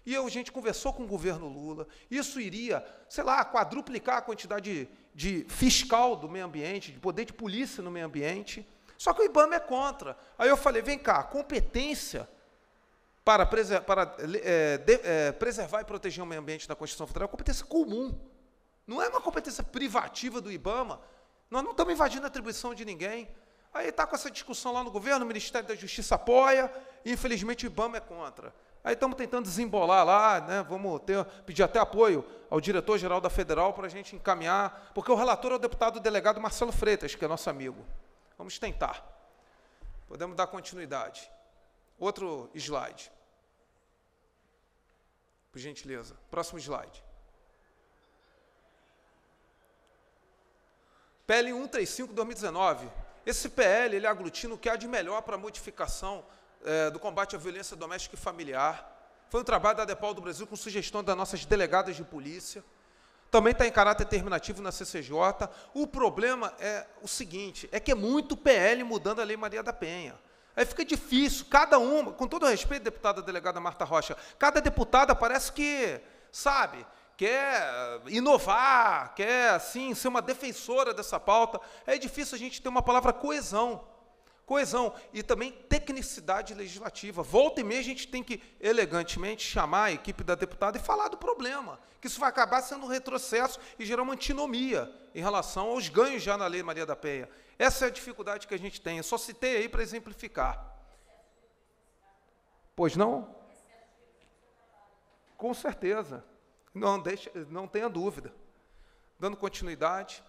E eu, a gente conversou com o governo Lula. Isso iria, sei lá, quadruplicar a quantidade de, de fiscal do meio ambiente, de poder de polícia no meio ambiente. Só que o IBAMA é contra. Aí eu falei, vem cá, competência para, preser, para é, de, é, preservar e proteger o meio ambiente da Constituição Federal é competência comum. Não é uma competência privativa do IBAMA. Nós não estamos invadindo a atribuição de ninguém. Aí está com essa discussão lá no governo, o Ministério da Justiça apoia, e infelizmente o IBAMA é contra. Aí estamos tentando desembolar lá, né? vamos ter, pedir até apoio ao diretor-geral da Federal para a gente encaminhar, porque o relator é o deputado delegado Marcelo Freitas, que é nosso amigo. Vamos tentar. Podemos dar continuidade. Outro slide. Por gentileza. Próximo slide. PL 135 2019. Esse PL ele aglutina o que há de melhor para a modificação é, do combate à violência doméstica e familiar. Foi um trabalho da DEPAL do Brasil com sugestão das nossas delegadas de polícia. Também está em caráter terminativo na CCJ. O problema é o seguinte, é que é muito PL mudando a Lei Maria da Penha. Aí fica difícil, cada uma, com todo respeito, deputada delegada Marta Rocha, cada deputada parece que, sabe, quer inovar, quer, assim, ser uma defensora dessa pauta. É difícil a gente ter uma palavra coesão coesão e também tecnicidade legislativa. Volta e meia a gente tem que elegantemente chamar a equipe da deputada e falar do problema, que isso vai acabar sendo um retrocesso e gerar uma antinomia em relação aos ganhos já na Lei Maria da Penha. Essa é a dificuldade que a gente tem. Eu só citei aí para exemplificar. Pois não? Com certeza. Não, deixa, não tenha dúvida. Dando continuidade,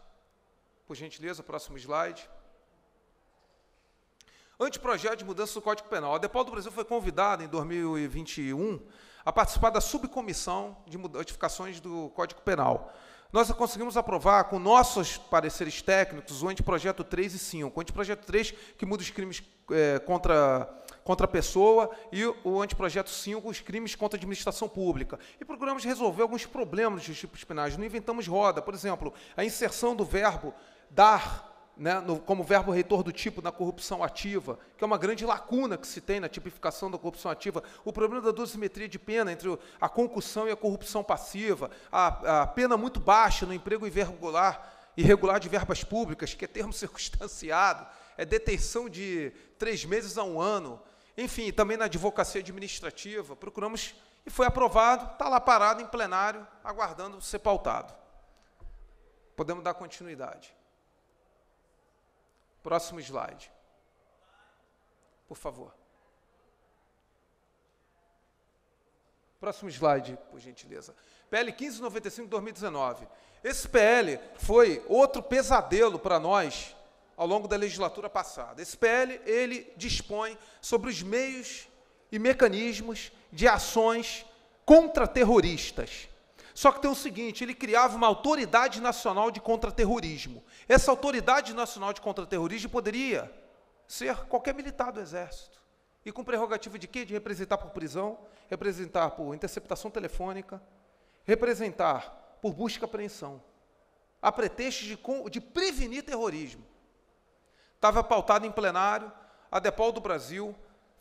por gentileza, próximo slide. Anteprojeto de mudança do Código Penal. A Depol do Brasil foi convidada em 2021 a participar da subcomissão de modificações do Código Penal. Nós conseguimos aprovar com nossos pareceres técnicos o anteprojeto 3 e 5. O anteprojeto 3, que muda os crimes é, contra, contra a pessoa, e o anteprojeto 5, os crimes contra a administração pública. E procuramos resolver alguns problemas dos tipos penais. Não inventamos roda. Por exemplo, a inserção do verbo dar né, no, como verbo reitor do tipo na corrupção ativa, que é uma grande lacuna que se tem na tipificação da corrupção ativa, o problema da dosimetria de pena entre a concussão e a corrupção passiva, a, a pena muito baixa no emprego irregular, irregular de verbas públicas, que é termo [LAUGHS] circunstanciado, é detenção de três meses a um ano, enfim, também na advocacia administrativa, procuramos e foi aprovado, está lá parado em plenário, aguardando ser pautado. Podemos dar continuidade. Próximo slide. Por favor. Próximo slide, por gentileza. PL 1595 2019. Esse PL foi outro pesadelo para nós ao longo da legislatura passada. Esse PL, ele dispõe sobre os meios e mecanismos de ações contra terroristas. Só que tem o seguinte, ele criava uma autoridade nacional de contra-terrorismo. Essa autoridade nacional de contra-terrorismo poderia ser qualquer militar do exército. E com prerrogativa de quê? De representar por prisão, representar por interceptação telefônica, representar por busca e apreensão. A pretexto de, de prevenir terrorismo. Estava pautado em plenário, a Depol do Brasil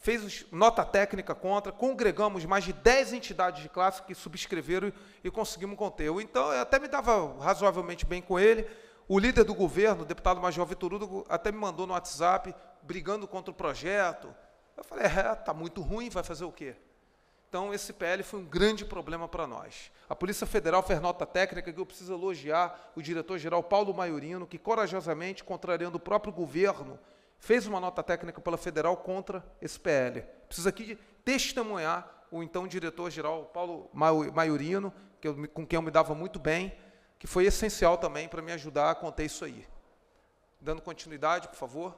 fez nota técnica contra, congregamos mais de 10 entidades de classe que subscreveram e, conseguimos conter. então, eu até me dava razoavelmente bem com ele. O líder do governo, o deputado Major Vitorudo, até me mandou no WhatsApp brigando contra o projeto. Eu falei, é, está muito ruim, vai fazer o quê? Então, esse PL foi um grande problema para nós. A Polícia Federal fez nota técnica que eu preciso elogiar o diretor-geral Paulo Maiorino, que corajosamente, contrariando o próprio governo, fez uma nota técnica pela federal contra esse PL. Preciso aqui testemunhar o então diretor-geral Paulo Maiorino, que eu, com quem eu me dava muito bem, que foi essencial também para me ajudar a contar isso aí. Dando continuidade, por favor.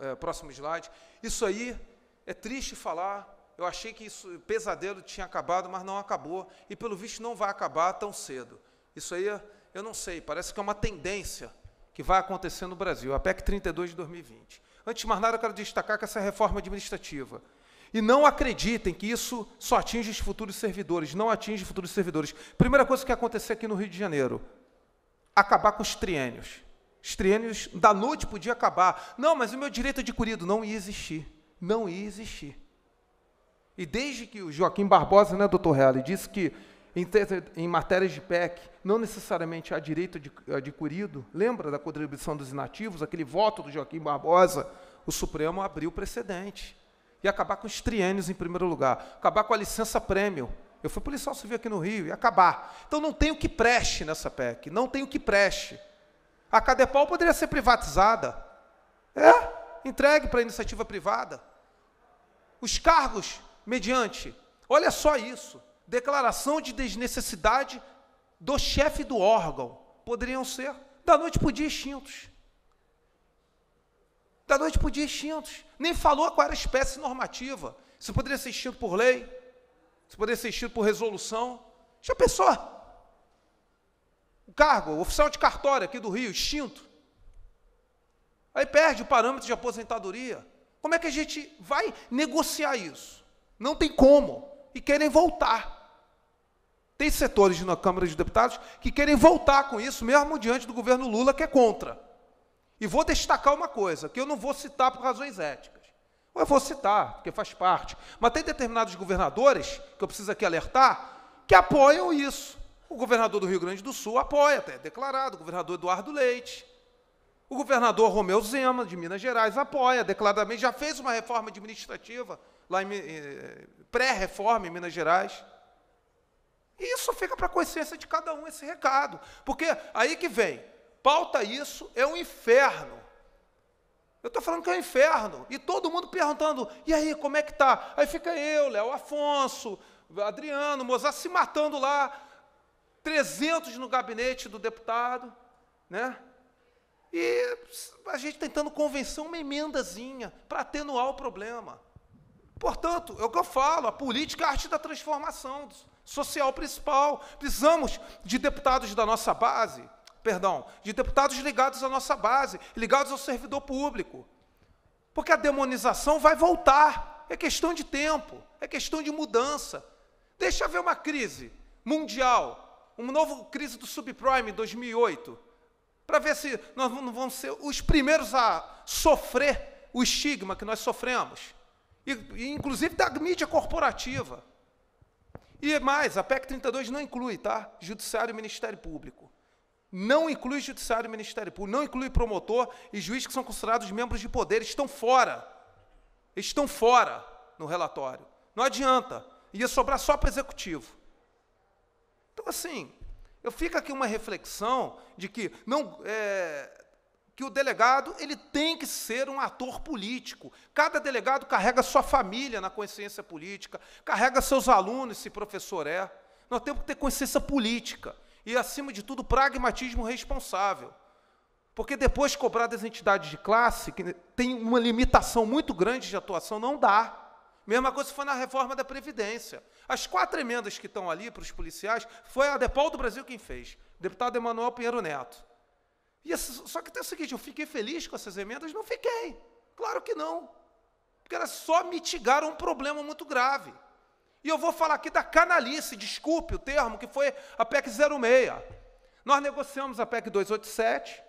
É, próximo slide. Isso aí é triste falar. Eu achei que isso, pesadelo tinha acabado, mas não acabou. E pelo visto não vai acabar tão cedo. Isso aí é eu não sei, parece que é uma tendência que vai acontecer no Brasil, a PEC 32 de 2020. Antes de mais nada, eu quero destacar que essa reforma administrativa. E não acreditem que isso só atinge os futuros servidores, não atinge os futuros servidores. Primeira coisa que aconteceu aqui no Rio de Janeiro, acabar com os triênios. Os triênios da noite podia acabar. Não, mas o meu direito adquirido não ia existir. Não ia existir. E desde que o Joaquim Barbosa, né, doutor Reale, disse que em, matérias de PEC, não necessariamente há direito adquirido. Lembra da contribuição dos inativos, aquele voto do Joaquim Barbosa? O Supremo abriu precedente. E acabar com os triênios em primeiro lugar, acabar com a licença prêmio. Eu fui policial civil aqui no Rio e acabar. Então não tem o que preste nessa PEC, não tem o que preste. A Cadepol poderia ser privatizada. É, entregue para a iniciativa privada. Os cargos mediante. Olha só isso declaração de desnecessidade do chefe do órgão poderiam ser, da noite para o dia, extintos. Da noite para o dia, extintos. Nem falou qual era a espécie normativa. Se poderia ser extinto por lei, se poderia ser extinto por resolução. Já pensou? O cargo, oficial de cartório aqui do Rio, extinto. Aí perde o parâmetro de aposentadoria. Como é que a gente vai negociar isso? Não tem como. E querem voltar. Tem setores na Câmara dos Deputados que querem voltar com isso, mesmo diante do governo Lula, que é contra. E vou destacar uma coisa, que eu não vou citar por razões éticas. Ou eu vou citar, porque faz parte. Mas tem determinados governadores, que eu preciso aqui alertar, que apoiam isso. O governador do Rio Grande do Sul apoia, até é declarado, o governador Eduardo Leite. O governador Romeu Zema, de Minas Gerais, apoia declaradamente, já fez uma reforma administrativa, lá em, eh, pré-reforma em Minas Gerais. E isso fica para a consciência de cada um esse recado. Porque aí que vem, pauta isso, é um inferno. Eu estou falando que é um inferno. E todo mundo perguntando, e aí, como é que tá? Aí fica eu, Léo Afonso, Adriano, Mozart se matando lá, 300 no gabinete do deputado, né? E a gente tentando convencer uma emendazinha para atenuar o problema. Portanto, é o que eu falo, a política é a arte da transformação. Dos, social principal. Precisamos de deputados da nossa base, perdão, de deputados ligados à nossa base, ligados ao servidor público. Porque a demonização vai voltar. É questão de tempo, é questão de mudança. Deixa haver uma crise mundial, uma nova crise do subprime em 2008, para ver se nós não vamos ser os primeiros a sofrer o estigma que nós sofremos, e, inclusive da mídia corporativa. E mais, a PEC 32 não inclui, tá? Judiciário e Ministério Público. Não inclui Judiciário e Ministério Público, não inclui promotor e juiz que são considerados membros de poder, estão fora. Estão fora no relatório. Não adianta. Ia sobrar só para executivo. Então, assim, eu fico aqui uma reflexão de que não é, que o delegado ele tem que ser um ator político. Cada delegado carrega sua família na consciência política, carrega seus alunos, se professor é. Nós temos que ter consciência política e, acima de tudo, pragmatismo responsável. Porque depois cobrar das entidades de classe, que tem uma limitação muito grande de atuação, não dá. Mesma coisa foi na reforma da Previdência. As quatro emendas que estão ali para os policiais, foi a Depol do Brasil quem fez, o deputado Emanuel Pinheiro Neto. E só que tem tá o seguinte, eu fiquei feliz com essas emendas? Não fiquei. Claro que não. Porque elas só mitigaram um problema muito grave. E eu vou falar aqui da canalice, desculpe o termo, que foi a PEC 06. Nós negociamos a PEC 287,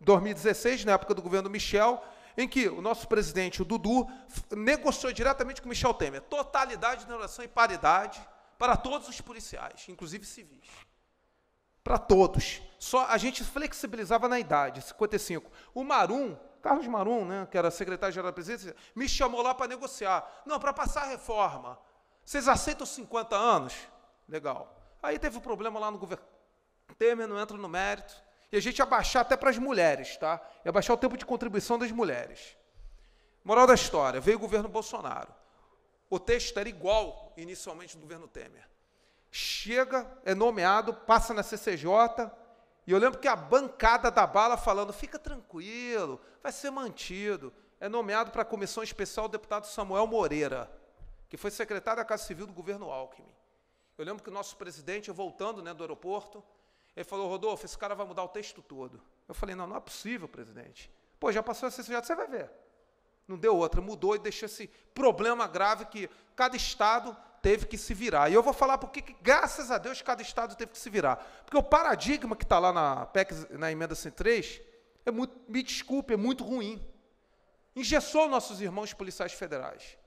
2016, na época do governo Michel, em que o nosso presidente, o Dudu, negociou diretamente com Michel Temer totalidade de negociação e paridade para todos os policiais, inclusive civis para todos. Só a gente flexibilizava na idade, 55. O Marum, Carlos Marum, né, que era secretário-geral da presidência, me chamou lá para negociar. Não, para passar a reforma. Vocês aceitam 50 anos? Legal. Aí teve um problema lá no governo. Temer não entra no mérito. E a gente ia baixar até para as mulheres, tá? E abaixar o tempo de contribuição das mulheres. Moral da história, veio o governo Bolsonaro. O texto era igual inicialmente do governo Temer chega, é nomeado, passa na CCJ, e eu lembro que a bancada da bala falando: fica tranquilo, vai ser mantido. É nomeado para a comissão especial o deputado Samuel Moreira, que foi secretário da Casa Civil do governo Alckmin. Eu lembro que o nosso presidente, voltando né, do aeroporto, ele falou: Rodolfo, esse cara vai mudar o texto todo. Eu falei: não, não é possível, presidente. Pô, já passou a CCJ, você vai ver. Não deu outra, mudou e deixou esse problema grave que cada estado teve que se virar. E eu vou falar porque, que, graças a Deus, cada estado teve que se virar. Porque o paradigma que está lá na PEC, na emenda 103, é muito, me desculpe, é muito ruim. Engessou nossos irmãos policiais federais.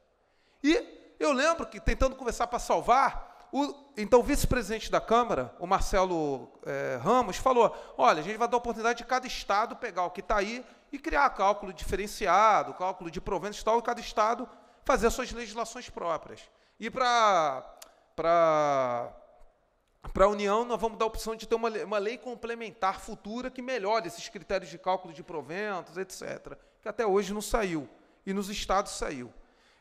E eu lembro que, tentando conversar para salvar, o então vice-presidente da Câmara, o Marcelo é, Ramos, falou: olha, a gente vai dar a oportunidade de cada estado pegar o que está aí e criar cálculo diferenciado, cálculo de proventos e tal, e cada estado fazer suas legislações próprias. E para a União, nós vamos dar a opção de ter uma, uma lei complementar futura que melhore esses critérios de cálculo de proventos, etc., que até hoje não saiu, e nos estados saiu.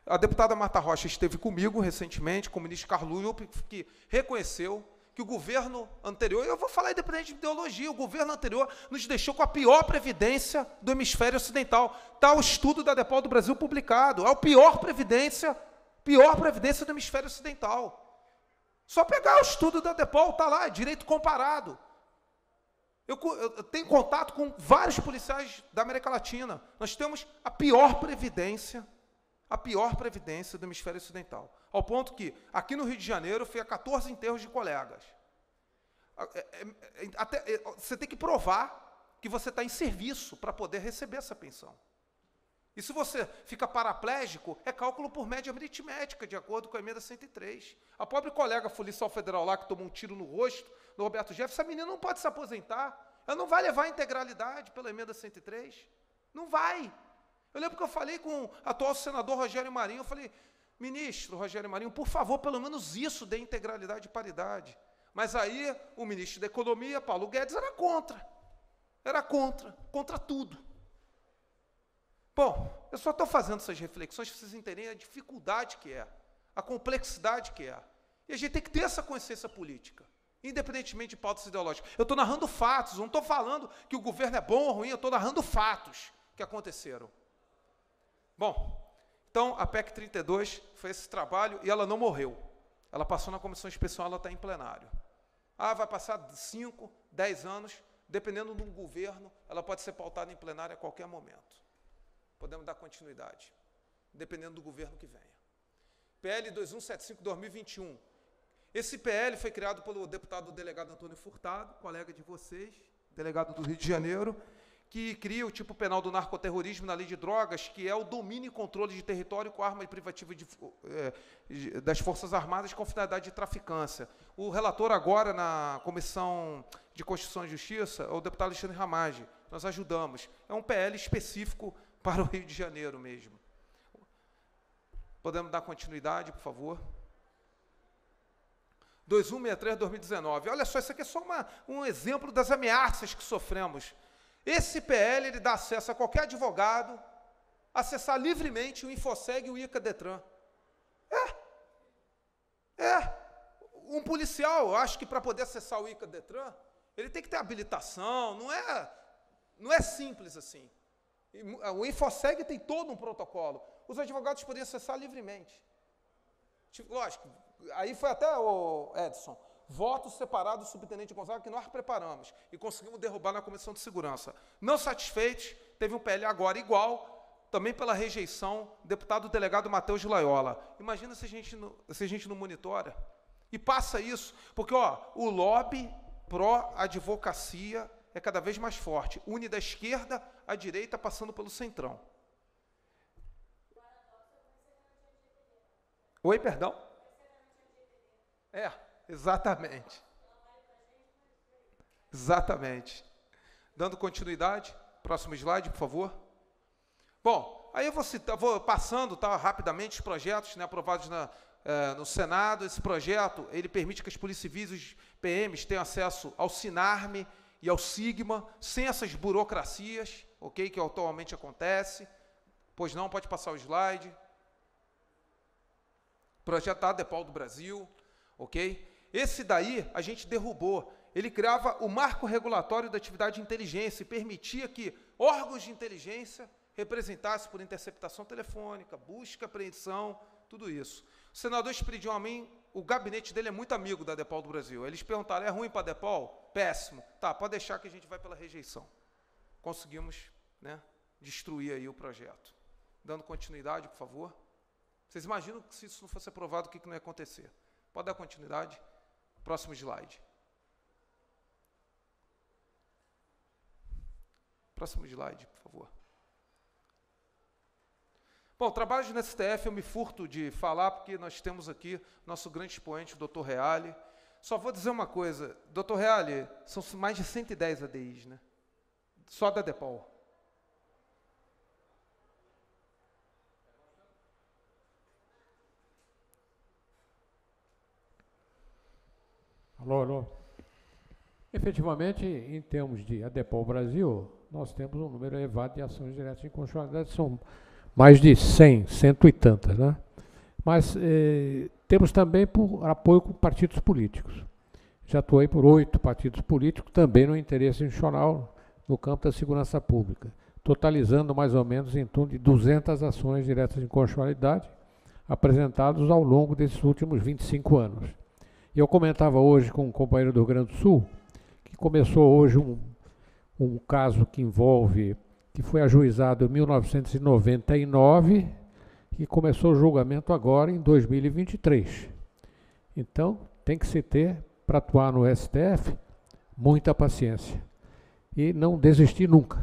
A deputada Marta Rocha esteve comigo recentemente, com o ministro Carluio, que reconheceu que o governo anterior, eu vou falar independente de ideologia, o governo anterior nos deixou com a pior previdência do hemisfério ocidental. Está o estudo da Depol do Brasil publicado, é a pior previdência Pior previdência do hemisfério ocidental. Só pegar o estudo da Depol, está lá, é direito comparado. Eu, eu, tenho contato com vários policiais da América Latina. Nós temos a pior previdência, a pior previdência do hemisfério ocidental. Ao ponto que, aqui no Rio de Janeiro, fui a 14 enterros de colegas. É, é, até, você tem que provar que você está em serviço para poder receber essa pensão. E se você fica paraplégico, é cálculo por média aritmética, de acordo com a emenda 103. A pobre colega policial federal lá que tomou um tiro no rosto, do Roberto Jefferson, essa menina não pode se aposentar. Ela não vai levar a integralidade pela emenda 103. Não vai. Eu lembro que eu falei com o atual senador Rogério Marinho, eu falei, ministro Rogério Marinho, por favor, pelo menos isso dê integralidade e paridade. Mas aí o ministro da Economia, Paulo Guedes, era contra. Era contra, contra tudo. Bom, eu só estou fazendo essas reflexões para vocês entenderem a dificuldade que é, a complexidade que é. E a gente tem que ter essa consciência política, independentemente de pautas ideológicas. Eu estou narrando fatos, não estou falando que o governo é bom ou ruim, eu estou narrando fatos que aconteceram. Bom, então a PEC 32 foi esse trabalho e ela não morreu. Ela passou na comissão especial, ela está em plenário. Ah, vai passar 5, 10 anos, dependendo do governo, ela pode ser pautada em plenário a qualquer momento podemos dar continuidade, dependendo do governo que venha. PL 2175-2021. Esse PL foi criado pelo deputado delegado Antônio Furtado, colega de vocês, delegado do Rio de Janeiro, que cria o tipo penal do narcoterrorismo na lei de drogas, que é o domínio e controle de território com arma privativa de, eh, das Forças Armadas com finalidade de traficância. O relator agora na Comissão de Constituição e Justiça é o deputado Alexandre Ramage. Nós ajudamos. É um PL específico para o Rio de Janeiro mesmo. Podemos dar continuidade, por favor? 2163 2019. Olha só, isso aqui é só uma, um exemplo das ameaças que sofremos. Esse PL ele dá acesso a qualquer advogado acessar livremente o InfoSeg e o ICA Detran. É. É. Um policial, eu acho que para poder acessar o ICA Detran, ele tem que ter habilitação, não é não é simples assim. O InfoSeg tem todo um protocolo. Os advogados poderiam acessar livremente. lógico, aí foi até o Edson. Votos separados do subtenente Gonzaga que nós preparamos e conseguimos derrubar na Comissão de Segurança. Não satisfeitos, teve um PL agora igual, também pela rejeição, deputado delegado Matheus de Laiola. Imagina se a gente não, se a gente não monitora. E passa isso, porque ó, o lobby pró-advocacia é cada vez mais forte. Une da esquerda à direita, passando pelo centrão. Oi, perdão? É, exatamente. Exatamente. Dando continuidade, próximo slide, por favor. Bom, aí eu vou, citar, vou passando tá, rapidamente os projetos né, aprovados na, eh, no Senado. Esse projeto ele permite que as polícias civis os PMs tenham acesso ao SINARME, e ao Sigma, sem essas burocracias, ok, que atualmente acontece. Pois não, pode passar o slide. Projetado é pau do Brasil, ok? Esse daí a gente derrubou. Ele criava o marco regulatório da atividade de inteligência e permitia que órgãos de inteligência representassem por interceptação telefônica, busca, apreensão, tudo isso. O senador a mim o gabinete dele é muito amigo da Depol do Brasil. Eles perguntaram: é ruim para a Depol? Péssimo. Tá, pode deixar que a gente vai pela rejeição. Conseguimos né, destruir aí o projeto. Dando continuidade, por favor. Vocês imaginam que se isso não fosse aprovado, o que, que não ia acontecer? Pode dar continuidade? Próximo slide. Próximo slide, por favor. Bom, trabalho no STF eu me furto de falar, porque nós temos aqui nosso grande expoente, o doutor Reale. Só vou dizer uma coisa, doutor Reale, são mais de 110 ADIs, né? Só da Depol. Alô, alô. Efetivamente, em termos de ADEPOL Brasil, nós temos um número elevado de ações diretas inconstitucionais. São mais de 100, cento e tantas. Né? Mas eh, temos também por apoio com partidos políticos. Já atuei por oito partidos políticos, também no interesse institucional, no campo da segurança pública, totalizando mais ou menos em torno de 200 ações diretas de inconstitucionalidade apresentadas ao longo desses últimos 25 anos. E eu comentava hoje com um companheiro do Rio Grande do Sul, que começou hoje um, um caso que envolve que foi ajuizado em 1999 e começou o julgamento agora em 2023. Então, tem que se ter, para atuar no STF, muita paciência e não desistir nunca.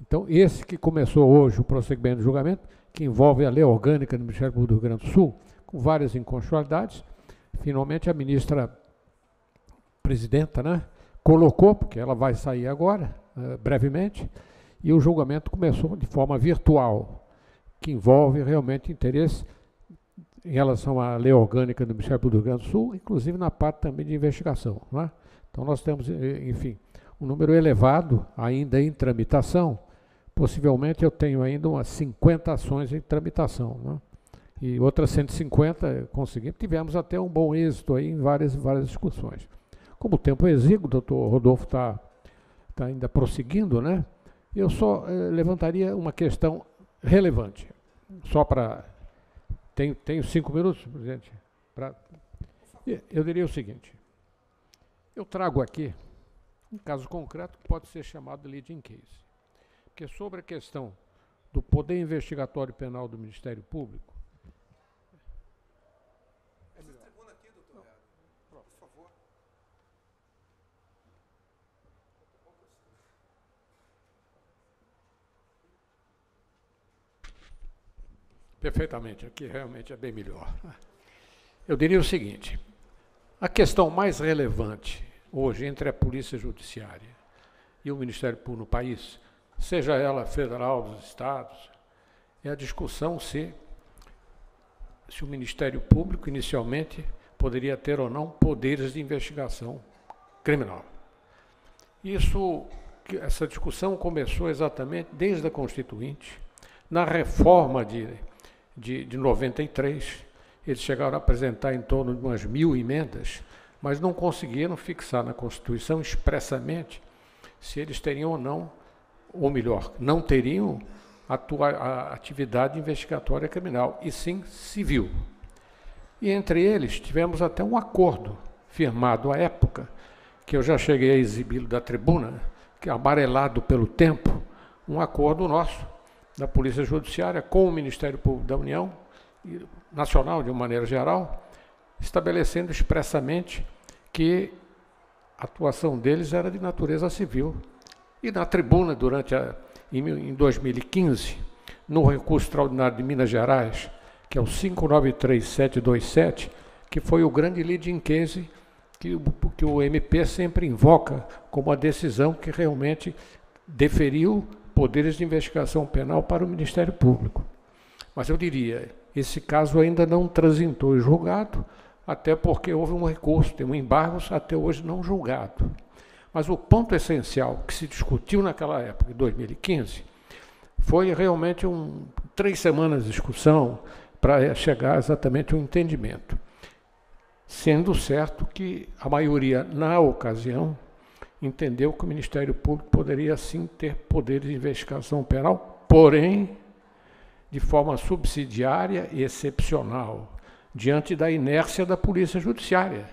Então, esse que começou hoje o prosseguimento do julgamento, que envolve a lei orgânica do Ministério Público do Rio Grande do Sul, com várias inconstitucionalidades, finalmente a ministra presidenta né, colocou, porque ela vai sair agora, eh, brevemente, e o julgamento começou de forma virtual, que envolve realmente interesse em relação à lei orgânica do Ministério Público do Rio Grande do Sul, inclusive na parte também de investigação. É? Então, nós temos, eh, enfim, um número elevado ainda em tramitação. Possivelmente eu tenho ainda umas 50 ações em tramitação. É? E outras 150 eh, conseguimos. Tivemos até um bom êxito aí em várias, várias discussões. Como o tempo é exíguo, o doutor Rodolfo está tá ainda prosseguindo, né? Eu só eh, levantaria uma questão relevante, só para... Tenho, tenho cinco minutos, presidente? Pra, eu diria o seguinte, eu trago aqui um caso concreto que pode ser chamado de leading case. Porque é sobre a questão do poder investigatório penal do Ministério Público, Perfeitamente, aqui realmente é bem melhor. Eu diria o seguinte: a questão mais relevante hoje entre a Polícia Judiciária e o Ministério Público no país, seja ela federal dos estados, é a discussão se, se o Ministério Público inicialmente poderia ter ou não poderes de investigação criminal. Isso, essa discussão começou exatamente desde a Constituinte, na reforma de de, de 93, eles chegaram a apresentar em torno de umas mil emendas, mas não conseguiram fixar na Constituição expressamente se eles teriam ou não, ou melhor, não teriam a atividade investigatória criminal, e sim civil. E entre eles tivemos até um acordo firmado à época, que eu já cheguei a exibi-lo da tribuna, que é amarelado pelo tempo, um acordo nosso da Polícia Judiciária com o Ministério Público da União Nacional, de uma maneira geral, estabelecendo expressamente que a atuação deles era de natureza civil. E na tribuna, durante a, em 2015, no recurso extraordinário de Minas Gerais, que é o 593727, que foi o grande leading case que, que o MP sempre invoca como a decisão que realmente deferiu poderes de investigação penal para o Ministério Público. Mas eu diria, esse caso ainda não transitou em julgado, até porque houve um recurso, tem um embargo até hoje não julgado. Mas o ponto essencial que se discutiu naquela época, em 2015, foi realmente um, três semanas de discussão para chegar exatamente a um entendimento. Sendo certo que a maioria, na ocasião, entendeu que o Ministério Público poderia sim ter poder de investigação penal, porém de forma subsidiária e excepcional, diante da inércia da Polícia Judiciária,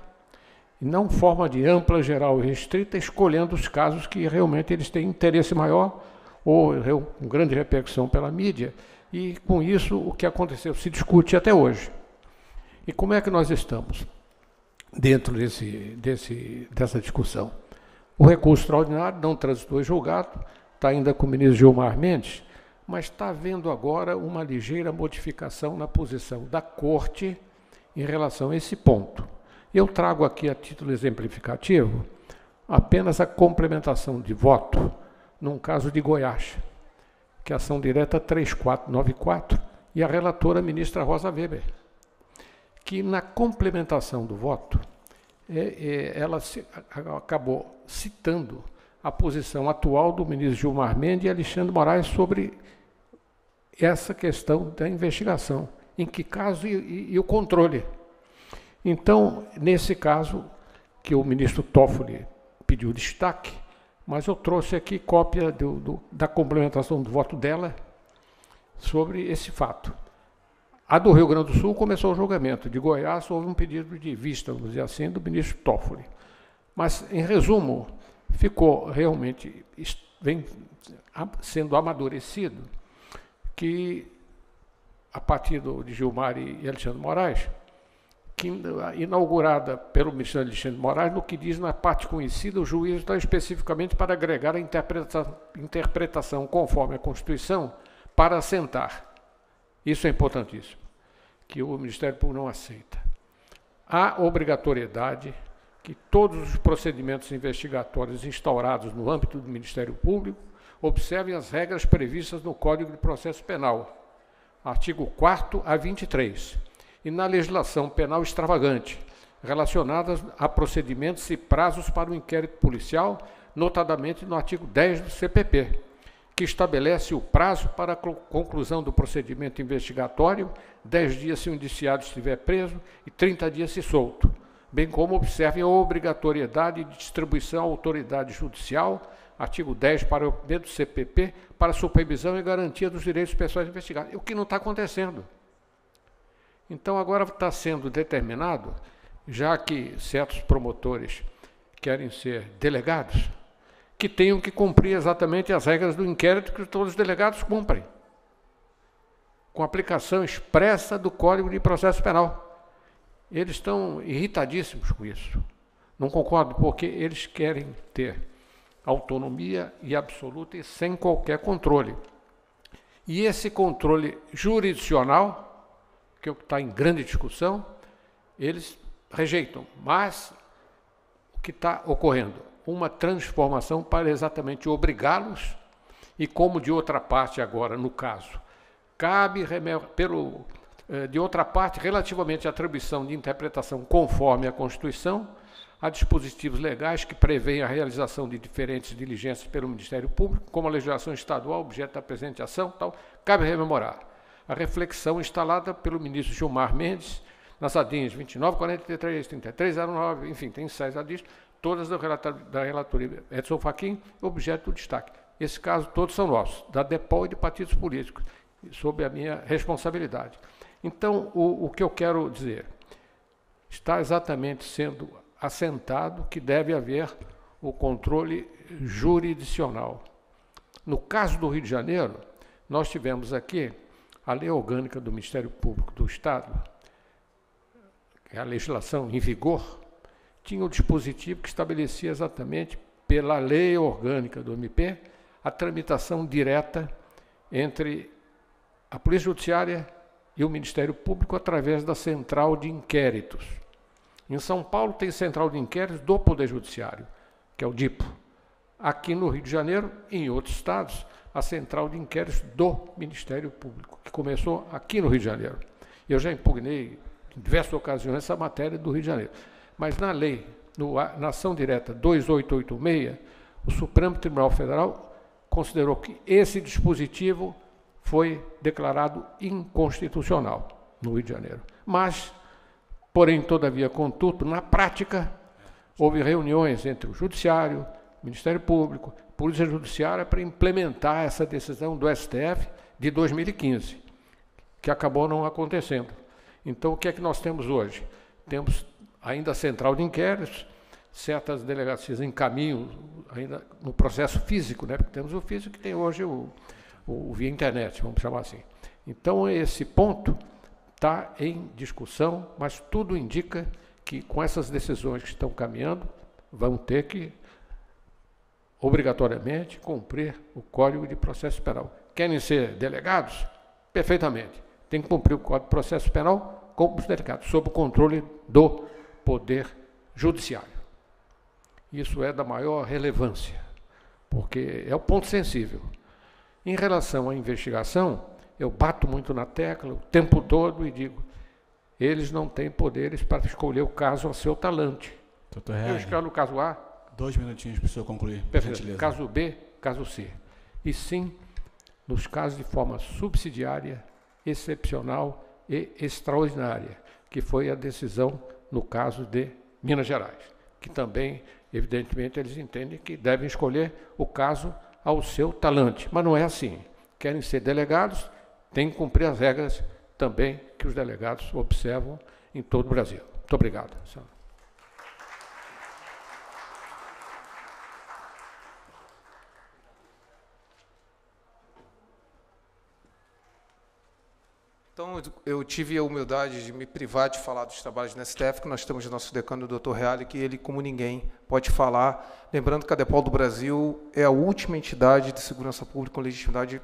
e não forma de ampla, geral e restrita, escolhendo os casos que realmente eles têm interesse maior ou com grande repercussão pela mídia. E com isso, o que aconteceu se discute até hoje. E como é que nós estamos dentro desse, desse, dessa discussão? O recurso extraordinário não transitou em julgado, está ainda com o ministro Gilmar Mendes, mas está havendo agora uma ligeira modificação na posição da Corte em relação a esse ponto. Eu trago aqui, a título exemplificativo, apenas a complementação de voto num caso de Goiás, que é ação direta 3494, e a relatora ministra Rosa Weber, que na complementação do voto é, é, ela se, acabou citando a posição atual do ministro Gilmar Mendes e Alexandre Moraes sobre essa questão da investigação, em que caso e, e, e o controle. Então, nesse caso, que o ministro Toffoli pediu destaque, mas eu trouxe aqui cópia do, do, da complementação do voto dela sobre esse fato. A do Rio Grande do Sul começou o julgamento. De Goiás houve um pedido de vista, vamos dizer assim, do ministro Toffoli. Mas, em resumo, ficou realmente vem sendo amadurecido que, a partir de Gilmar e Alexandre Moraes, que, inaugurada pelo ministro Alexandre Moraes, no que diz na parte conhecida, o juízo está especificamente para agregar a interpreta interpretação conforme a Constituição para assentar. Isso é importantíssimo que o Ministério Público não aceita. Há obrigatoriedade que todos os procedimentos investigatórios instaurados no âmbito do Ministério Público observem as regras previstas no Código de Processo Penal, artigo 4 a 23, e na legislação penal extravagante, relacionadas a procedimentos e prazos para o inquérito policial, notadamente no artigo 10 do CPP, que estabelece o prazo para a conclusão do procedimento investigatório, 10 dias se o indiciado estiver preso e 30 dias se solto, bem como observem a obrigatoriedade de distribuição à autoridade judicial, artigo 10, parágrafo 1 do CPP, para supervisão e garantia dos direitos pessoais investigados, o que não está acontecendo. Então, agora está sendo determinado, já que certos promotores querem ser delegados, que tenham que cumprir exatamente as regras do inquérito que todos os delegados cumprem, com aplicação expressa do Código de Processo Penal. Eles estão irritadíssimos com isso. Não concordo, porque eles querem ter autonomia e absoluta e sem qualquer controle. E esse controle jurisdicional, que é que está em grande discussão, eles rejeitam. Mas o que está ocorrendo? uma transformação para exatamente obrigá-los, e como de outra parte, agora, no caso, cabe pelo. Eh, de outra parte, relativamente à atribuição de interpretação conforme a Constituição, há dispositivos legais que preveem a realização de diferentes diligências pelo Ministério Público, como a legislação estadual, objeto da presente ação, tal, cabe rememorar a reflexão instalada pelo ministro Gilmar Mendes nas adinhas 29, 43, 33, 09, enfim, tem seis adistas, todas da relatoria, Edson Fachin, objeto do destaque. Esse caso todos são nossos, da DEPOL e de partidos políticos, sob a minha responsabilidade. Então, o, o que eu quero dizer, está exatamente sendo assentado que deve haver o controle jurisdicional. No caso do Rio de Janeiro, nós tivemos aqui a lei orgânica do Ministério Público do Estado, que é a legislação em vigor, tinha o um dispositivo que estabelecia exatamente, pela lei orgânica do MP, a tramitação direta entre a Polícia Judiciária e o Ministério Público através da Central de Inquéritos. Em São Paulo tem Central de Inquéritos do Poder Judiciário, que é o DIPO. Aqui no Rio de Janeiro em outros estados, a Central de Inquéritos do Ministério Público, que começou aqui no Rio de Janeiro. Eu já impugnei em diversas ocasiões essa matéria do Rio de Janeiro. Mas na lei, no, na ação direta 2886, o Supremo Tribunal Federal considerou que esse dispositivo foi declarado inconstitucional no Rio de Janeiro. Mas, porém, todavia, contudo, na prática, houve reuniões entre o Judiciário, Ministério Público, Polícia Judiciária para implementar essa decisão do STF de 2015, que acabou não acontecendo. Então, o que é que nós temos hoje? Temos Ainda a central de inquéritos, certas delegacias encaminham, ainda no processo físico, né? porque temos o físico que tem hoje o, o, o via internet, vamos chamar assim. Então, esse ponto está em discussão, mas tudo indica que com essas decisões que estão caminhando, vão ter que, obrigatoriamente, cumprir o Código de Processo Penal. Querem ser delegados? Perfeitamente. Tem que cumprir o Código de Processo Penal como os delegados, sob o controle do poder judiciário. Isso é da maior relevância, porque é o ponto sensível. Em relação à investigação, eu bato muito na tecla o tempo todo e digo: eles não têm poderes para escolher o caso a seu talante. Doutor eu escolho o caso A. Dois minutinhos para o senhor concluir. Perfeito. Caso B, caso C. E sim, nos casos de forma subsidiária, excepcional e extraordinária, que foi a decisão no caso de Minas Gerais, que também, evidentemente, eles entendem que devem escolher o caso ao seu talante. Mas não é assim. Querem ser delegados, têm que cumprir as regras também que os delegados observam em todo o Brasil. Muito obrigado, senhora. Então, eu tive a humildade de me privar de falar dos trabalhos na STF, que nós temos o nosso decano, o doutor Reale, que ele, como ninguém, pode falar. Lembrando que a Depol do Brasil é a última entidade de segurança pública com legitimidade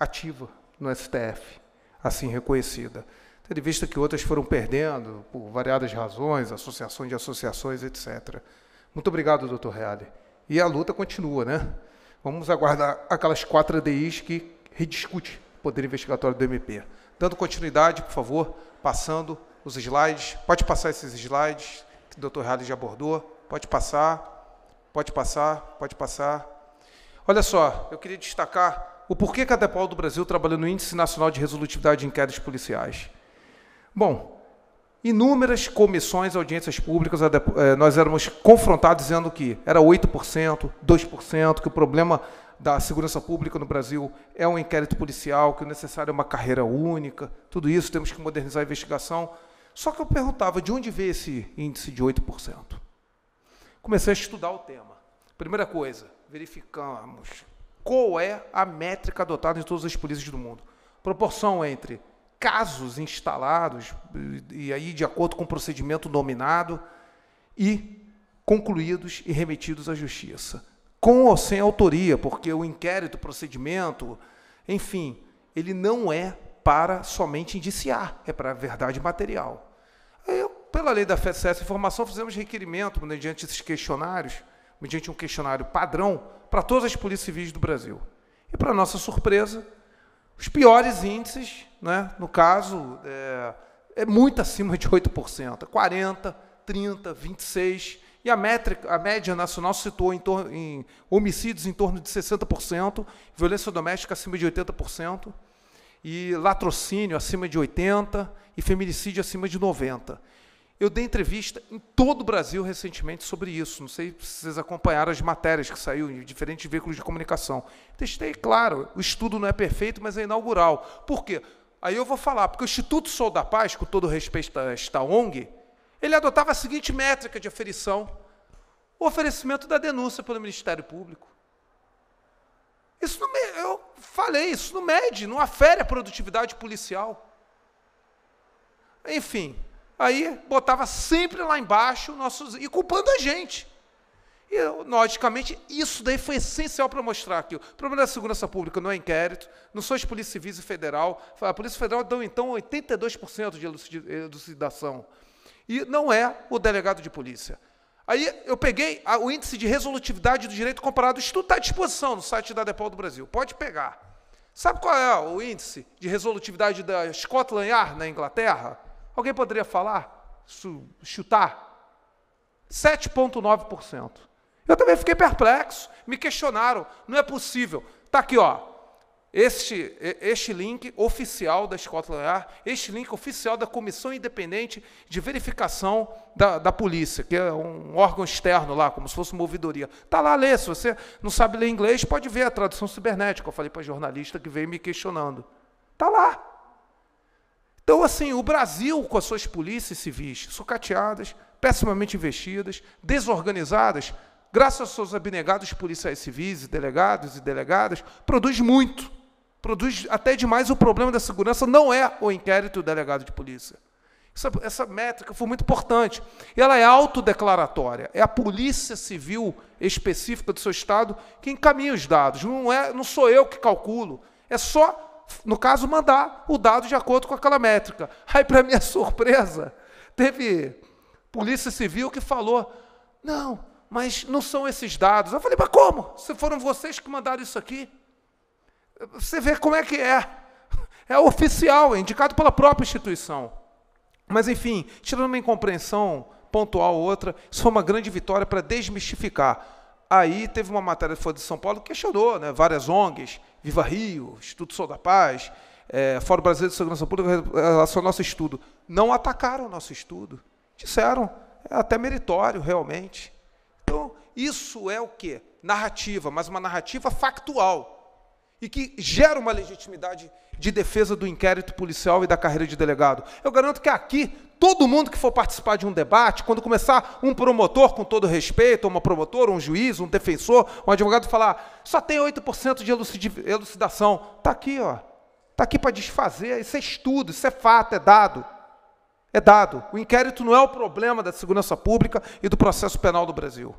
ativa no STF, assim reconhecida. Tendo vista que outras foram perdendo, por variadas razões, associações de associações, etc. Muito obrigado, doutor Reale. E a luta continua, né? Vamos aguardar aquelas quatro ADIs que rediscute o poder investigatório do MP. Dando continuidade, por favor, passando os slides. Pode passar esses slides que o doutor Halley já abordou. Pode passar, pode passar, pode passar. Olha só, eu queria destacar o porquê que a DEPOL do Brasil trabalha no Índice Nacional de Resolutividade de Inquéritos Policiais. Bom, inúmeras comissões, audiências públicas, eh, nós éramos confrontados dizendo que era 8%, 2%, que o problema da segurança pública no Brasil é um inquérito policial, que o necessário é uma carreira única, tudo isso, temos que modernizar a investigação. Só que eu perguntava de onde veio esse índice de 8%. Comecei a estudar o tema. Primeira coisa, verificamos qual é a métrica adotada em todas as polícias do mundo. Proporção entre casos instalados, e aí de acordo com o procedimento nominado e concluídos e remetidos à justiça com ou sem autoria, porque o inquérito, o procedimento, enfim, ele não é para somente indiciar, é para a verdade material. Eu, pela lei da FSS Informação, fizemos requerimento mediante esses questionários, mediante um questionário padrão, para todas as polícias civis do Brasil. E, para nossa surpresa, os piores índices, né, no caso, é, é muito acima de 8%, 40%, 30%, 26%, e a, métrica, a média nacional se situou em, torno, em homicídios em torno de 60%, violência doméstica acima de 80%, e latrocínio acima de 80% e feminicídio acima de 90%. Eu dei entrevista em todo o Brasil recentemente sobre isso. Não sei se vocês acompanharam as matérias que saiu em diferentes veículos de comunicação. Testei, claro, o estudo não é perfeito, mas é inaugural. Por quê? Aí eu vou falar, porque o Instituto Sou da Paz, com todo respeito a esta ONG, ele adotava a seguinte métrica de aferição: o oferecimento da denúncia pelo Ministério Público. Isso não, eu falei, isso não mede, não afere a produtividade policial. Enfim, aí botava sempre lá embaixo nossos e culpando a gente. E, logicamente, isso daí foi essencial para mostrar que o problema da segurança pública não é inquérito, não são as polícias civis e federal. A Polícia Federal deu, então, 82% de elucidação e não é o delegado de polícia. Aí eu peguei o índice de resolutividade do direito comparado. Isso tudo está à disposição no site da Depol do Brasil. Pode pegar. Sabe qual é o índice de resolutividade da Scotland Yard na Inglaterra? Alguém poderia falar? chutar? 7,9%. Eu também fiquei perplexo. Me questionaram. Não é possível. Está aqui, ó este, este link oficial da Escola Yard, este link oficial da Comissão Independente de Verificação da, da Polícia, que é um órgão externo lá, como se fosse uma ouvidoria. Está lá, lê. Se você não sabe ler inglês, pode ver a tradução cibernética. Eu falei para a jornalista que veio me questionando. Está lá. Então, assim, o Brasil, com as suas polícias civis sucateadas, pessimamente investidas, desorganizadas, graças aos seus abnegados policiais civis e delegados e delegadas, produz muito produz até demais o problema da segurança, não é o inquérito do delegado de polícia. Essa, essa métrica foi muito importante. E ela é autodeclaratória. É a polícia civil específica do seu estado que encaminha os dados. Não, é, não sou eu que calculo. É só, no caso, mandar o dado de acordo com aquela métrica. Aí, para minha [LAUGHS] surpresa, teve polícia civil que falou: não, mas não são esses dados. Eu falei, mas como? Se foram vocês que mandaram isso aqui? Você vê como é que é. É oficial, é indicado pela própria instituição. Mas, enfim, tirando uma incompreensão pontual ou outra, isso foi uma grande vitória para desmistificar. Aí teve uma matéria que foi de São Paulo que questionou né, várias ONGs, Viva Rio, Instituto Sou da Paz, é, Fórum Brasileiro de Segurança Pública, relação ao nosso estudo. Não atacaram o nosso estudo. Disseram, é até meritório, realmente. Então, isso é o quê? Narrativa, mas uma narrativa factual e que gera uma legitimidade de defesa do inquérito policial e da carreira de delegado. Eu garanto que aqui, todo mundo que for participar de um debate, quando começar um promotor, com todo respeito, uma promotora, um juiz, um defensor, um advogado, falar só tem 8% de elucidação. Está aqui, ó. Está aqui para desfazer. Isso é estudo, isso é fato, é dado. É dado. O inquérito não é o problema da segurança pública e do processo penal do Brasil.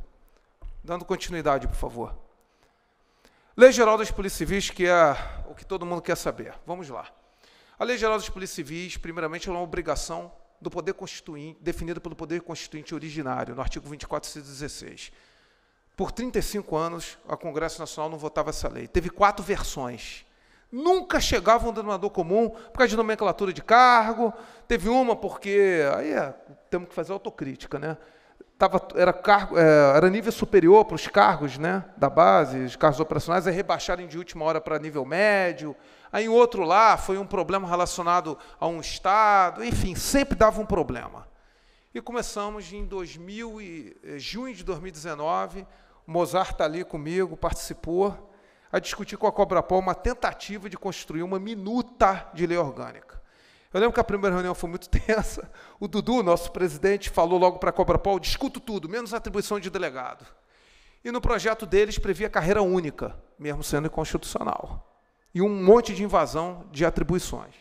Dando continuidade, por favor. Lei Geral das Polícias Civis, que é o que todo mundo quer saber. Vamos lá. A Lei Geral das Polícias Civis, primeiramente, é uma obrigação do Poder Constituinte, definida pelo Poder Constituinte originário, no artigo 2416. Por 35 anos, o Congresso Nacional não votava essa lei. Teve quatro versões. Nunca chegava um denominador comum por causa de nomenclatura de cargo. Teve uma porque. Aí é, temos que fazer autocrítica, né? tava, era, cargo, é, era nível superior para os cargos né, da base, os cargos operacionais, é rebaixarem de última hora para nível médio. Aí, em outro lá, foi um problema relacionado a um Estado. Enfim, sempre dava um problema. E começamos em 2000 e, é, junho de 2019, o Mozart está ali comigo, participou, a discutir com a Cobrapol uma tentativa de construir uma minuta de lei orgânica. Eu lembro que a primeira reunião foi muito [LAUGHS] tensa. O Dudu, nosso presidente, falou logo para a Cobra Paul discuto tudo, menos atribuição de delegado. E no projeto deles previa carreira única, mesmo sendo inconstitucional. E um monte de invasão de atribuições.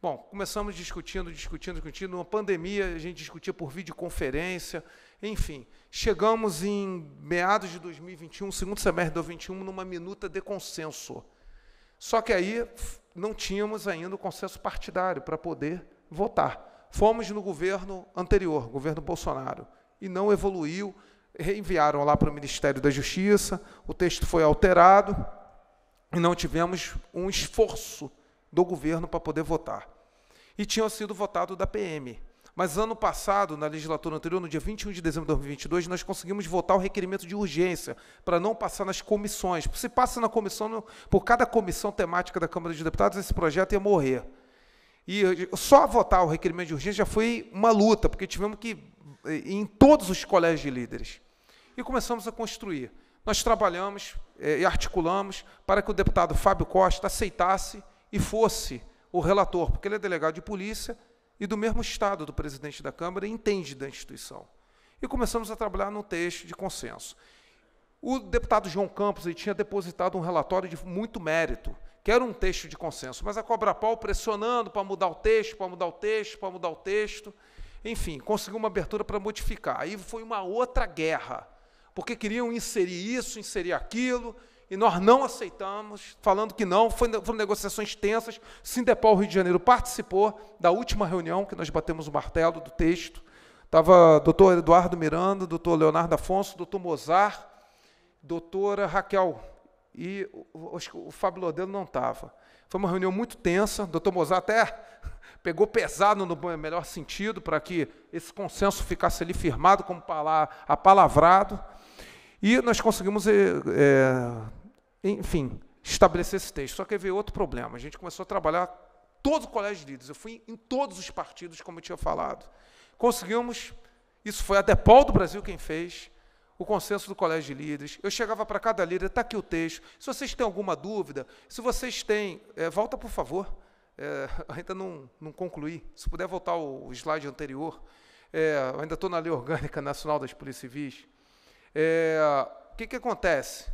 Bom, começamos discutindo, discutindo, discutindo. Uma pandemia, a gente discutia por videoconferência, enfim. Chegamos em meados de 2021, segundo semestre de 2021, numa minuta de consenso só que aí não tínhamos ainda o consenso partidário para poder votar. Fomos no governo anterior, governo Bolsonaro, e não evoluiu. Reenviaram lá para o Ministério da Justiça, o texto foi alterado e não tivemos um esforço do governo para poder votar. E tinha sido votado da PM. Mas ano passado, na legislatura anterior, no dia 21 de dezembro de 2022, nós conseguimos votar o requerimento de urgência para não passar nas comissões. Se passa na comissão, por cada comissão temática da Câmara dos Deputados, esse projeto ia morrer. E eh, só votar o requerimento de urgência já foi uma luta, porque tivemos que eh, em todos os colégios de líderes. E começamos a construir. Nós trabalhamos é, e articulamos para que o deputado Fábio Costa aceitasse e fosse o relator, porque ele é delegado de polícia e do mesmo estado do presidente da Câmara entende da instituição. E começamos a trabalhar num texto de consenso. O deputado João Campos ele tinha depositado um relatório de muito mérito, que era um texto de consenso, mas a Cobra Pau pressionando para mudar o texto, para mudar o texto, para mudar o texto. Enfim, conseguiu uma abertura para modificar. Aí foi uma outra guerra, porque queriam inserir isso, inserir aquilo, e nós não aceitamos, falando que não, foi, foram negociações tensas. Sindepol Rio de Janeiro participou da última reunião que nós batemos o martelo do texto. Estava doutor Eduardo Miranda, doutor Leonardo Afonso, doutor Mozart, doutora Raquel. E acho que o Fábio Lodelo não estava. Foi uma reunião muito tensa. Doutor Mozart até [LAUGHS] pegou pesado no melhor sentido para que esse consenso ficasse ali firmado como apalavrado. E nós conseguimos, é, é, enfim, estabelecer esse texto. Só que veio outro problema. A gente começou a trabalhar todo o colégio de líderes. Eu fui em todos os partidos, como eu tinha falado. Conseguimos, isso foi a Depol do Brasil quem fez, o consenso do colégio de líderes. Eu chegava para cada líder, está aqui o texto. Se vocês têm alguma dúvida, se vocês têm, é, volta por favor. É, [LAUGHS] ainda não, não concluí. Se puder voltar o slide anterior, é, ainda estou na Lei Orgânica Nacional das Polícias Civis. É, o que, que acontece?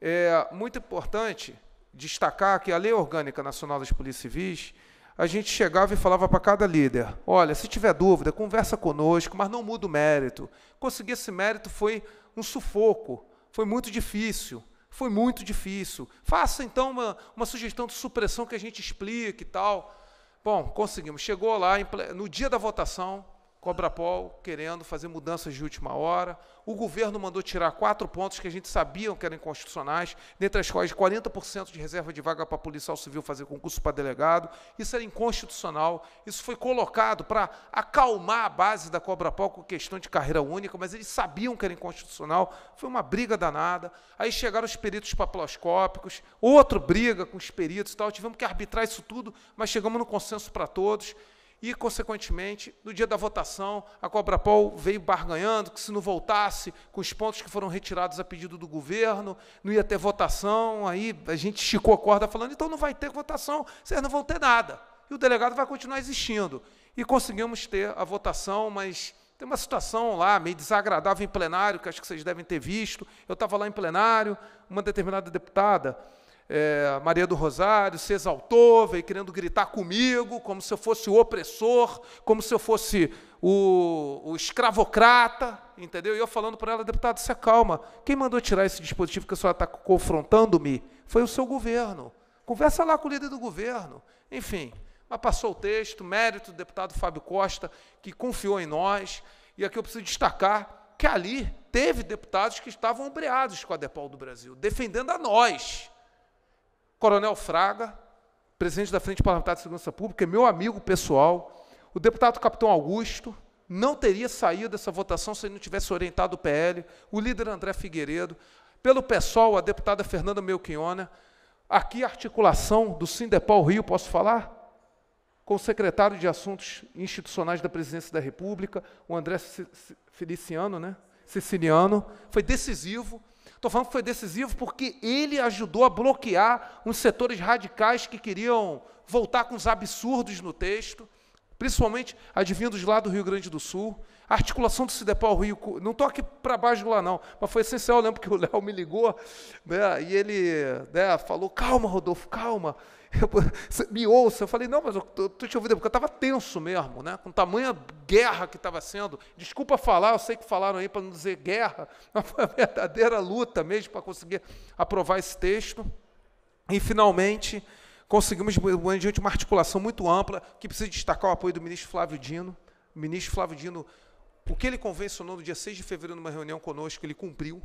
É muito importante destacar que a Lei Orgânica Nacional das Polícias Civis, a gente chegava e falava para cada líder: olha, se tiver dúvida, conversa conosco, mas não muda o mérito. Conseguir esse mérito foi um sufoco, foi muito difícil. Foi muito difícil. Faça então uma, uma sugestão de supressão que a gente explique e tal. Bom, conseguimos. Chegou lá, no dia da votação, Cobrapol querendo fazer mudanças de última hora. O governo mandou tirar quatro pontos que a gente sabia que eram inconstitucionais, dentre as quais 40% de reserva de vaga para policial civil fazer concurso para delegado. Isso era inconstitucional. Isso foi colocado para acalmar a base da Cobrapol com questão de carreira única, mas eles sabiam que era inconstitucional. Foi uma briga danada. Aí chegaram os peritos papiloscópicos, outra briga com os peritos e tal. Tivemos que arbitrar isso tudo, mas chegamos no consenso para todos e, consequentemente, no dia da votação, a Cobra Pol veio barganhando que se não voltasse com os pontos que foram retirados a pedido do governo, não ia ter votação, aí a gente esticou a corda falando, então não vai ter votação, vocês não vão ter nada. E o delegado vai continuar existindo. E conseguimos ter a votação, mas tem uma situação lá meio desagradável em plenário, que acho que vocês devem ter visto. Eu estava lá em plenário, uma determinada deputada é, Maria do Rosário se exaltou, veio querendo gritar comigo, como se eu fosse o opressor, como se eu fosse o, o escravocrata, entendeu? E eu falando para ela, deputado, se acalma. Quem mandou tirar esse dispositivo que a senhora está confrontando-me foi o seu governo. Conversa lá com o líder do governo. Enfim, mas passou o texto, mérito do deputado Fábio Costa, que confiou em nós. E aqui eu preciso destacar que ali teve deputados que estavam ombreados com a Depol do Brasil, defendendo a nós. Coronel Fraga, presidente da Frente Parlamentar de Segurança Pública, é meu amigo pessoal. O deputado Capitão Augusto não teria saído dessa votação se ele não tivesse orientado o PL. O líder André Figueiredo. Pelo PSOL, a deputada Fernanda Melchiona. Aqui, articulação do Sindepol Rio, posso falar? com o secretário de Assuntos Institucionais da Presidência da República, o André Feliciano, né? Siciliano, foi decisivo. Estou falando que foi decisivo porque ele ajudou a bloquear uns setores radicais que queriam voltar com os absurdos no texto, principalmente advindos lá do Rio Grande do Sul. A articulação do Cidepal Rio, não estou aqui para baixo lá não, mas foi essencial, eu lembro que o Léo me ligou né, e ele né, falou, calma Rodolfo, calma, eu, me ouça. Eu falei, não, mas eu estou te ouvindo, é porque eu estava tenso mesmo, né? com tamanha guerra que estava sendo. Desculpa falar, eu sei que falaram aí para não dizer guerra, [LAUGHS] mas foi uma verdadeira luta mesmo para conseguir aprovar esse texto. E, finalmente, conseguimos, mediante uma articulação muito ampla, que precisa destacar o apoio do ministro Flávio Dino. O ministro Flávio Dino, o que ele convencionou no dia 6 de fevereiro, numa reunião conosco, ele cumpriu.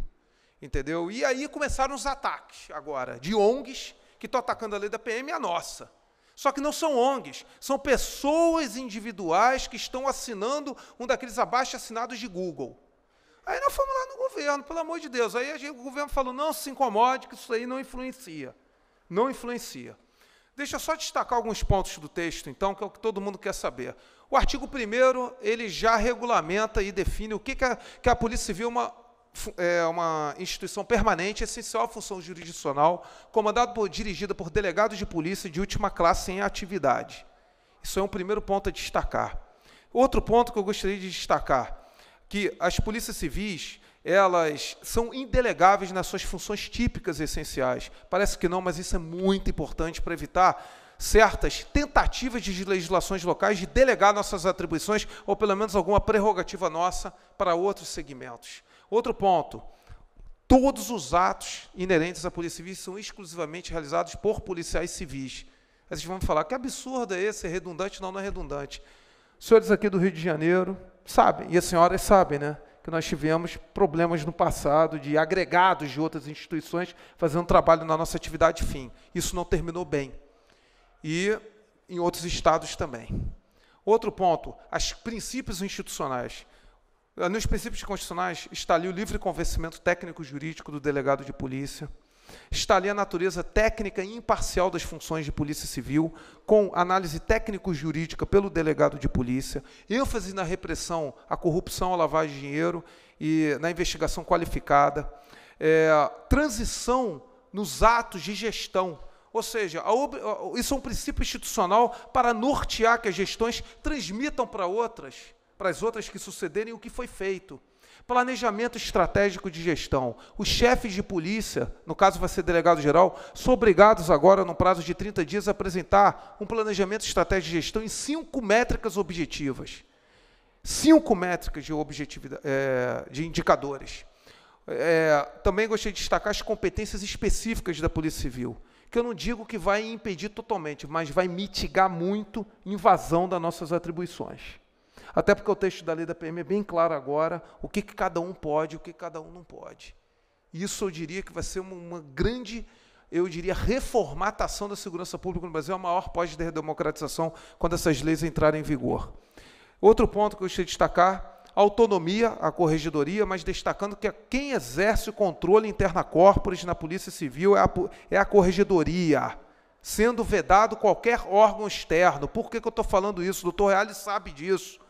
Entendeu? E aí começaram os ataques agora de ONGs que estão atacando a lei da PM é a nossa. Só que não são ONGs, são pessoas individuais que estão assinando um daqueles abaixo assinados de Google. Aí nós fomos lá no governo, pelo amor de Deus. Aí gente, o governo falou: não se incomode, que isso aí não influencia. Não influencia. Deixa eu só destacar alguns pontos do texto, então, que é o que todo mundo quer saber. O artigo 1 ele já regulamenta e define o que, que, a, que a Polícia Civil é uma é uma instituição permanente, essencial à função jurisdicional, comandada por, dirigida por delegados de polícia de última classe em atividade. Isso é um primeiro ponto a destacar. Outro ponto que eu gostaria de destacar, que as polícias civis, elas são indelegáveis nas suas funções típicas e essenciais. Parece que não, mas isso é muito importante para evitar certas tentativas de legislações locais de delegar nossas atribuições, ou pelo menos alguma prerrogativa nossa, para outros segmentos. Outro ponto: todos os atos inerentes à Polícia Civil são exclusivamente realizados por policiais civis. Aí vocês vão falar, que absurdo é esse? É redundante? Não, não é redundante. Os senhores aqui do Rio de Janeiro sabem, e as senhoras sabem, né? Que nós tivemos problemas no passado de agregados de outras instituições fazendo trabalho na nossa atividade fim. Isso não terminou bem. E em outros estados também. Outro ponto, os princípios institucionais. Eh, nos princípios constitucionais está ali o livre convencimento técnico-jurídico do delegado de polícia, está ali a natureza técnica e imparcial das funções de polícia civil, com análise técnico-jurídica pelo delegado de polícia, ênfase na repressão à corrupção, à lavagem de dinheiro e na investigação qualificada, é, transição nos atos de gestão. Ou seja, a, isso é um princípio institucional para nortear que as gestões transmitam para outras para as outras que sucederem o que foi feito. Planejamento estratégico de gestão. Os chefes de polícia, no caso vai ser delegado-geral, são obrigados agora, no prazo de 30 dias, a apresentar um planejamento estratégico de gestão em cinco métricas objetivas. Cinco métricas de, objetividade, é, de indicadores. É, também gostei de destacar as competências específicas da Polícia Civil, que eu não digo que vai impedir totalmente, mas vai mitigar muito invasão das nossas atribuições. Até porque o texto da lei da PM é bem claro agora o que, que cada um pode e o que cada um não pode. Isso eu diria que vai ser uma, uma grande, eu diria, reformatação da segurança pública no Brasil, é a maior pós-democratização quando essas leis entrarem em vigor. Outro ponto que eu gostaria de destacar, autonomia à corregedoria, mas destacando que quem exerce o controle interna corporis na Polícia Civil é a, é a corregedoria, sendo vedado qualquer órgão externo. Por que, que eu estou falando isso? O doutor Reale sabe disso.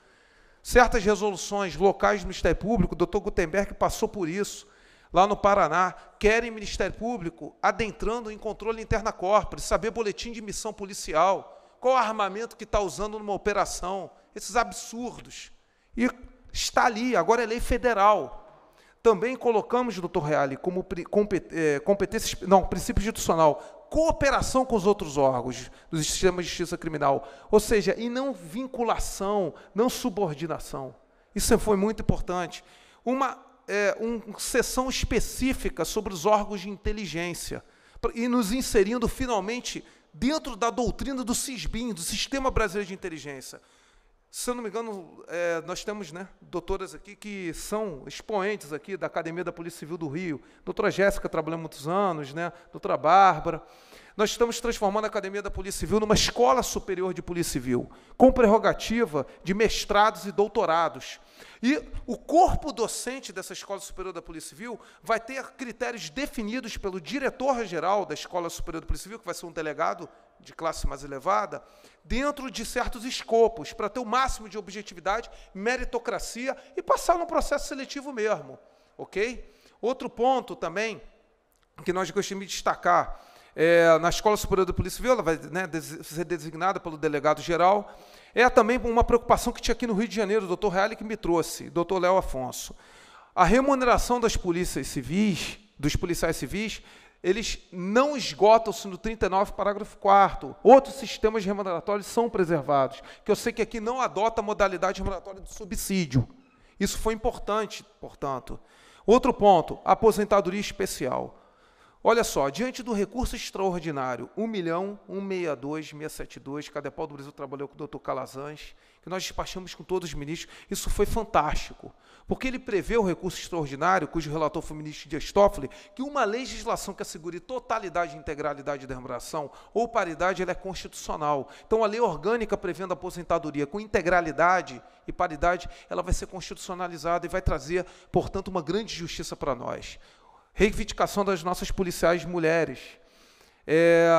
Certas resoluções locais do Ministério Público, o doutor Gutenberg passou por isso, lá no Paraná, querem Ministério Público adentrando em controle interna corpore, saber boletim de missão policial, qual armamento que está usando numa operação, esses absurdos. E está ali, agora é lei federal. Também colocamos, doutor Reale, como eh, competência, não, princípio institucional, cooperação com os outros órgãos do sistema de justiça criminal, ou seja, e não vinculação, não subordinação. Isso foi muito importante. Uma, é, uma sessão específica sobre os órgãos de inteligência e nos inserindo finalmente dentro da doutrina do SISBIM, do Sistema Brasileiro de Inteligência. Se eu não me engano, é, nós temos né, doutoras aqui que são expoentes aqui da Academia da Polícia Civil do Rio. Doutora Jéssica trabalhou muitos anos, né? doutora Bárbara. Nós estamos transformando a Academia da Polícia Civil numa escola superior de Polícia Civil, com prerrogativa de mestrados e doutorados. E o corpo docente dessa Escola Superior da Polícia Civil vai ter critérios definidos pelo diretor-geral da Escola Superior da Polícia Civil, que vai ser um delegado de classe mais elevada, dentro de certos escopos, para ter o máximo de objetividade, meritocracia e passar no processo seletivo mesmo. Ok? Outro ponto também que nós gostaríamos de destacar é, na Escola Superior da Polícia Civil, ela vai né, ser designada pelo delegado geral. É também uma preocupação que tinha aqui no Rio de Janeiro, o doutor Reale que me trouxe, doutor Léo Afonso. A remuneração das polícias civis, dos policiais civis, eles não esgotam-se no 39, parágrafo 4 Outros sistemas remuneratórios são preservados, que eu sei que aqui não adota a modalidade remuneratória de subsídio. Isso foi importante, portanto. Outro ponto, aposentadoria especial. Olha só, diante do recurso extraordinário, 1 milhão, 162, 672, Cadepol do Brasil trabalhou com o doutor Calazans, que nós despachamos com todos os ministros, isso foi fantástico, porque ele prevê o recurso extraordinário, cujo relator foi o ministro Dias Toffoli, que uma legislação que assegure totalidade, e integralidade da remuneração ou paridade, ela é constitucional. Então, a lei orgânica prevendo a aposentadoria com integralidade e paridade, ela vai ser constitucionalizada e vai trazer, portanto, uma grande justiça para nós reivindicação das nossas policiais mulheres. É,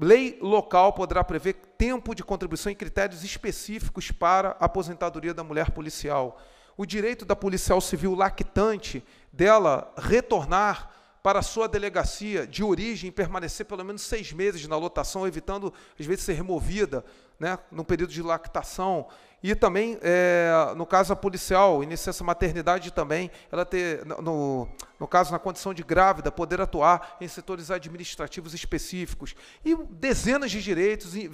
lei local poderá prever tempo de contribuição e critérios específicos para a aposentadoria da mulher policial. O direito da policial civil lactante dela retornar para a sua delegacia de origem e permanecer pelo menos seis meses na lotação, evitando, às vezes, ser removida né, no período de lactação, e também, é, no caso, a policial, em licença maternidade também, ela ter, no, no caso, na condição de grávida, poder atuar em setores administrativos específicos. E dezenas de direitos, e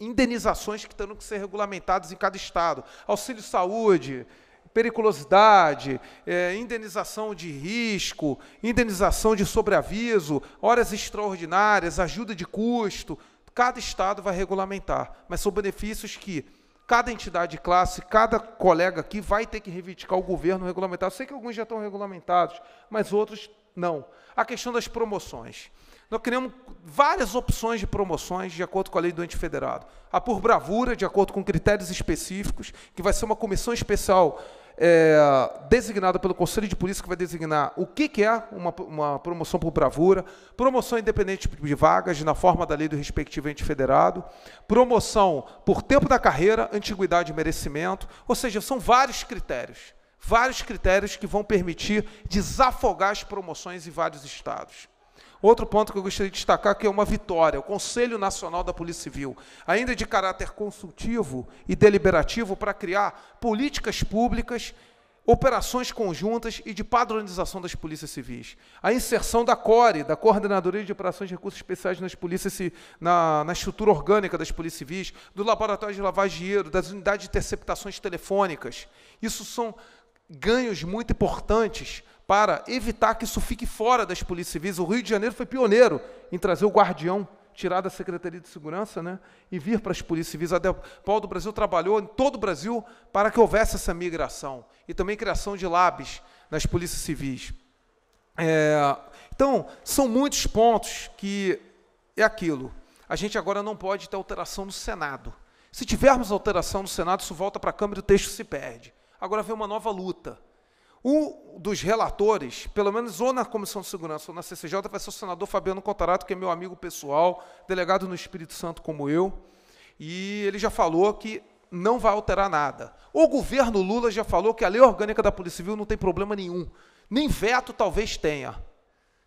indenizações que terão que ser regulamentados em cada estado. Auxílio saúde, periculosidade, é, indenização de risco, indenização de sobreaviso, horas extraordinárias, ajuda de custo, cada estado vai regulamentar, mas são benefícios que cada entidade classe, cada colega aqui vai ter que reivindicar o governo regulamentar. Eu sei que alguns já estão regulamentados, mas outros não. A questão das promoções. Nós criamos várias opções de promoções de acordo com a lei do ente federado. A por bravura, de acordo com critérios específicos, que vai ser uma comissão especial é, designada pelo Conselho de Polícia, que vai designar o que, que é uma, uma promoção por bravura, promoção independente de vagas, na forma da lei do respectivo ente federado, promoção por tempo da carreira, antiguidade e merecimento, ou seja, são vários critérios, vários critérios que vão permitir desafogar as promoções em vários estados. Outro ponto que eu gostaria de destacar que é uma vitória, o Conselho Nacional da Polícia Civil, ainda de caráter consultivo e deliberativo para criar políticas públicas operações conjuntas e de padronização das polícias civis. A inserção da CORE, da Coordenadoria de Operações de Recursos Especiais nas polícias, na, na estrutura orgânica das polícias civis, do laboratório de lavagem de dinheiro, das unidades de interceptações telefônicas. Isso são ganhos muito importantes para evitar que isso fique fora das polícias civis. O Rio de Janeiro foi pioneiro em trazer o guardião, tirar da Secretaria de Segurança né, e vir para as polícias civis. A Paul do Brasil trabalhou em todo o Brasil para que houvesse essa migração e também criação de labs nas polícias civis. É, então, são muitos pontos que é aquilo. A gente agora não pode ter alteração no Senado. Se tivermos alteração no Senado, isso volta para a Câmara e o texto se perde. Agora vem uma nova luta um dos relatores, pelo menos ou na Comissão de Segurança ou na CCJ, vai ser o senador Fabiano Contarato, que é meu amigo pessoal, delegado no Espírito Santo como eu, e ele já falou que não vai alterar nada. O governo Lula já falou que a lei orgânica da Polícia Civil não tem problema nenhum. Nem veto talvez tenha.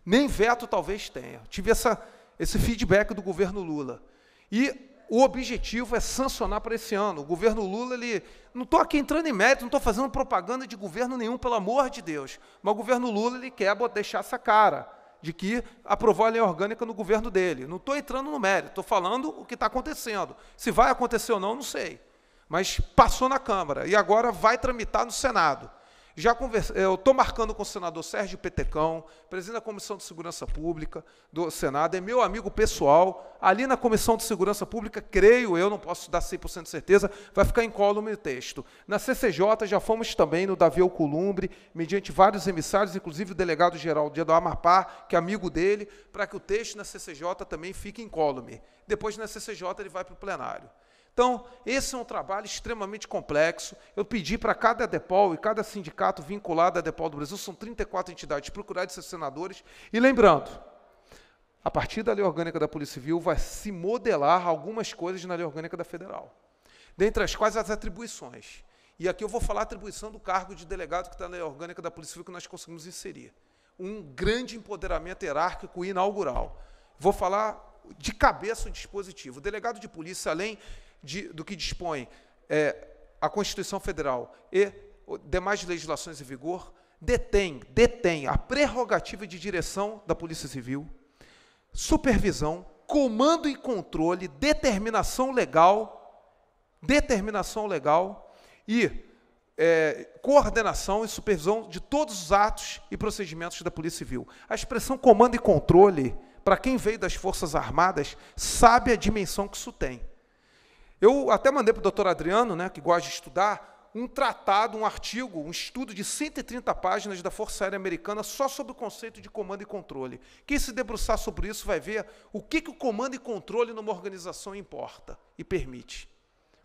Nem veto talvez tenha. Tive essa, esse feedback do governo Lula. E o objetivo é sancionar para esse ano. O governo Lula, ele. Não estou aqui entrando em mérito, não estou fazendo propaganda de governo nenhum, pelo amor de Deus. Mas o governo Lula, ele quer deixar essa cara de que aprovou a lei orgânica no governo dele. Não estou entrando no mérito, estou falando o que está acontecendo. Se vai acontecer ou não, não sei. Mas passou na Câmara e agora vai tramitar no Senado já converse, eu estou marcando com o senador Sérgio Petecão, presidente da Comissão de Segurança Pública do Senado, é meu amigo pessoal. Ali na Comissão de Segurança Pública, creio eu, não posso dar 100% de certeza, vai ficar incólume o texto. Na CCJ já fomos também no Davi Alcolumbre, mediante vários emissários, inclusive o delegado-geral do Amapá, que é amigo dele, para que o texto na CCJ também fique incólume. Depois na CCJ ele vai para o plenário. Então, esse é um trabalho extremamente complexo. Eu pedi para cada DEPOL e cada sindicato vinculado à DEPOL do Brasil, são 34 entidades, procurar esses senadores. E lembrando, a partir da Lei Orgânica da Polícia Civil vai se modelar algumas coisas na Lei Orgânica da Federal, dentre as quais as atribuições. E aqui eu vou falar a atribuição do cargo de delegado que está na Lei Orgânica da Polícia Civil que nós conseguimos inserir. Um grande empoderamento hierárquico inaugural. Vou falar de cabeça o dispositivo. O delegado de polícia, além de, do que dispõe é, a Constituição Federal e demais legislações em vigor, detém, detém a prerrogativa de direção da Polícia Civil, supervisão, comando e controle, determinação legal, determinação legal e é, coordenação e supervisão de todos os atos e procedimentos da Polícia Civil. A expressão comando e controle, para quem veio das Forças Armadas, sabe a dimensão que isso tem. Eu até mandei para o doutor Adriano, né, que gosta de estudar, um tratado, um artigo, um estudo de 130 páginas da Força Aérea Americana só sobre o conceito de comando e controle. Quem se debruçar sobre isso vai ver o que, que o comando e controle numa organização importa e permite.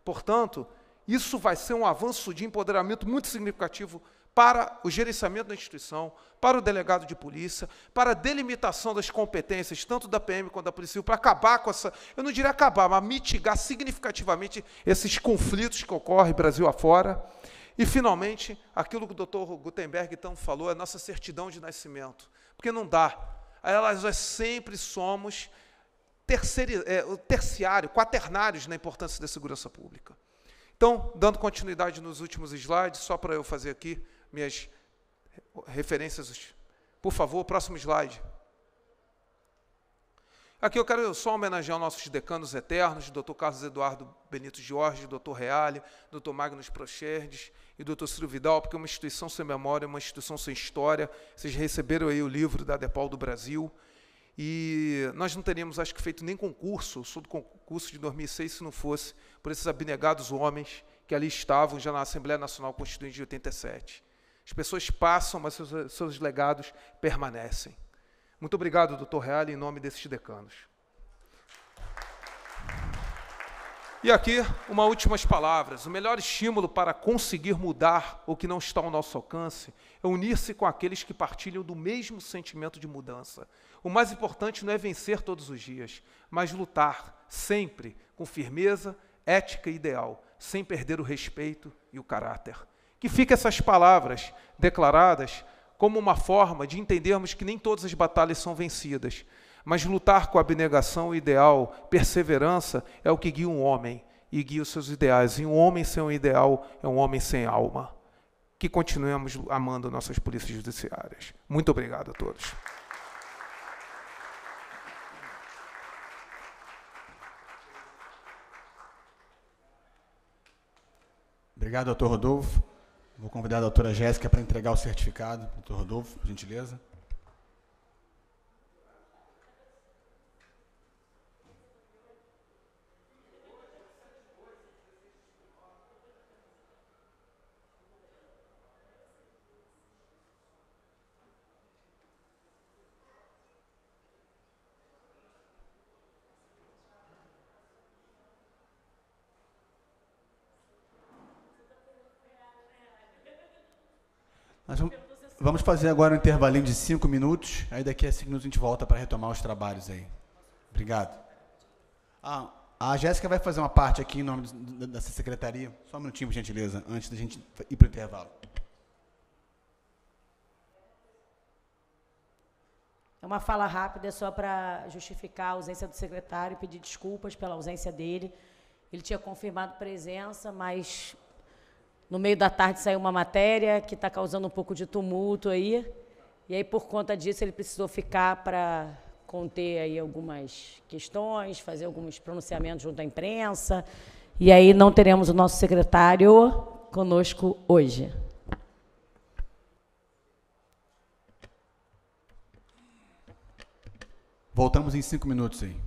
Portanto, isso vai ser um avanço de empoderamento muito significativo para o gerenciamento da instituição, para o delegado de polícia, para a delimitação das competências, tanto da PM quanto da Polícia para acabar com essa, eu não diria acabar, mas mitigar significativamente esses conflitos que ocorrem Brasil afora. E, finalmente, aquilo que o doutor Gutenberg então falou, é a nossa certidão de nascimento. Porque não dá. Nós sempre somos terceiro, é, terciário, quaternários na importância da segurança pública. Então, dando continuidade nos últimos slides, só para eu fazer aqui minhas referências. Por favor, próximo slide. Aqui eu quero só homenagear nossos decanos eternos, doutor Carlos Eduardo Benito Jorge, doutor Reale, doutor Magnus Procherdes e doutor Ciro Vidal, porque é uma instituição sem memória, uma instituição sem história. Vocês receberam aí o livro da Depal do Brasil. E nós não teríamos, acho que, feito nem concurso, sou do concurso de 2006, se não fosse por esses abnegados homens que ali estavam já na Assembleia Nacional Constituinte de 87. As pessoas passam, mas seus, seus legados permanecem. Muito obrigado, doutor Real, em nome desses decanos. E aqui, uma últimas palavras. O melhor estímulo para conseguir mudar o que não está ao nosso alcance é unir-se com aqueles que partilham do mesmo sentimento de mudança. O mais importante não é vencer todos os dias, mas lutar sempre com firmeza, ética e ideal, sem perder o respeito e o caráter. Que fiquem essas palavras declaradas como uma forma de entendermos que nem todas as batalhas são vencidas, mas lutar com abnegação ideal, perseverança, é o que guia um homem e guia os seus ideais. E um homem sem um ideal é um homem sem alma. Que continuemos amando nossas polícias judiciárias. Muito obrigado a todos. Obrigado, doutor Rodolfo. Vou convidar a doutora Jéssica para entregar o certificado, doutor Rodolfo, por gentileza. Vamos fazer agora um intervalinho de cinco minutos, aí daqui a cinco minutos a gente volta para retomar os trabalhos aí. Obrigado. Ah, a Jéssica vai fazer uma parte aqui em nome dessa secretaria. Só um minutinho, por gentileza, antes da gente ir para o intervalo. É uma fala rápida é só para justificar a ausência do secretário, e pedir desculpas pela ausência dele. Ele tinha confirmado presença, mas no meio da tarde saiu uma matéria que está causando um pouco de tumulto aí. E aí, por conta disso, ele precisou ficar para conter aí algumas questões, fazer alguns pronunciamentos junto à imprensa. E aí não teremos o nosso secretário conosco hoje. Voltamos em cinco minutos aí.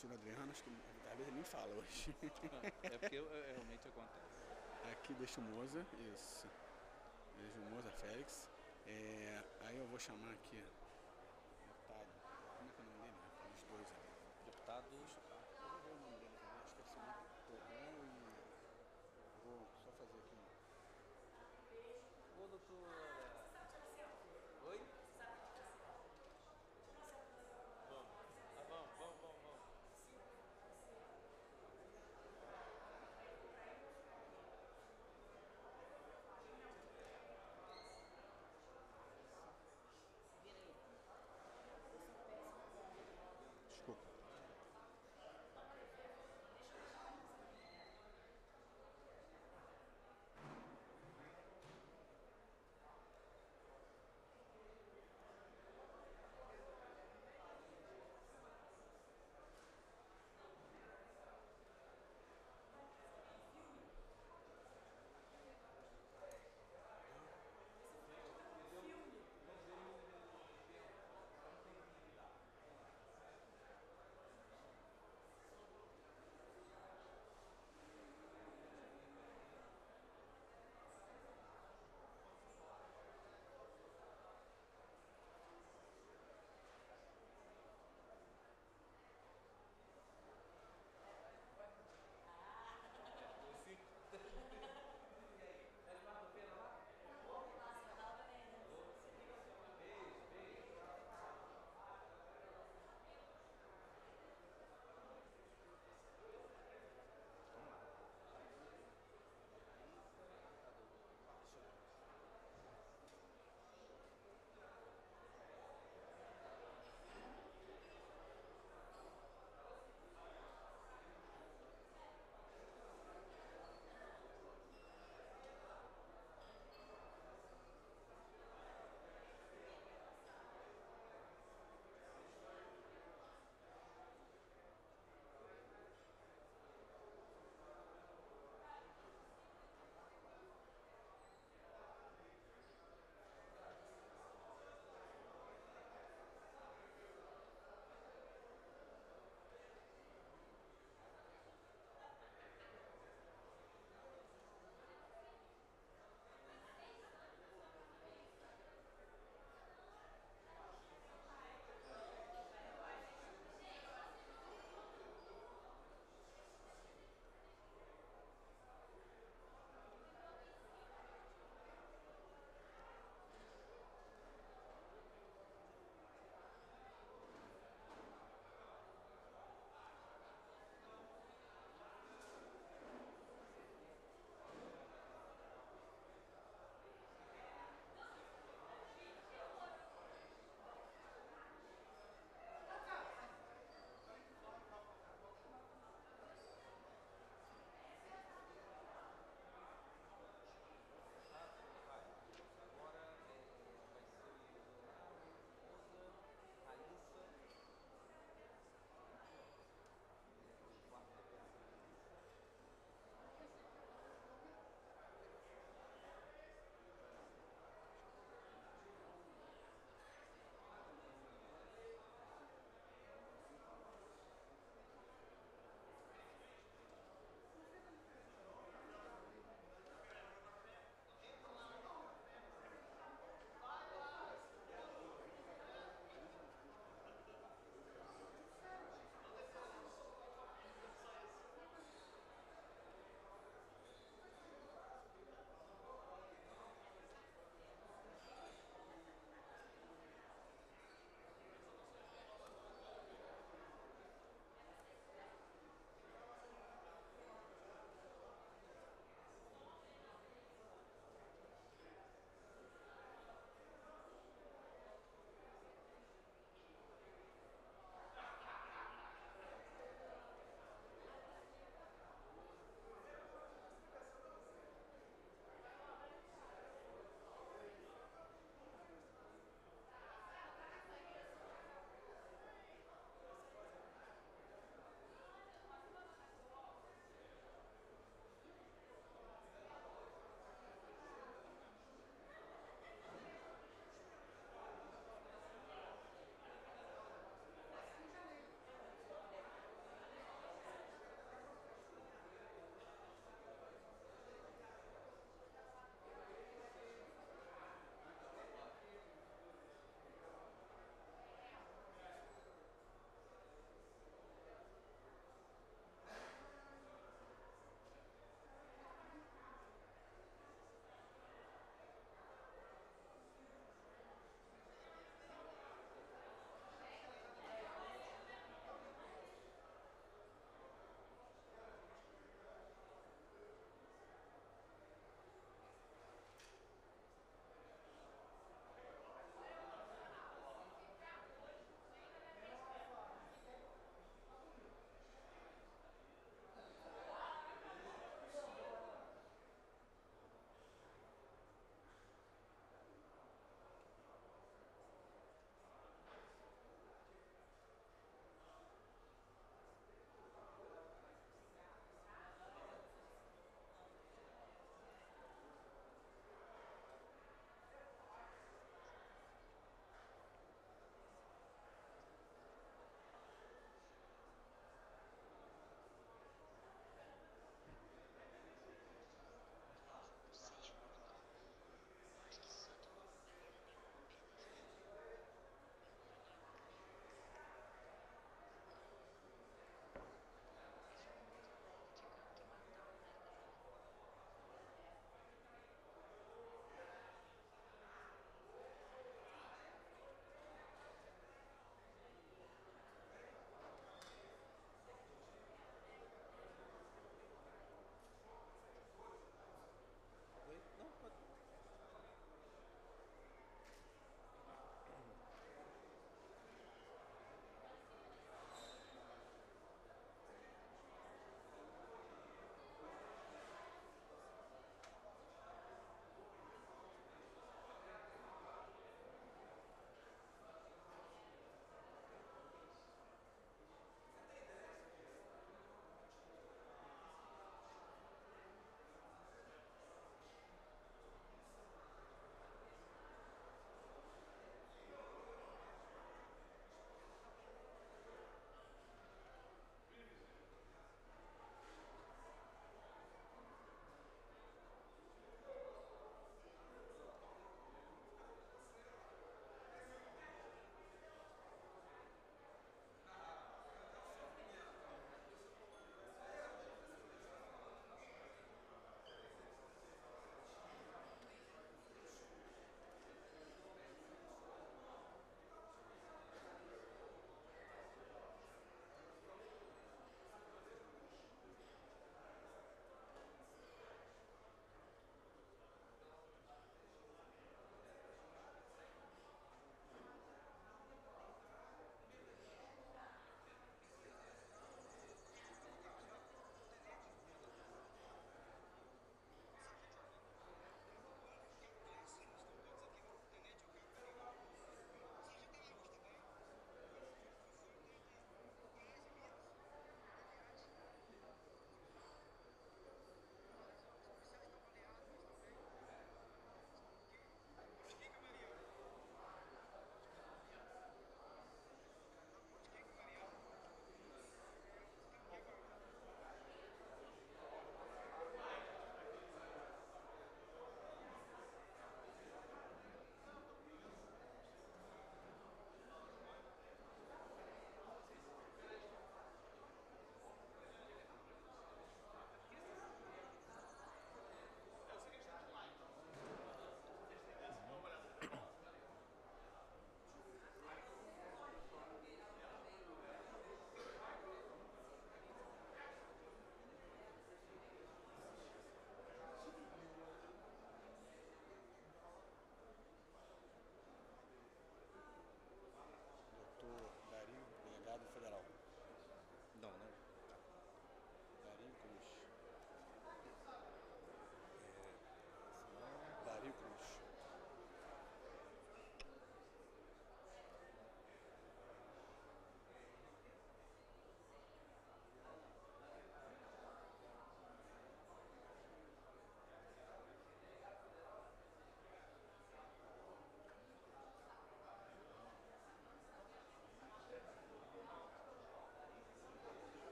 tiro Adriano, acho que às vezes ele nem fala hoje. é, é porque realmente acontece. Aqui deixa o Moza, isso. Deixa o Moza Félix. É, aí eu vou chamar aqui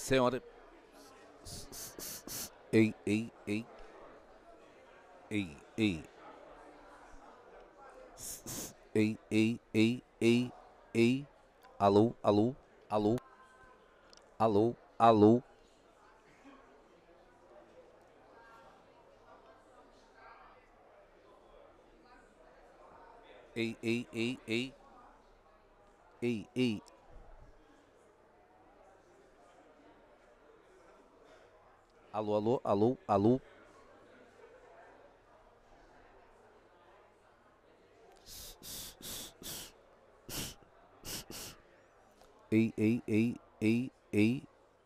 senhora. Ei, ei, ei. Ei, ei. Ei, ei, ei, ei, ei. Alô, alô, alô. Alô, alô. Ei, ei, ei, ei. Ei, ei. Alô, alô, alô, alô. Ei, ei, ei, ei, ei,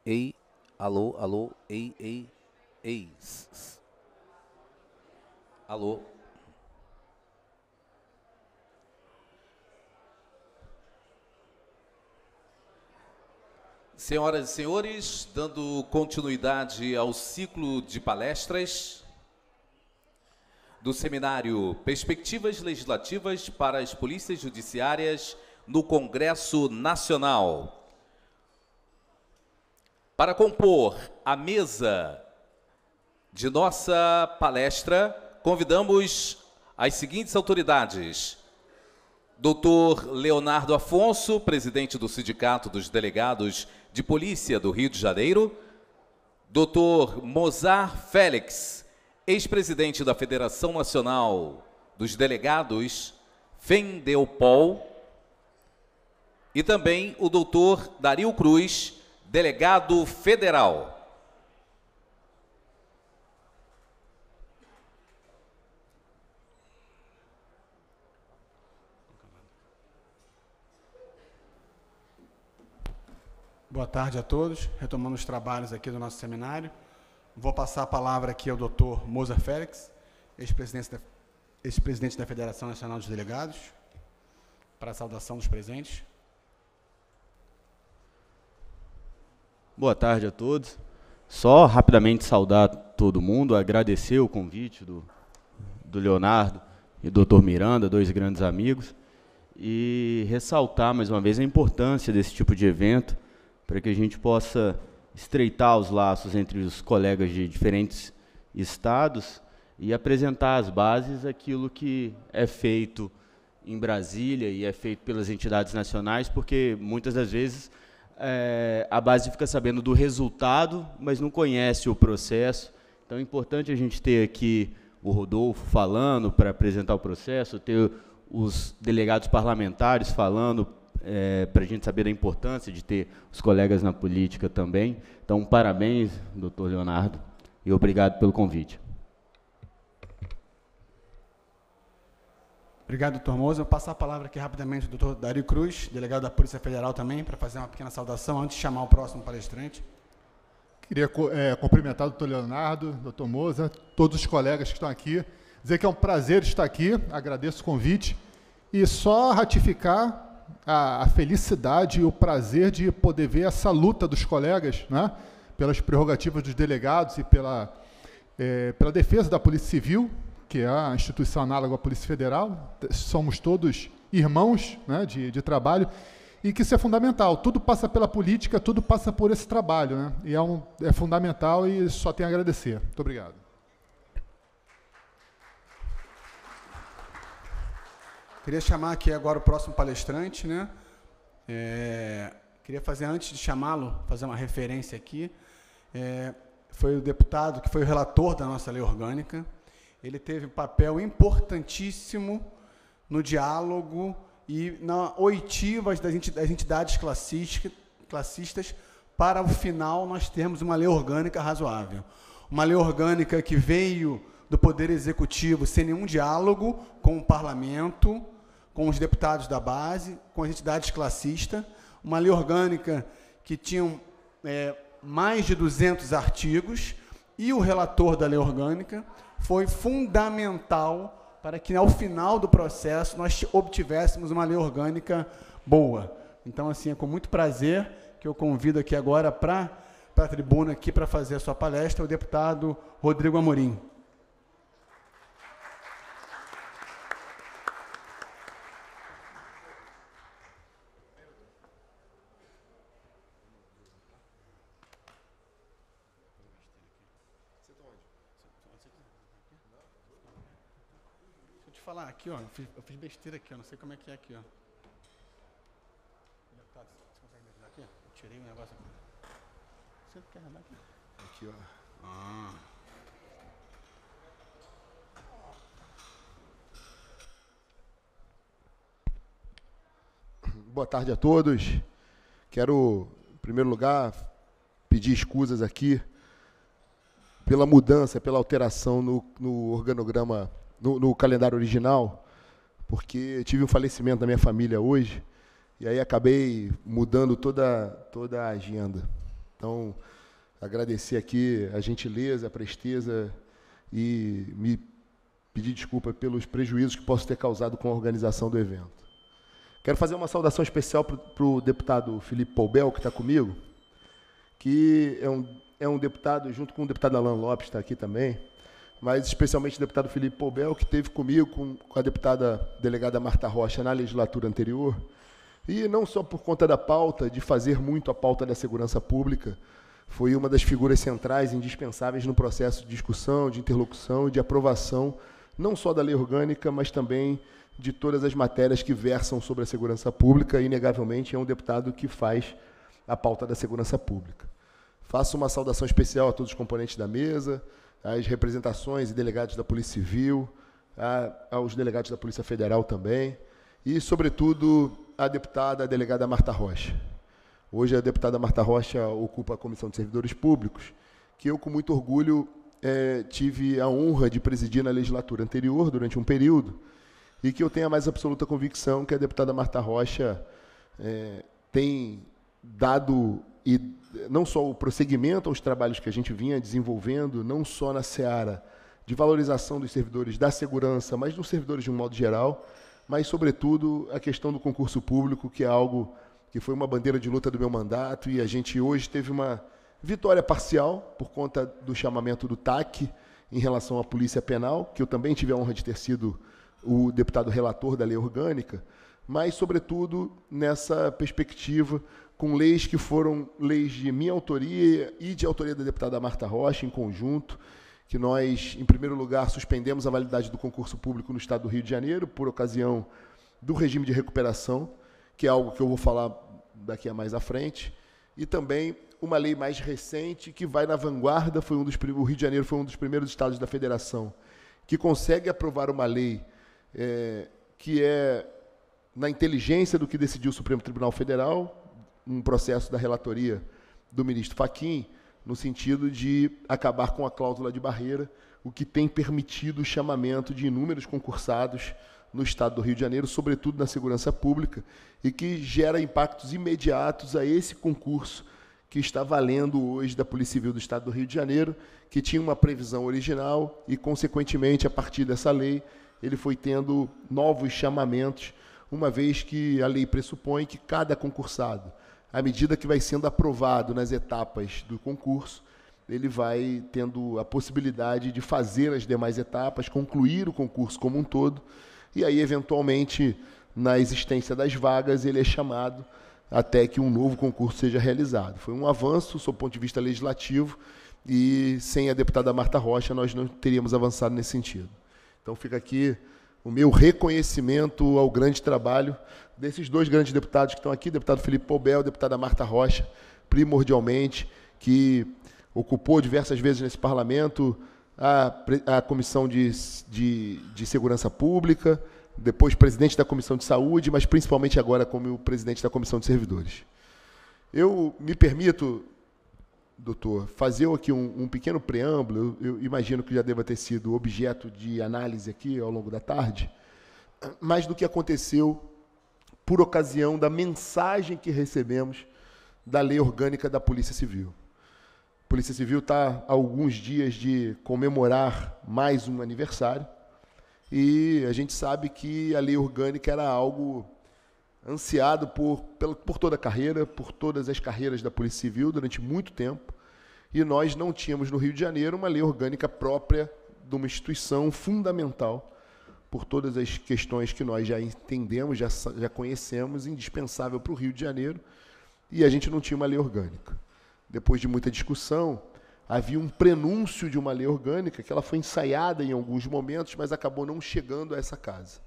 ei. Alô, alô, ei, ei, ei. Alô. Senhoras e senhores, dando continuidade ao ciclo de palestras do seminário Perspectivas Legislativas para as Polícias Judiciárias no Congresso Nacional. Para compor a mesa de nossa palestra, convidamos as seguintes autoridades. Dr. Leonardo Afonso, presidente do Sindicato dos Delegados de Polícia do Rio de Janeiro, Dr. Mozar Félix, ex-presidente da Federação Nacional dos Delegados, Fendelpol, e também o doutor Dario Cruz, delegado federal. Boa tarde a todos. Retomando os trabalhos aqui do nosso seminário, vou passar a palavra aqui ao doutor Moza Félix, ex-presidente da, ex da Federação Nacional dos Delegados, para a saudação dos presentes. Boa tarde a todos. Só rapidamente saudar todo mundo, agradecer o convite do, do Leonardo e do Dr. Miranda, dois grandes amigos, e ressaltar mais uma vez a importância desse tipo de evento para que a gente possa estreitar os laços entre os colegas de diferentes estados e apresentar as bases aquilo que é feito em Brasília e é feito pelas entidades nacionais, porque muitas das vezes é, a base fica sabendo do resultado, mas não conhece o processo. Então é importante a gente ter aqui o Rodolfo falando para apresentar o processo, ter os delegados parlamentares falando é, para a gente saber da importância de ter os colegas na política também. Então, parabéns, doutor Leonardo, e obrigado pelo convite. Obrigado, doutor Moza. Vou passar a palavra aqui rapidamente ao doutor Dario Cruz, delegado da Polícia Federal também, para fazer uma pequena saudação antes de chamar o próximo palestrante. Queria é, cumprimentar o doutor Leonardo, doutor Moza, todos os colegas que estão aqui, dizer que é um prazer estar aqui, agradeço o convite, e só ratificar a, a felicidade e o prazer de poder ver essa luta dos colegas, né? pelas prerrogativas dos delegados e pela, é, pela defesa da Polícia Civil, que é a instituição análoga à Polícia Federal. Somos todos irmãos né, de, de trabalho e que isso é fundamental. Tudo passa pela política, tudo passa por esse trabalho. Né? E é, um, é fundamental e só tenho a agradecer. Muito obrigado. Queria chamar aqui agora o próximo palestrante, né? É, queria fazer, antes de chamá-lo, fazer uma referência aqui. É, foi o deputado que foi o relator da nossa lei orgânica. Ele teve um papel importantíssimo no diálogo e na oitiva das entidades classistas para, o final, nós termos uma lei orgânica razoável. Uma lei orgânica que veio do Poder Executivo sem nenhum diálogo com o Parlamento, com os deputados da base, com as entidades classistas, uma lei orgânica que tinha é, mais de 200 artigos, e o relator da lei orgânica foi fundamental para que, ao final do processo, nós obtivéssemos uma lei orgânica boa. Então, assim, é com muito prazer que eu convido aqui agora para a tribuna, aqui para fazer a sua palestra, o deputado Rodrigo Amorim. Aqui, ó. Eu fiz, eu fiz besteira aqui, ó. Não sei como é que é aqui, ó. Tá, você consegue me ajudar aqui? Eu tirei o um negócio aqui. Você quer ajudar aqui? Aqui, ó. Ah. Boa tarde a todos. Quero, em primeiro lugar, pedir escusas aqui pela mudança, pela alteração no, no organograma no, no calendário original, porque tive um falecimento da minha família hoje, e aí acabei mudando toda, toda a agenda. Então, agradecer aqui a gentileza, a presteza e me pedir desculpa pelos prejuízos que posso ter causado com a organização do evento. Quero fazer uma saudação especial para o deputado Felipe Poubel, que está comigo, que é um, é um deputado, junto com o deputado Alan Lopes, está aqui também, mas especialmente o deputado Felipe Poubel, que teve comigo, com, com a deputada delegada Marta Rocha na legislatura anterior, e não só por conta da pauta, de fazer muito a pauta da segurança pública, foi uma das figuras centrais indispensáveis no processo de discussão, de interlocução e de aprovação, não só da lei orgânica, mas também de todas as matérias que versam sobre a segurança pública, e, inegavelmente é um deputado que faz a pauta da segurança pública. Faço uma saudação especial a todos os componentes da mesa, às representações e delegados da Polícia Civil, a, aos delegados da Polícia Federal também, e, sobretudo, à deputada, a delegada Marta Rocha. Hoje, a deputada Marta Rocha ocupa a Comissão de Servidores Públicos, que eu, com muito orgulho, é, tive a honra de presidir na legislatura anterior, durante um período, e que eu tenho a mais absoluta convicção que a deputada Marta Rocha é, tem dado e não só o prosseguimento aos trabalhos que a gente vinha desenvolvendo, não só na Seara, de valorização dos servidores da segurança, mas dos servidores de um modo geral, mas, sobretudo, a questão do concurso público, que é algo que foi uma bandeira de luta do meu mandato e a gente hoje teve uma vitória parcial por conta do chamamento do TAC em relação à Polícia Penal, que eu também tive a honra de ter sido o deputado relator da lei orgânica, mas, sobretudo, nessa perspectiva com leis que foram leis de minha autoria e de autoria da deputada Marta Rocha, em conjunto, que nós, em primeiro lugar, suspendemos a validade do concurso público no Estado do Rio de Janeiro, por ocasião do regime de recuperação, que é algo que eu vou falar daqui a mais à frente, e também uma lei mais recente que vai na vanguarda, foi um dos, o Rio de Janeiro foi um dos primeiros estados da federação que consegue aprovar uma lei é, que é na inteligência do que decidiu o Supremo Tribunal Federal, um processo da relatoria do ministro Faquim no sentido de acabar com a cláusula de barreira, o que tem permitido o chamamento de inúmeros concursados no estado do Rio de Janeiro, sobretudo na segurança pública, e que gera impactos imediatos a esse concurso que está valendo hoje da Polícia Civil do estado do Rio de Janeiro, que tinha uma previsão original e, consequentemente, a partir dessa lei, ele foi tendo novos chamamentos, uma vez que a lei pressupõe que cada concursado à medida que vai sendo aprovado nas etapas do concurso, ele vai tendo a possibilidade de fazer as demais etapas, concluir o concurso como um todo, e aí, eventualmente, na existência das vagas, ele é chamado até que um novo concurso seja realizado. Foi um avanço, sob o ponto de vista legislativo, e sem a deputada Marta Rocha, nós não teríamos avançado nesse sentido. Então, fica aqui o meu reconhecimento ao grande trabalho desses dois grandes deputados que estão aqui, deputado Felipe Pobel, deputada Marta Rocha, primordialmente, que ocupou diversas vezes nesse parlamento a, a Comissão de, de, de Segurança Pública, depois presidente da Comissão de Saúde, mas principalmente agora como presidente da Comissão de Servidores. Eu me permito, doutor, fazer aqui um, um pequeno preâmbulo, eu, eu, imagino que já deva ter sido objeto de análise aqui ao longo da tarde, mas do que aconteceu por ocasião da mensagem que recebemos da lei orgânica da Polícia Civil. A Polícia Civil está a alguns dias de comemorar mais um aniversário e a gente sabe que a lei orgânica era algo ansiado por, por toda a carreira, por todas as carreiras da Polícia Civil durante muito tempo e nós não tínhamos no Rio de Janeiro uma lei orgânica própria de uma instituição fundamental por todas as questões que nós já entendemos, já, já conhecemos, indispensável para o Rio de Janeiro, e a gente não tinha uma lei orgânica. Depois de muita discussão, havia um prenúncio de uma lei orgânica que ela foi ensaiada em alguns momentos, mas acabou não chegando a essa casa.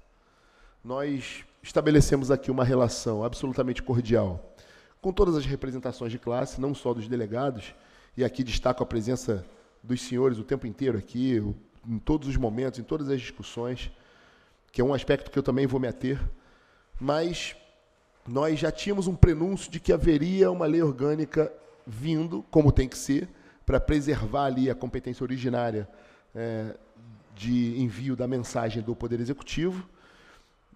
Nós estabelecemos aqui uma relação absolutamente cordial com todas as representações de classe, não só dos delegados, e aqui destaco a presença dos senhores o tempo inteiro aqui, em todos os momentos, em todas as discussões que é um aspecto que eu também vou me ater, mas nós já tínhamos um prenúncio de que haveria uma lei orgânica vindo, como tem que ser, para preservar ali a competência originária é, de envio da mensagem do Poder Executivo,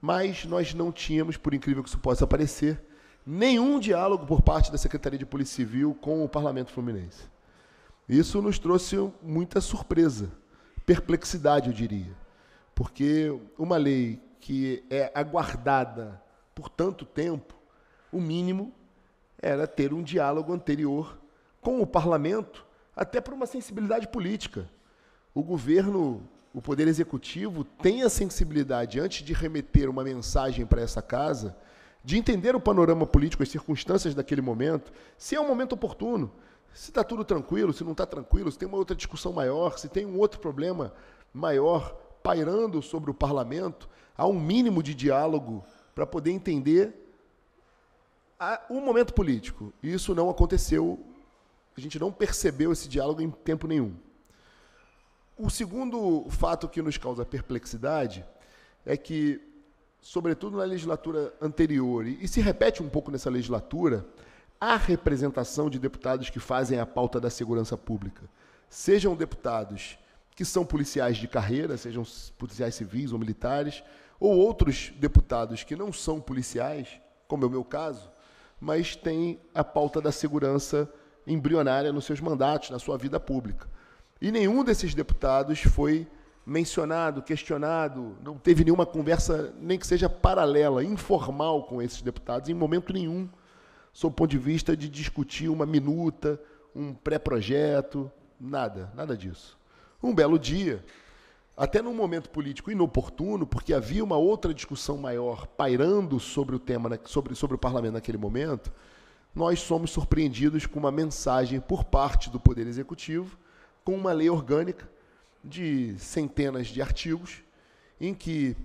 mas nós não tínhamos, por incrível que isso possa parecer, nenhum diálogo por parte da Secretaria de Polícia Civil com o Parlamento Fluminense. Isso nos trouxe muita surpresa, perplexidade, eu diria. Porque uma lei que é aguardada por tanto tempo, o mínimo era ter um diálogo anterior com o parlamento, até por uma sensibilidade política. O governo, o poder executivo, tem a sensibilidade, antes de remeter uma mensagem para essa casa, de entender o panorama político, as circunstâncias daquele momento, se é um momento oportuno, se está tudo tranquilo, se não está tranquilo, se tem uma outra discussão maior, se tem um outro problema maior pairando sobre o parlamento, há um mínimo de diálogo para poder entender o um momento político. E isso não aconteceu, a gente não percebeu esse diálogo em tempo nenhum. O segundo fato que nos causa perplexidade é que, sobretudo na legislatura anterior, e se repete um pouco nessa legislatura, há representação de deputados que fazem a pauta da segurança pública. Sejam deputados que são policiais de carreira, sejam policiais civis ou militares, ou outros deputados que não são policiais, como é o meu caso, mas têm a pauta da segurança embrionária nos seus mandatos, na sua vida pública. E nenhum desses deputados foi mencionado, questionado, não teve nenhuma conversa, nem que seja paralela, informal com esses deputados, em momento nenhum, sob o ponto de vista de discutir uma minuta, um pré-projeto, nada, nada disso. Um belo dia, até num momento político inoportuno, porque havia uma outra discussão maior pairando sobre o tema, sobre, sobre o parlamento naquele momento, nós somos surpreendidos com uma mensagem por parte do Poder Executivo, com uma lei orgânica de centenas de artigos, em que,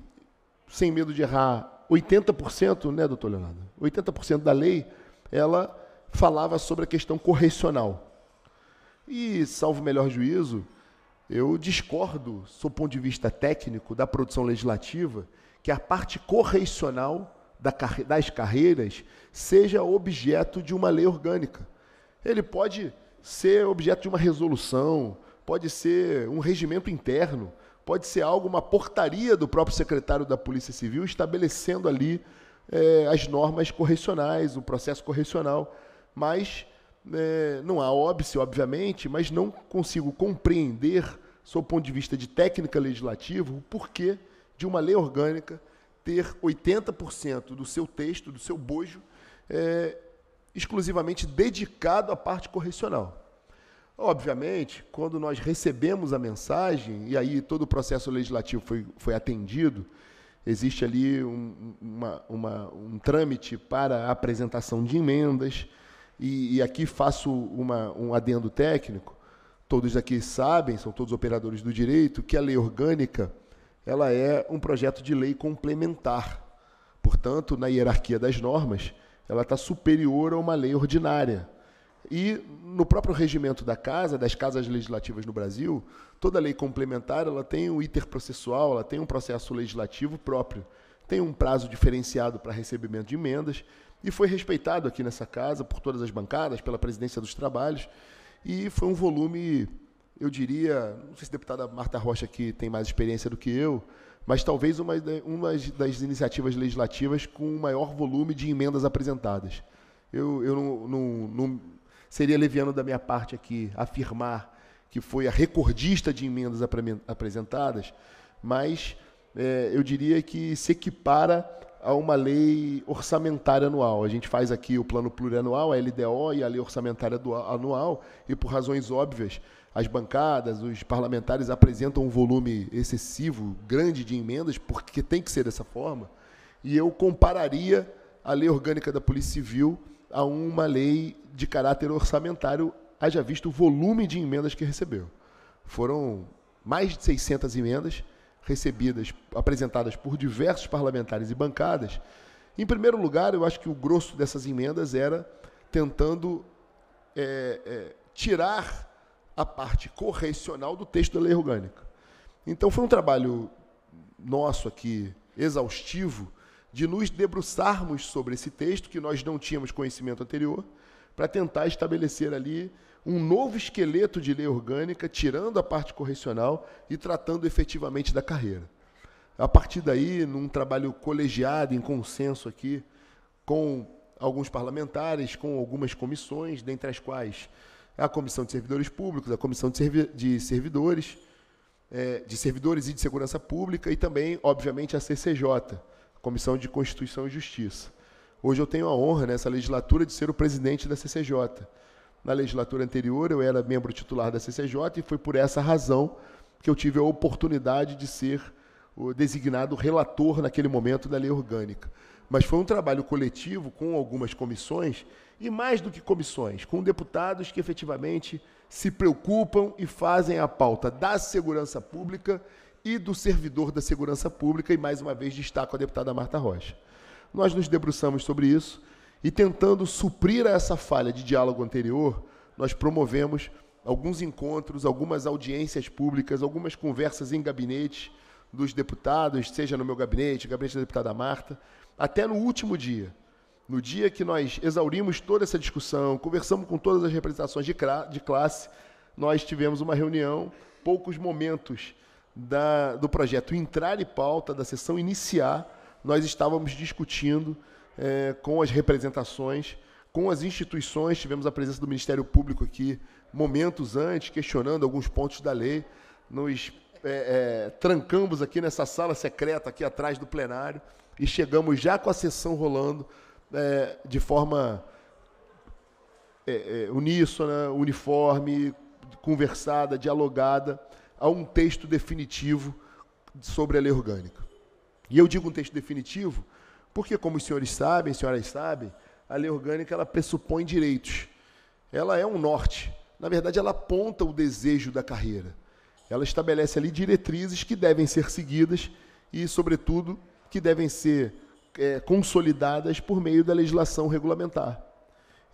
sem medo de errar, 80%, né, doutor Leonardo? 80% da lei, ela falava sobre a questão correcional. E, salvo melhor juízo, eu discordo, sob o ponto de vista técnico, da produção legislativa, que a parte correcional das carreiras seja objeto de uma lei orgânica. Ele pode ser objeto de uma resolução, pode ser um regimento interno, pode ser algo, uma portaria do próprio secretário da Polícia Civil estabelecendo ali eh, as normas correcionais, o processo correcional. Mas é, não há óbice, obviamente, mas não consigo compreender, sob o ponto de vista de técnica legislativa, o porquê de uma lei orgânica ter 80% do seu texto, do seu bojo, é, exclusivamente dedicado à parte correcional. Obviamente, quando nós recebemos a mensagem, e aí todo o processo legislativo foi, foi atendido, existe ali um, uma, uma, um trâmite para a apresentação de emendas, e, e aqui faço uma, um adendo técnico. Todos aqui sabem, são todos operadores do direito, que a lei orgânica ela é um projeto de lei complementar. Portanto, na hierarquia das normas, ela está superior a uma lei ordinária. E no próprio regimento da casa, das casas legislativas no Brasil, toda lei complementar ela tem um iter processual, ela tem um processo legislativo próprio, tem um prazo diferenciado para recebimento de emendas e foi respeitado aqui nessa casa por todas as bancadas, pela presidência dos trabalhos, e foi um volume, eu diria, não sei se a deputada Marta Rocha aqui tem mais experiência do que eu, mas talvez uma, uma das iniciativas legislativas com o maior volume de emendas apresentadas. Eu, eu não, não, não seria leviano da minha parte aqui afirmar que foi a recordista de emendas apresentadas, mas é, eu diria que se equipara a uma lei orçamentária anual. A gente faz aqui o plano plurianual, a LDO e a lei orçamentária anual, e por razões óbvias, as bancadas, os parlamentares apresentam um volume excessivo, grande de emendas, porque tem que ser dessa forma. E eu compararia a lei orgânica da Polícia Civil a uma lei de caráter orçamentário, haja visto o volume de emendas que recebeu. Foram mais de 600 emendas recebidas, apresentadas por diversos parlamentares e bancadas, em primeiro lugar, eu acho que o grosso dessas emendas era tentando é, é, tirar a parte correcional do texto da lei orgânica. Então, foi um trabalho nosso aqui, exaustivo, de nos debruçarmos sobre esse texto, que nós não tínhamos conhecimento anterior, para tentar estabelecer ali um novo esqueleto de lei orgânica, tirando a parte correcional e tratando efetivamente da carreira. A partir daí, num trabalho colegiado, em consenso aqui, com alguns parlamentares, com algumas comissões, dentre as quais a Comissão de Servidores Públicos, a Comissão de, Servi de Servidores, é, de Servidores e de Segurança Pública, e também, obviamente, a CCJ, Comissão de Constituição e Justiça. Hoje eu tenho a honra, nessa legislatura, de ser o presidente da CCJ. Na legislatura anterior, eu era membro titular da CCJ e foi por essa razão que eu tive a oportunidade de ser o designado relator naquele momento da lei orgânica. Mas foi um trabalho coletivo com algumas comissões e mais do que comissões, com deputados que efetivamente se preocupam e fazem a pauta da segurança pública e do servidor da segurança pública, e mais uma vez destaco a deputada Marta Rocha. Nós nos debruçamos sobre isso, e tentando suprir essa falha de diálogo anterior, nós promovemos alguns encontros, algumas audiências públicas, algumas conversas em gabinete dos deputados, seja no meu gabinete, gabinete da deputada Marta, até no último dia. No dia que nós exaurimos toda essa discussão, conversamos com todas as representações de, de classe, nós tivemos uma reunião, poucos momentos da, do projeto entrar em pauta, da sessão iniciar, nós estávamos discutindo é, com as representações, com as instituições. Tivemos a presença do Ministério Público aqui momentos antes, questionando alguns pontos da lei. Nos é, é, trancamos aqui nessa sala secreta, aqui atrás do plenário, e chegamos já com a sessão rolando é, de forma é, é, uníssona, uniforme, conversada, dialogada, a um texto definitivo sobre a lei orgânica. E eu digo um texto definitivo porque, como os senhores sabem, as senhoras sabem, a lei orgânica ela pressupõe direitos. Ela é um norte. Na verdade, ela aponta o desejo da carreira. Ela estabelece ali diretrizes que devem ser seguidas e, sobretudo, que devem ser é, consolidadas por meio da legislação regulamentar.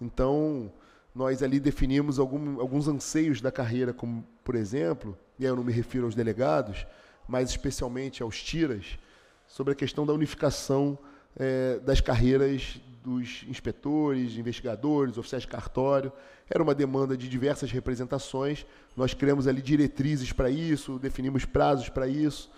Então, nós ali definimos algum, alguns anseios da carreira, como, por exemplo, e aí eu não me refiro aos delegados, mas especialmente aos tiras, sobre a questão da unificação é, das carreiras dos inspetores, investigadores, oficiais de cartório. Era uma demanda de diversas representações. Nós criamos ali diretrizes para isso, definimos prazos para isso.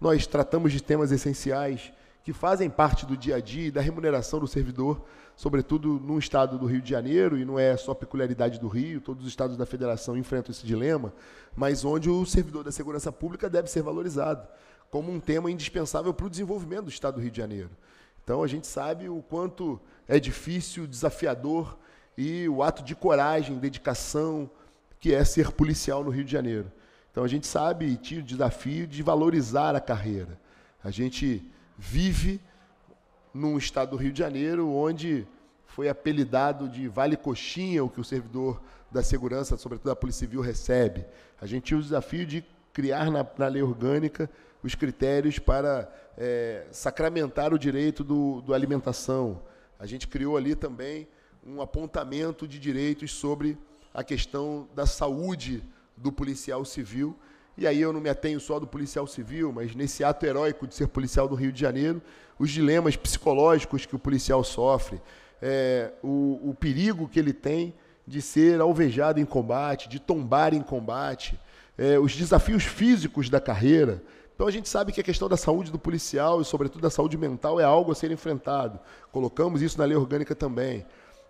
Nós tratamos de temas essenciais que fazem parte do dia a dia e da remuneração do servidor, sobretudo no estado do Rio de Janeiro, e não é só peculiaridade do Rio, todos os estados da federação enfrentam esse dilema, mas onde o servidor da segurança pública deve ser valorizado como um tema indispensável para o desenvolvimento do estado do Rio de Janeiro. Então a gente sabe o quanto é difícil, desafiador e o ato de coragem, dedicação que é ser policial no Rio de Janeiro. Então a gente sabe e tinha o desafio de valorizar a carreira. A gente vive num estado do Rio de Janeiro onde foi apelidado de Vale Coxinha o que o servidor da segurança, sobretudo da Polícia Civil, recebe. A gente tinha o desafio de criar na, na lei orgânica os critérios para é, sacramentar o direito do, do alimentação. A gente criou ali também um apontamento de direitos sobre a questão da saúde do policial civil. E aí eu não me atenho só do policial civil, mas nesse ato heróico de ser policial do Rio de Janeiro, os dilemas psicológicos que o policial sofre, é, o, o perigo que ele tem de ser alvejado em combate, de tombar em combate, é, os desafios físicos da carreira. Então a gente sabe que a questão da saúde do policial e, sobretudo, da saúde mental é algo a ser enfrentado. Colocamos isso na lei orgânica também.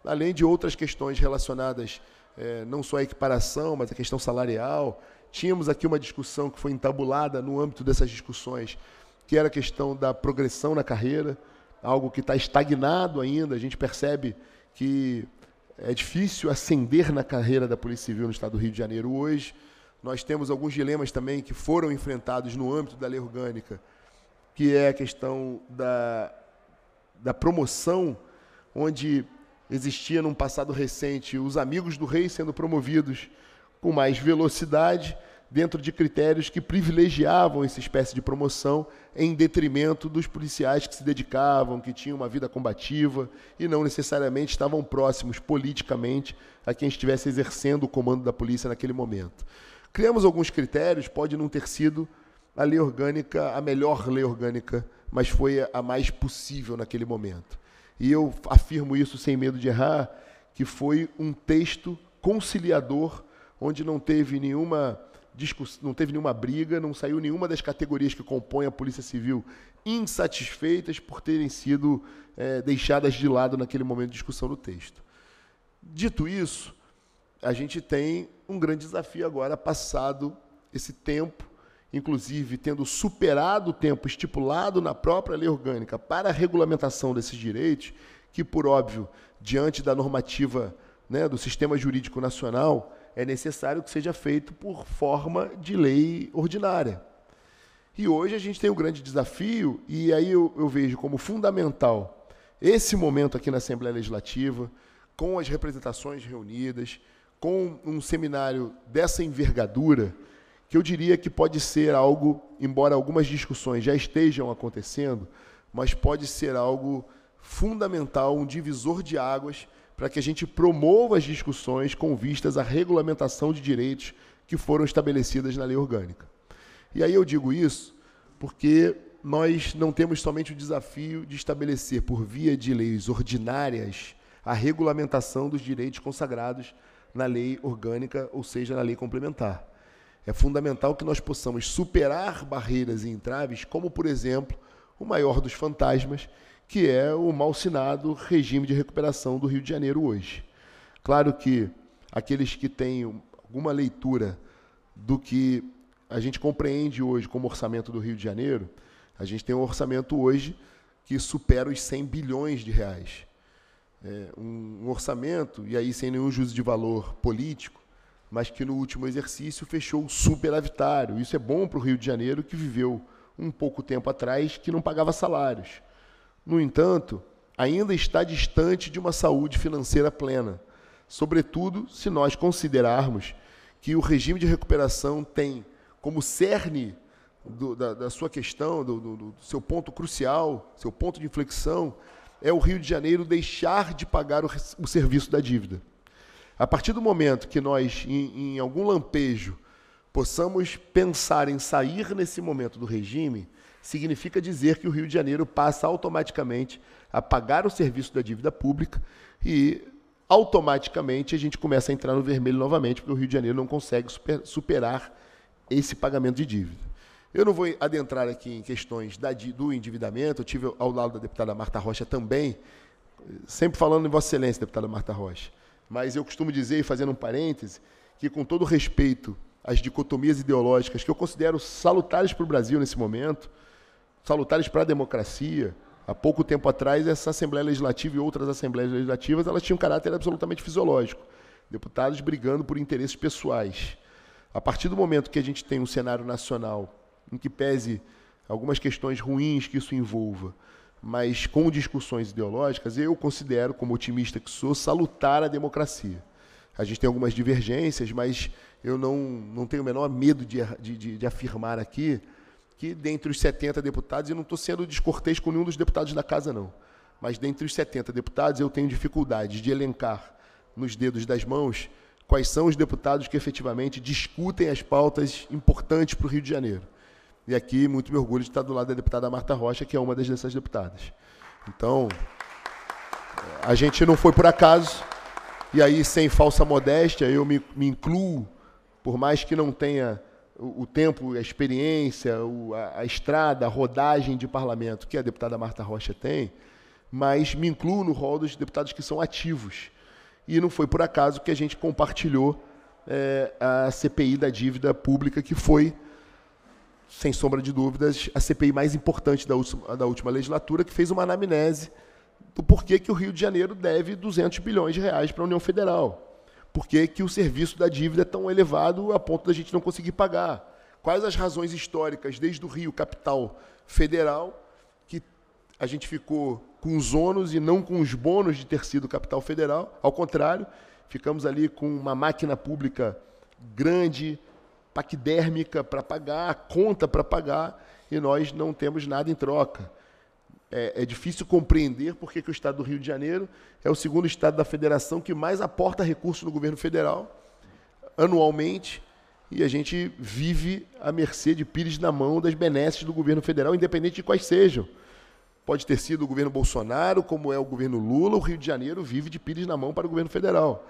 Além de outras questões relacionadas é, não só à equiparação, mas à questão salarial. Tínhamos aqui uma discussão que foi entabulada no âmbito dessas discussões, que era a questão da progressão na carreira, algo que está estagnado ainda. A gente percebe que é difícil ascender na carreira da Polícia Civil no Estado do Rio de Janeiro hoje. Nós temos alguns dilemas também que foram enfrentados no âmbito da lei orgânica, que é a questão da, da promoção, onde existia num passado recente os amigos do rei sendo promovidos com mais velocidade dentro de critérios que privilegiavam essa espécie de promoção em detrimento dos policiais que se dedicavam, que tinham uma vida combativa e não necessariamente estavam próximos politicamente a quem estivesse exercendo o comando da polícia naquele momento. Criamos alguns critérios, pode não ter sido a lei orgânica, a melhor lei orgânica, mas foi a mais possível naquele momento. E eu afirmo isso sem medo de errar, que foi um texto conciliador, onde não teve nenhuma não teve nenhuma briga, não saiu nenhuma das categorias que compõem a Polícia Civil insatisfeitas por terem sido é, deixadas de lado naquele momento de discussão do texto. Dito isso, a gente tem um grande desafio agora, passado esse tempo, inclusive tendo superado o tempo estipulado na própria lei orgânica para a regulamentação desses direitos, que, por óbvio, diante da normativa né, do sistema jurídico nacional, é necessário que seja feito por forma de lei ordinária. E hoje a gente tem um grande desafio, e aí eu, eu vejo como fundamental esse momento aqui na Assembleia Legislativa, com as representações reunidas, com um seminário dessa envergadura, que eu diria que pode ser algo, embora algumas discussões já estejam acontecendo, mas pode ser algo fundamental, um divisor de águas para que a gente promova as discussões com vistas à regulamentação de direitos que foram estabelecidas na lei orgânica. E aí eu digo isso porque nós não temos somente o desafio de estabelecer, por via de leis ordinárias, a regulamentação dos direitos consagrados na lei orgânica, ou seja, na lei complementar. É fundamental que nós possamos superar barreiras e entraves, como, por exemplo, o maior dos fantasmas, que é o malsinado regime de recuperação do Rio de Janeiro hoje. Claro que aqueles que têm alguma leitura do que a gente compreende hoje como orçamento do Rio de Janeiro, a gente tem um orçamento hoje que supera os 100 bilhões de reais é, um, um orçamento, e aí sem nenhum juízo de valor político, mas que no último exercício fechou superavitário. Isso é bom para o Rio de Janeiro, que viveu um pouco tempo atrás que não pagava salários. No entanto, ainda está distante de uma saúde financeira plena, sobretudo se nós considerarmos que o regime de recuperação tem como cerne do, da, da, sua questão, do, do, do seu ponto crucial, seu ponto de inflexão, é o Rio de Janeiro deixar de pagar o, o serviço da dívida. A partir do momento que nós, em, em algum lampejo, possamos pensar em sair nesse momento do regime, significa dizer que o Rio de Janeiro passa automaticamente a pagar o serviço da dívida pública e automaticamente a gente começa a entrar no vermelho novamente, porque o Rio de Janeiro não consegue superar esse pagamento de dívida. Eu não vou adentrar aqui em questões da, do endividamento, eu tive ao lado da deputada Marta Rocha também, sempre falando em Vossa Excelência, deputada Marta Rocha, mas eu costumo dizer, fazendo um parêntese, que com todo respeito às dicotomias ideológicas que eu considero salutares para o Brasil nesse momento, salutares para a democracia, há pouco tempo atrás essa Assembleia Legislativa e outras Assembleias Legislativas elas tinham um caráter absolutamente fisiológico, deputados brigando por interesses pessoais. A partir do momento que a gente tem um cenário nacional em que pese algumas questões ruins que isso envolva, mas com discussões ideológicas, eu considero, como otimista que sou, salutar a democracia. A gente tem algumas divergências, mas eu não, não tenho o menor medo de, de, de afirmar aqui que dentre os 70 deputados, eu não estou sendo descortês com nenhum dos deputados da casa, não, mas dentre os 70 deputados, eu tenho dificuldade de elencar nos dedos das mãos quais são os deputados que efetivamente discutem as pautas importantes para o Rio de Janeiro. E aqui, muito me orgulho de estar do lado da deputada Marta Rocha, que é uma das dessas deputadas. Então, a gente não foi por acaso. E aí, sem falsa modéstia, eu me, me incluo, por mais que não tenha o, o tempo, a experiência, o, a, a, estrada, a rodagem de parlamento que a deputada Marta Rocha tem, mas me incluo no rol dos deputados que são ativos. E não foi por acaso que a gente compartilhou é, a CPI da dívida pública, que foi sem sombra de dúvidas, a CPI mais importante da última, da última legislatura, que fez uma anamnese do porquê que o Rio de Janeiro deve 200 bilhões de reais para a União Federal. Por que, que o serviço da dívida é tão elevado a ponto da gente não conseguir pagar? Quais as razões históricas, desde o Rio, capital federal, que a gente ficou com os ônus e não com os bônus de ter sido capital federal? Ao contrário, ficamos ali com uma máquina pública grande, paquidérmica para pagar, conta para pagar, e nós não temos nada em troca. É, é difícil compreender por que, o Estado do Rio de Janeiro é o segundo Estado da Federação que mais aporta recursos no governo federal anualmente, e a gente vive à mercê de pires na mão das benesses do governo federal, independente de quais sejam. Pode ter sido o governo Bolsonaro, como é o governo Lula, o Rio de Janeiro vive de pires na mão para o governo federal.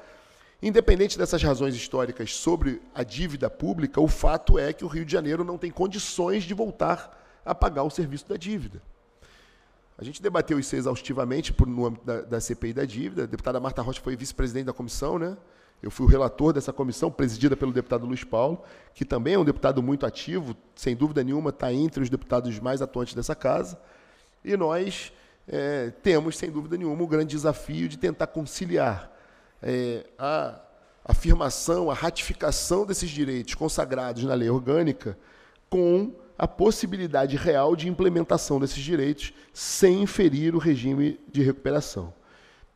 Independente dessas razões históricas sobre a dívida pública, o fato é que o Rio de Janeiro não tem condições de voltar a pagar o serviço da dívida. A gente debateu isso exaustivamente por, no âmbito da, da CPI da dívida. A deputada Marta Rocha foi vice-presidente da comissão, né? Eu fui o relator dessa comissão, presidida pelo deputado Luiz Paulo, que também é um deputado muito ativo, sem dúvida nenhuma, está entre os deputados mais atuantes dessa casa. E nós é, temos, sem dúvida nenhuma, o grande desafio de tentar conciliar é, a afirmação, a ratificação desses direitos consagrados na lei orgânica com a possibilidade real de implementação desses direitos sem inferir o regime de recuperação.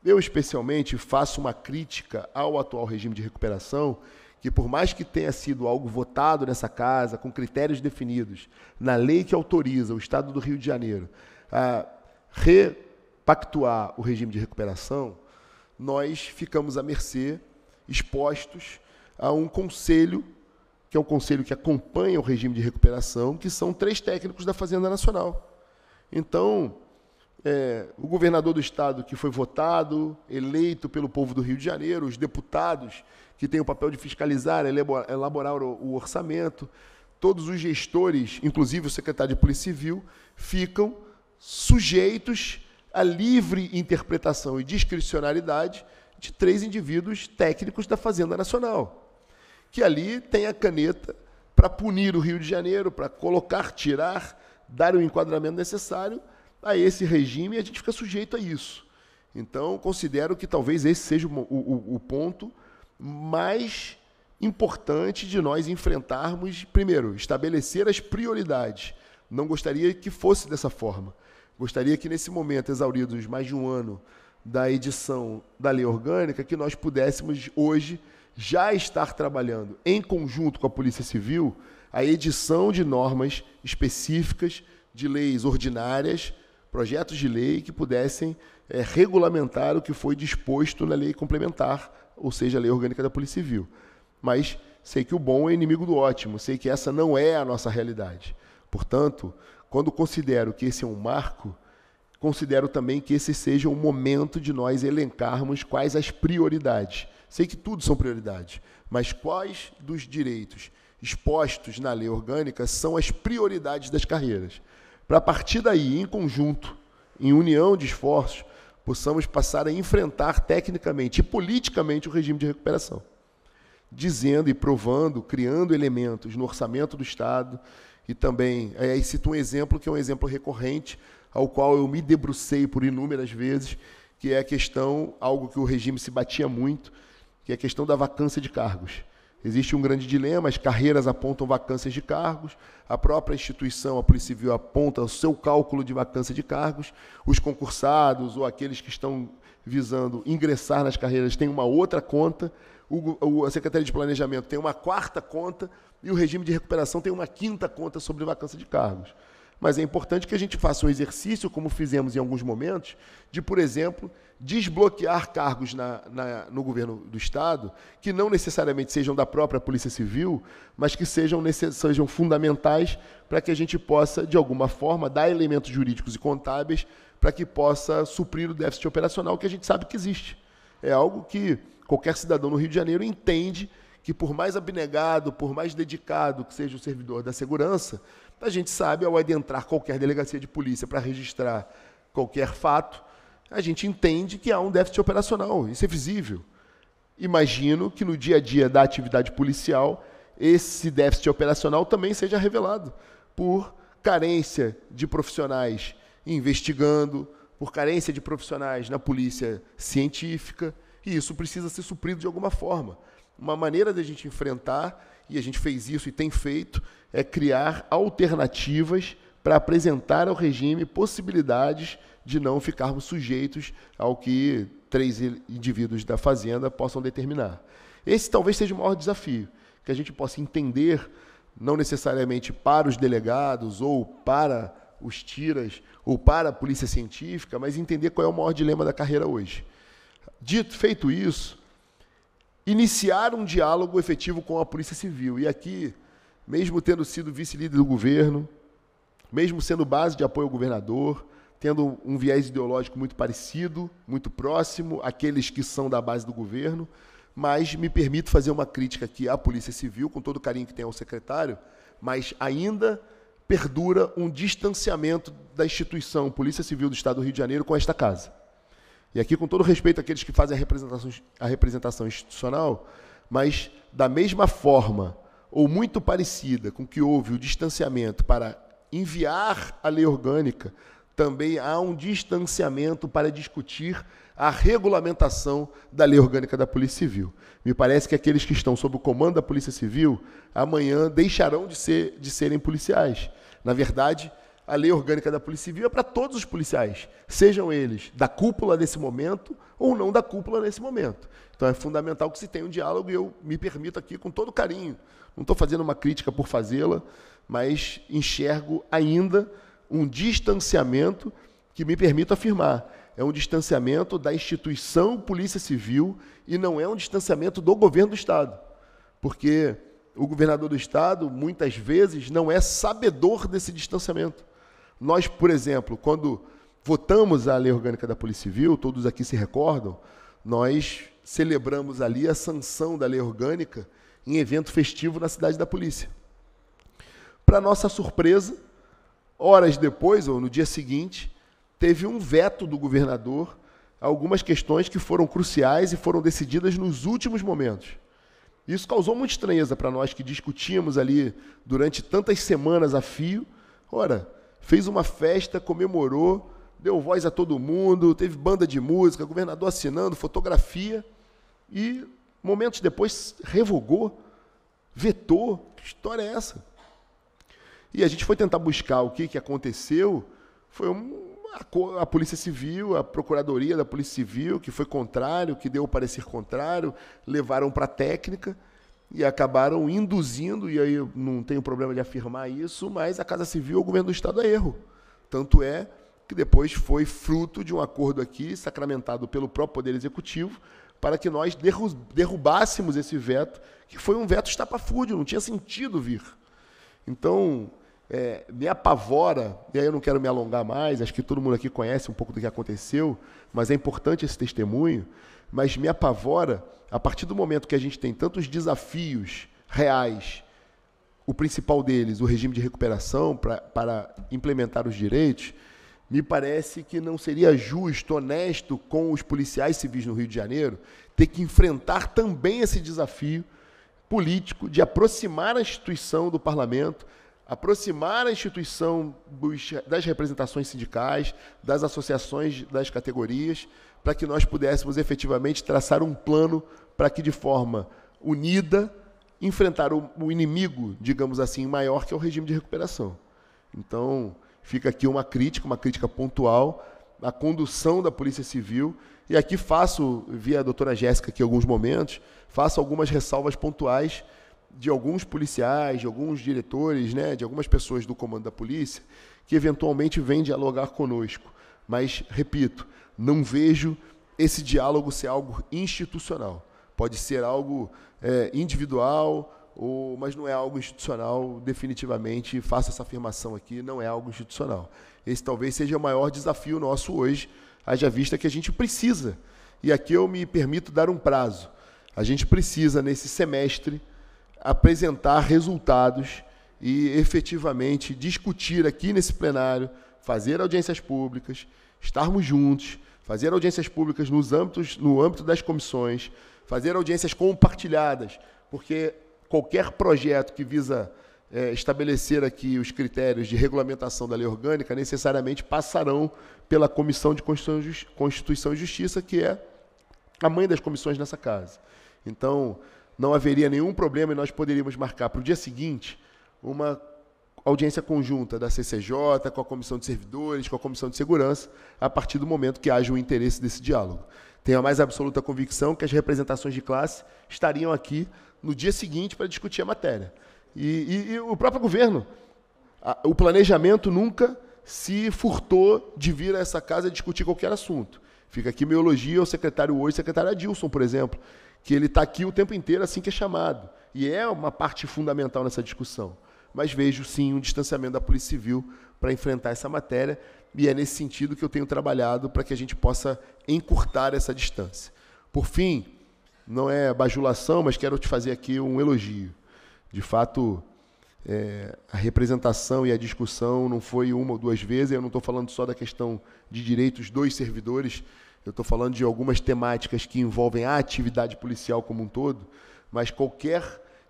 Eu, especialmente, faço uma crítica ao atual regime de recuperação, que, por mais que tenha sido algo votado nessa casa, com critérios definidos, na lei que autoriza o Estado do Rio de Janeiro a repactuar o regime de recuperação, nós ficamos à mercê, expostos a um conselho, que é um conselho que acompanha o regime de recuperação, que são três técnicos da Fazenda Nacional. Então, é, o governador do estado que foi votado, eleito pelo povo do Rio de Janeiro, os deputados que têm o papel de fiscalizar, elaborar o orçamento, todos os gestores, inclusive o secretário de Polícia Civil, ficam sujeitos a livre interpretação e discricionalidade de três indivíduos técnicos da Fazenda Nacional, que ali tem a caneta para punir o Rio de Janeiro, para colocar, tirar, dar o enquadramento necessário a esse regime e a gente fica sujeito a isso. Então, considero que talvez esse seja o, o, o ponto mais importante de nós enfrentarmos, primeiro, estabelecer as prioridades. Não gostaria que fosse dessa forma. Gostaria que nesse momento, exauridos mais de um ano da edição da lei orgânica, que nós pudéssemos hoje já estar trabalhando em conjunto com a Polícia Civil a edição de normas específicas de leis ordinárias, projetos de lei que pudessem é, regulamentar o que foi disposto na lei complementar, ou seja, a lei orgânica da Polícia Civil. Mas sei que o bom é inimigo do ótimo, sei que essa não é a nossa realidade. Portanto, quando considero que esse é um marco, considero também que esse seja o momento de nós elencarmos quais as prioridades. Sei que tudo são prioridades, mas quais dos direitos expostos na lei orgânica são as prioridades das carreiras? Para partir daí, em conjunto, em união de esforços, possamos passar a enfrentar tecnicamente e politicamente o regime de recuperação. Dizendo e provando, criando elementos no orçamento do Estado, e também aí cito um exemplo que é um exemplo recorrente ao qual eu me debrucei por inúmeras vezes, que é a questão algo que o regime se batia muito, que é a questão da vacância de cargos. Existe um grande dilema, as carreiras apontam vacâncias de cargos, a própria instituição, a Polícia Civil, aponta o seu cálculo de vacância de cargos, os concursados ou aqueles que estão visando ingressar nas carreiras têm uma outra conta, o, o, a Secretaria de Planejamento tem uma quarta conta e o regime de recuperação tem uma quinta conta sobre vacância de cargos. Mas é importante que a gente faça um exercício, como fizemos em alguns momentos, de, por exemplo, desbloquear cargos na, na, no governo do Estado que não necessariamente sejam da própria Polícia Civil, mas que sejam, sejam fundamentais para que a gente possa, de alguma forma, dar elementos jurídicos e contábeis para que possa suprir o déficit operacional que a gente sabe que existe. É algo que qualquer cidadão no Rio de Janeiro entende que, por mais abnegado, por mais dedicado que seja o servidor da segurança, a gente sabe, ao adentrar qualquer delegacia de polícia para registrar qualquer fato, a gente entende que há um déficit operacional, isso é visível. Imagino que no dia a dia da atividade policial, esse déficit operacional também seja revelado por carência de profissionais investigando, por carência de profissionais na polícia científica. E isso precisa ser suprido de alguma forma. Uma maneira de a gente enfrentar, e a gente fez isso e tem feito, é criar alternativas para apresentar ao regime possibilidades de não ficarmos sujeitos ao que três indivíduos da fazenda possam determinar. Esse talvez seja o maior desafio, que a gente possa entender, não necessariamente para os delegados ou para os tiras ou para a polícia científica, mas entender qual é o maior dilema da carreira hoje. Dito, feito isso, iniciar um diálogo efetivo com a Polícia Civil. E aqui, mesmo tendo sido vice-líder do governo, mesmo sendo base de apoio ao governador, tendo um viés ideológico muito parecido, muito próximo àqueles que são da base do governo, mas me permito fazer uma crítica aqui à Polícia Civil, com todo o carinho que tem ao secretário, mas ainda perdura um distanciamento da instituição Polícia Civil do Estado do Rio de Janeiro com esta casa. E aqui, com todo respeito àqueles que fazem a representação, a representação institucional, mas da mesma forma ou muito parecida com que houve o distanciamento para enviar a lei orgânica, também há um distanciamento para discutir a regulamentação da lei orgânica da Polícia Civil. Me parece que aqueles que estão sob o comando da Polícia Civil amanhã deixarão de, ser, de serem policiais. Na verdade, a lei orgânica da Polícia Civil é para todos os policiais, sejam eles da cúpula nesse momento ou não da cúpula nesse momento. Então é fundamental que se tenha um diálogo e eu me permito aqui com todo carinho. Não estou fazendo uma crítica por fazê-la, mas enxergo ainda um distanciamento que me permito afirmar. É um distanciamento da instituição Polícia Civil e não é um distanciamento do governo do Estado. Porque o governador do Estado, muitas vezes, não é sabedor desse distanciamento. Nós, por exemplo, quando votamos a lei orgânica da Polícia Civil, todos aqui se recordam, nós celebramos ali a sanção da lei orgânica em evento festivo na cidade da polícia. Para nossa surpresa, horas depois ou no dia seguinte, teve um veto do governador a algumas questões que foram cruciais e foram decididas nos últimos momentos. Isso causou muita estranheza para nós que discutíamos ali durante tantas semanas a fio. Ora, fez uma festa, comemorou, deu voz a todo mundo, teve banda de música, governador assinando, fotografia, e momentos depois revogou, vetou. Que história é essa? E a gente foi tentar buscar o que, que aconteceu. Foi um, a, a, Polícia Civil, a Procuradoria da Polícia Civil, que foi contrário, que deu o parecer contrário, levaram para a técnica e acabaram induzindo, e aí não tenho problema de afirmar isso, mas a Casa Civil, o governo do Estado, a é erro. Tanto é que depois foi fruto de um acordo aqui, sacramentado pelo próprio Poder Executivo, para que nós derrubássemos esse veto, que foi um veto estapafúrdio, não tinha sentido vir. Então, é, me apavora, e aí eu não quero me alongar mais, acho que todo mundo aqui conhece um pouco do que aconteceu, mas é importante esse testemunho, mas me apavora a partir do momento que a gente tem tantos desafios reais, o principal deles, o regime de recuperação pra, para implementar os direitos, me parece que não seria justo, honesto com os policiais civis no Rio de Janeiro ter que enfrentar também esse desafio político de aproximar a instituição do parlamento, aproximar a instituição dos, das representações sindicais, das associações, das categorias para que nós pudéssemos efetivamente traçar um plano para que, de forma unida, enfrentar o, o inimigo, digamos assim, maior, que é o regime de recuperação. Então, fica aqui uma crítica, uma crítica pontual à condução da Polícia Civil. E aqui faço, via a doutora Jéssica aqui alguns momentos, faço algumas ressalvas pontuais de alguns policiais, de alguns diretores, né, de algumas pessoas do comando da polícia, que eventualmente vêm dialogar conosco. Mas, repito, não vejo esse diálogo ser algo institucional. Pode ser algo é, individual, ou, mas não é algo institucional, definitivamente. Faço essa afirmação aqui: não é algo institucional. Esse talvez seja o maior desafio nosso hoje, haja vista que a gente precisa. E aqui eu me permito dar um prazo. A gente precisa, nesse semestre, apresentar resultados e efetivamente discutir aqui nesse plenário, fazer audiências públicas, estarmos juntos fazer audiências públicas nos âmbitos, no âmbito das comissões, fazer audiências compartilhadas, porque qualquer projeto que visa é, estabelecer aqui os critérios de regulamentação da lei orgânica necessariamente passarão pela Comissão de Constituição e Justiça, que é a mãe das comissões nessa casa. Então, não haveria nenhum problema e nós poderíamos marcar para o dia seguinte uma audiência conjunta da CCJ, com a Comissão de Servidores, com a Comissão de Segurança, a partir do momento que haja o interesse desse diálogo. Tenho a mais absoluta convicção que as representações de classe estariam aqui no dia seguinte para discutir a matéria. E, e, e o próprio governo, a, o planejamento nunca se furtou de vir a essa casa discutir qualquer assunto. Fica aqui meu elogio ao secretário hoje, secretário Adilson, por exemplo, que ele está aqui o tempo inteiro assim que é chamado. E é uma parte fundamental nessa discussão mas vejo sim um distanciamento da Polícia Civil para enfrentar essa matéria, e é nesse sentido que eu tenho trabalhado para que a gente possa encurtar essa distância. Por fim, não é bajulação, mas quero te fazer aqui um elogio. De fato, é, a representação e a discussão não foi uma ou duas vezes, eu não estou falando só da questão de direitos dos servidores, eu estou falando de algumas temáticas que envolvem a atividade policial como um todo, mas qualquer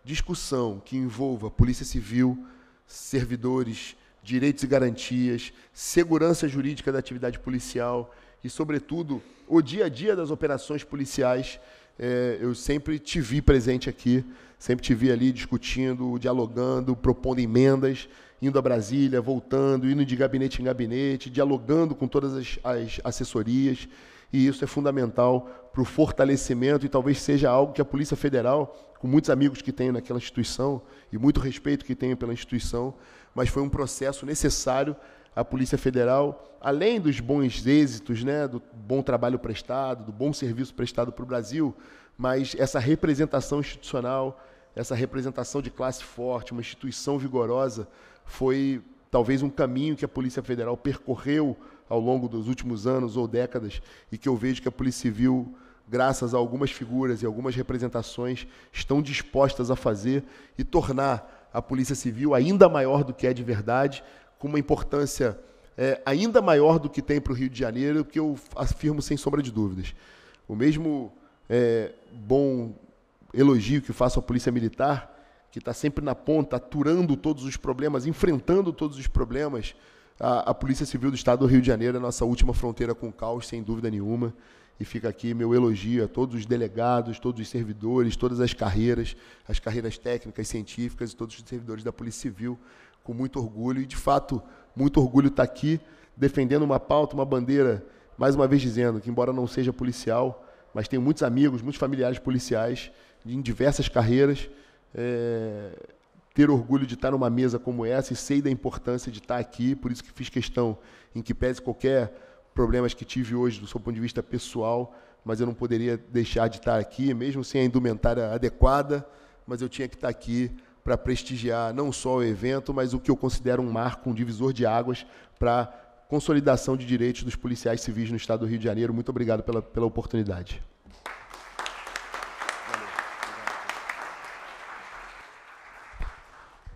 discussão que envolva Polícia Civil, servidores, direitos e garantias, segurança jurídica da atividade policial e, sobretudo, o dia a dia das operações policiais. É, eu sempre te vi presente aqui, sempre te vi ali discutindo, dialogando, propondo emendas, indo a Brasília, voltando, indo de gabinete em gabinete, dialogando com todas as, as assessorias. E isso é fundamental para o fortalecimento e talvez seja algo que a Polícia Federal com muitos amigos que tenho naquela instituição e muito respeito que tenho pela instituição, mas foi um processo necessário à Polícia Federal, além dos bons êxitos, né, do bom trabalho prestado, do bom serviço prestado para o Brasil, mas essa representação institucional, essa representação de classe forte, uma instituição vigorosa, foi talvez um caminho que a Polícia Federal percorreu ao longo dos últimos anos ou décadas e que eu vejo que a Polícia Civil graças a algumas figuras e algumas representações, estão dispostas a fazer e tornar a Polícia Civil ainda maior do que é de verdade, com uma importância é, ainda maior do que tem para o Rio de Janeiro, que eu afirmo sem sombra de dúvidas. O mesmo é, bom elogio que faço à Polícia Militar, que está sempre na ponta, aturando todos os problemas, enfrentando todos os problemas, a, a Polícia Civil do Estado do Rio de Janeiro é a nossa última fronteira com o caos, sem dúvida nenhuma. E fica aqui meu elogio a todos os delegados, todos os servidores, todas as carreiras, as carreiras técnicas, científicas e todos os servidores da Polícia Civil, com muito orgulho. E, de fato, muito orgulho estar tá aqui defendendo uma pauta, uma bandeira, mais uma vez dizendo que, embora não seja policial, mas tenho muitos amigos, muitos familiares policiais em diversas carreiras. É, ter orgulho de estar numa mesa como essa e sei da importância de estar aqui, por isso que fiz questão, em que pese qualquer problemas que tive hoje do seu ponto de vista pessoal, mas eu não poderia deixar de estar aqui, mesmo sem a indumentária adequada, mas eu tinha que estar aqui para prestigiar não só o evento, mas o que eu considero um marco, um divisor de águas para consolidação de direitos dos policiais civis no Estado do Rio de Janeiro. Muito obrigado pela, pela oportunidade.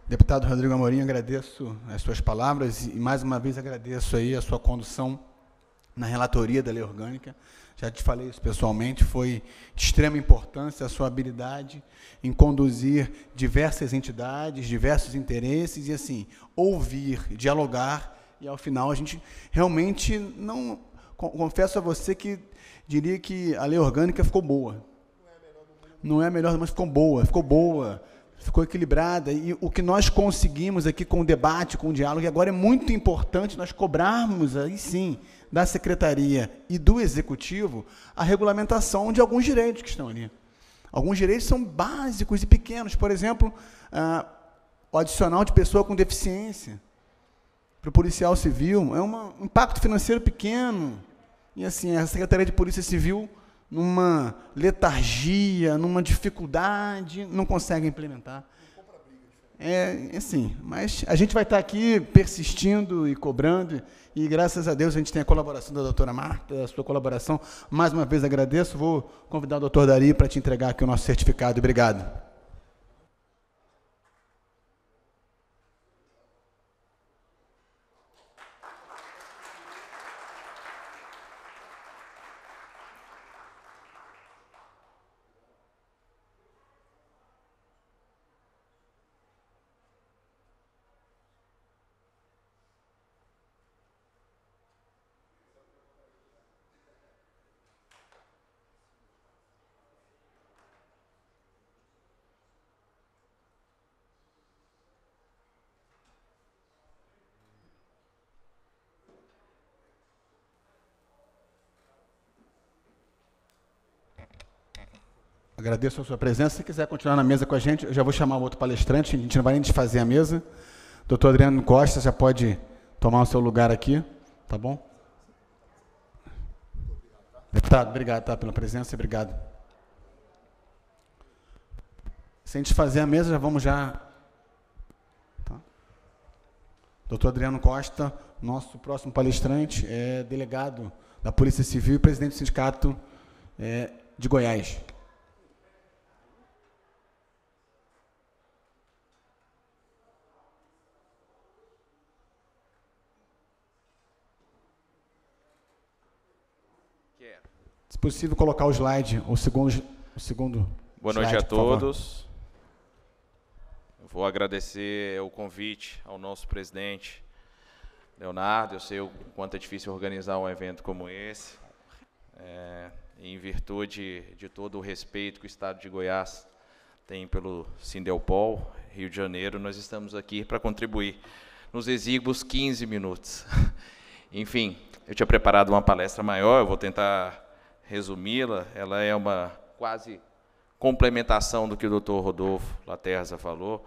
Deputado Rodrigo Amorim, agradeço as suas palavras e mais uma vez agradeço aí a sua condução na relatoria da lei orgânica. Já te falei isso pessoalmente, foi de extrema importância a sua habilidade em conduzir diversas entidades, diversos interesses e assim, ouvir, dialogar e ao final a gente realmente não confesso a você que diria que a lei orgânica ficou boa. Não é a melhor, mas ficou boa, ficou boa, ficou equilibrada. E o que nós conseguimos aqui com o debate, com o diálogo, e agora é muito importante nós cobrarmos, aí sim, da secretaria e do executivo a regulamentação de alguns direitos que estão ali. Alguns direitos são básicos e pequenos, por exemplo, ah, o adicional de pessoa com deficiência para o policial civil é uma, um impacto financeiro pequeno. E assim, a Secretaria de Polícia Civil, numa letargia, numa dificuldade, não consegue implementar. É, assim, mas a gente vai estar aqui persistindo e cobrando e graças a Deus a gente tem a colaboração da doutora Marta, a sua colaboração. Mais uma vez agradeço. Vou convidar o doutor Dari para te entregar aqui o nosso certificado. Obrigado. Agradeço a sua presença. Se quiser continuar na mesa com a gente, eu já vou chamar o outro palestrante, a gente não vai nem desfazer a mesa. Doutor Adriano Costa já pode tomar o seu lugar aqui, tá bom? Deputado, obrigado tá, pela presença, obrigado. Sem desfazer a mesa, já vamos já. Tá. Doutor Adriano Costa, nosso próximo palestrante, é delegado da Polícia Civil e presidente do Sindicato é, de Goiás. Se possível, colocar o slide, o segundo, o segundo Boa slide, noite a todos. Vou agradecer o convite ao nosso presidente, Leonardo. Eu sei o quanto é difícil organizar um evento como esse. É, em virtude de todo o respeito que o Estado de Goiás tem pelo Sindelpol, Rio de Janeiro, nós estamos aqui para contribuir nos exíguos 15 minutos. [LAUGHS] Enfim, eu tinha preparado uma palestra maior, eu vou tentar resumi-la, ela é uma quase complementação do que o doutor Rodolfo Laterza falou.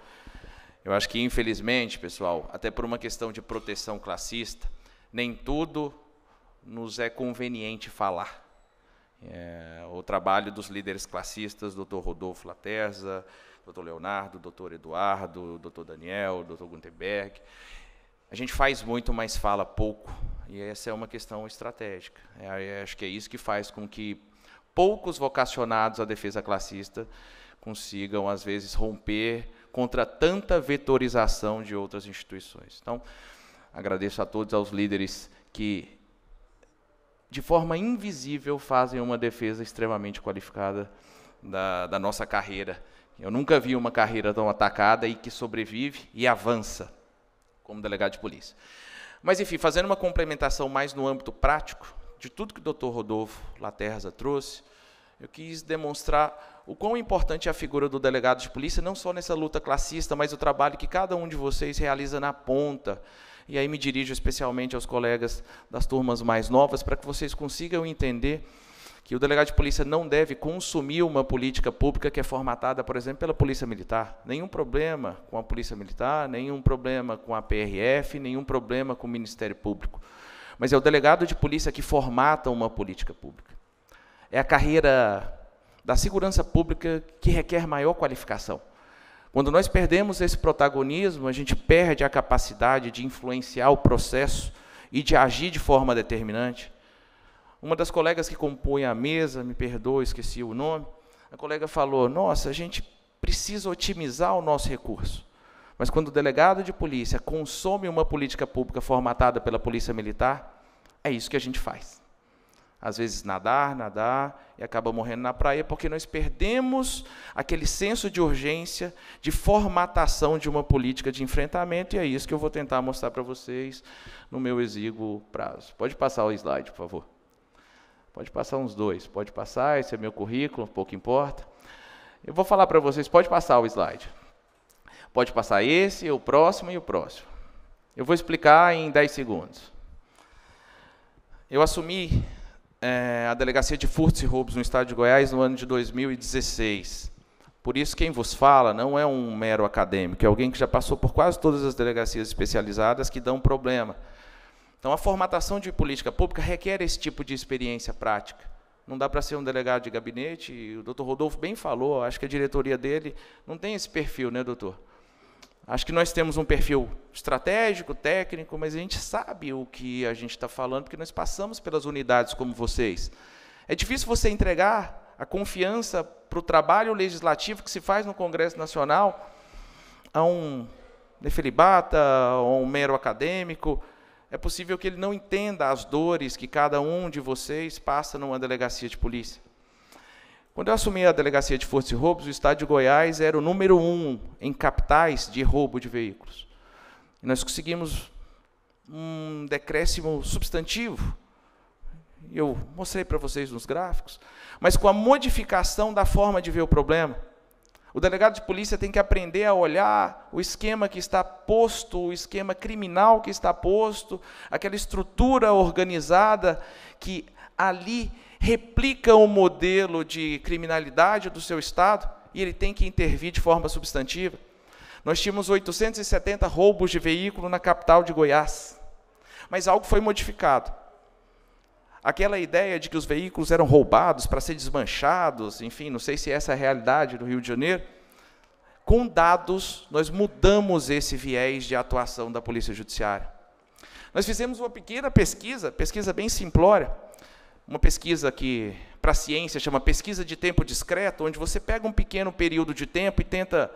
Eu acho que, infelizmente, pessoal, até por uma questão de proteção classista, nem tudo nos é conveniente falar. É, o trabalho dos líderes classistas, doutor Rodolfo Laterza, doutor Leonardo, doutor Eduardo, doutor Daniel, doutor Gutenberg, a gente faz muito, mas fala pouco. E essa é uma questão estratégica. É, acho que é isso que faz com que poucos vocacionados à defesa classista consigam, às vezes, romper contra tanta vetorização de outras instituições. Então, agradeço a todos, aos líderes que, de forma invisível, fazem uma defesa extremamente qualificada da, da nossa carreira. Eu nunca vi uma carreira tão atacada e que sobrevive e avança como delegado de polícia. Mas, enfim, fazendo uma complementação mais no âmbito prático de tudo que o doutor Rodolfo Laterza trouxe, eu quis demonstrar o quão importante é a figura do delegado de polícia, não só nessa luta classista, mas o trabalho que cada um de vocês realiza na ponta. E aí me dirijo especialmente aos colegas das turmas mais novas, para que vocês consigam entender que o delegado de polícia não deve consumir uma política pública que é formatada, por exemplo, pela Polícia Militar. Nenhum problema com a Polícia Militar, nenhum problema com a PRF, nenhum problema com o Ministério Público. Mas é o delegado de polícia que formata uma política pública. É a carreira da segurança pública que requer maior qualificação. Quando nós perdemos esse protagonismo, a gente perde a capacidade de influenciar o processo e de agir de forma determinante. Uma das colegas que compõe a mesa, me perdoa, esqueci o nome, a colega falou: Nossa, a gente precisa otimizar o nosso recurso. Mas quando o delegado de polícia consome uma política pública formatada pela polícia militar, é isso que a gente faz. Às vezes nadar, nadar e acaba morrendo na praia porque nós perdemos aquele senso de urgência, de formatação de uma política de enfrentamento, e é isso que eu vou tentar mostrar para vocês no meu exíguo prazo. Pode passar o slide, por favor. Pode passar uns dois, pode passar, esse é meu currículo, pouco importa. Eu vou falar para vocês, pode passar o slide. Pode passar esse, o próximo e o próximo. Eu vou explicar em 10 segundos. Eu assumi é, a delegacia de furtos e roubos no estado de Goiás no ano de 2016. Por isso, quem vos fala não é um mero acadêmico, é alguém que já passou por quase todas as delegacias especializadas que dão problema. Então, a formatação de política pública requer esse tipo de experiência prática. Não dá para ser um delegado de gabinete, e o doutor Rodolfo bem falou, acho que a diretoria dele não tem esse perfil, né, doutor? Acho que nós temos um perfil estratégico, técnico, mas a gente sabe o que a gente está falando, porque nós passamos pelas unidades como vocês. É difícil você entregar a confiança para o trabalho legislativo que se faz no Congresso Nacional a um nefelibata, a um mero acadêmico, é possível que ele não entenda as dores que cada um de vocês passa numa delegacia de polícia. Quando eu assumi a delegacia de forças e roubos, o estado de Goiás era o número um em capitais de roubo de veículos. E nós conseguimos um decréscimo substantivo. Eu mostrei para vocês nos gráficos, mas com a modificação da forma de ver o problema. O delegado de polícia tem que aprender a olhar o esquema que está posto, o esquema criminal que está posto, aquela estrutura organizada que ali replica o modelo de criminalidade do seu Estado e ele tem que intervir de forma substantiva. Nós tínhamos 870 roubos de veículo na capital de Goiás, mas algo foi modificado. Aquela ideia de que os veículos eram roubados para ser desmanchados, enfim, não sei se essa é a realidade do Rio de Janeiro. Com dados, nós mudamos esse viés de atuação da Polícia Judiciária. Nós fizemos uma pequena pesquisa, pesquisa bem simplória, uma pesquisa que para a ciência chama pesquisa de tempo discreto, onde você pega um pequeno período de tempo e tenta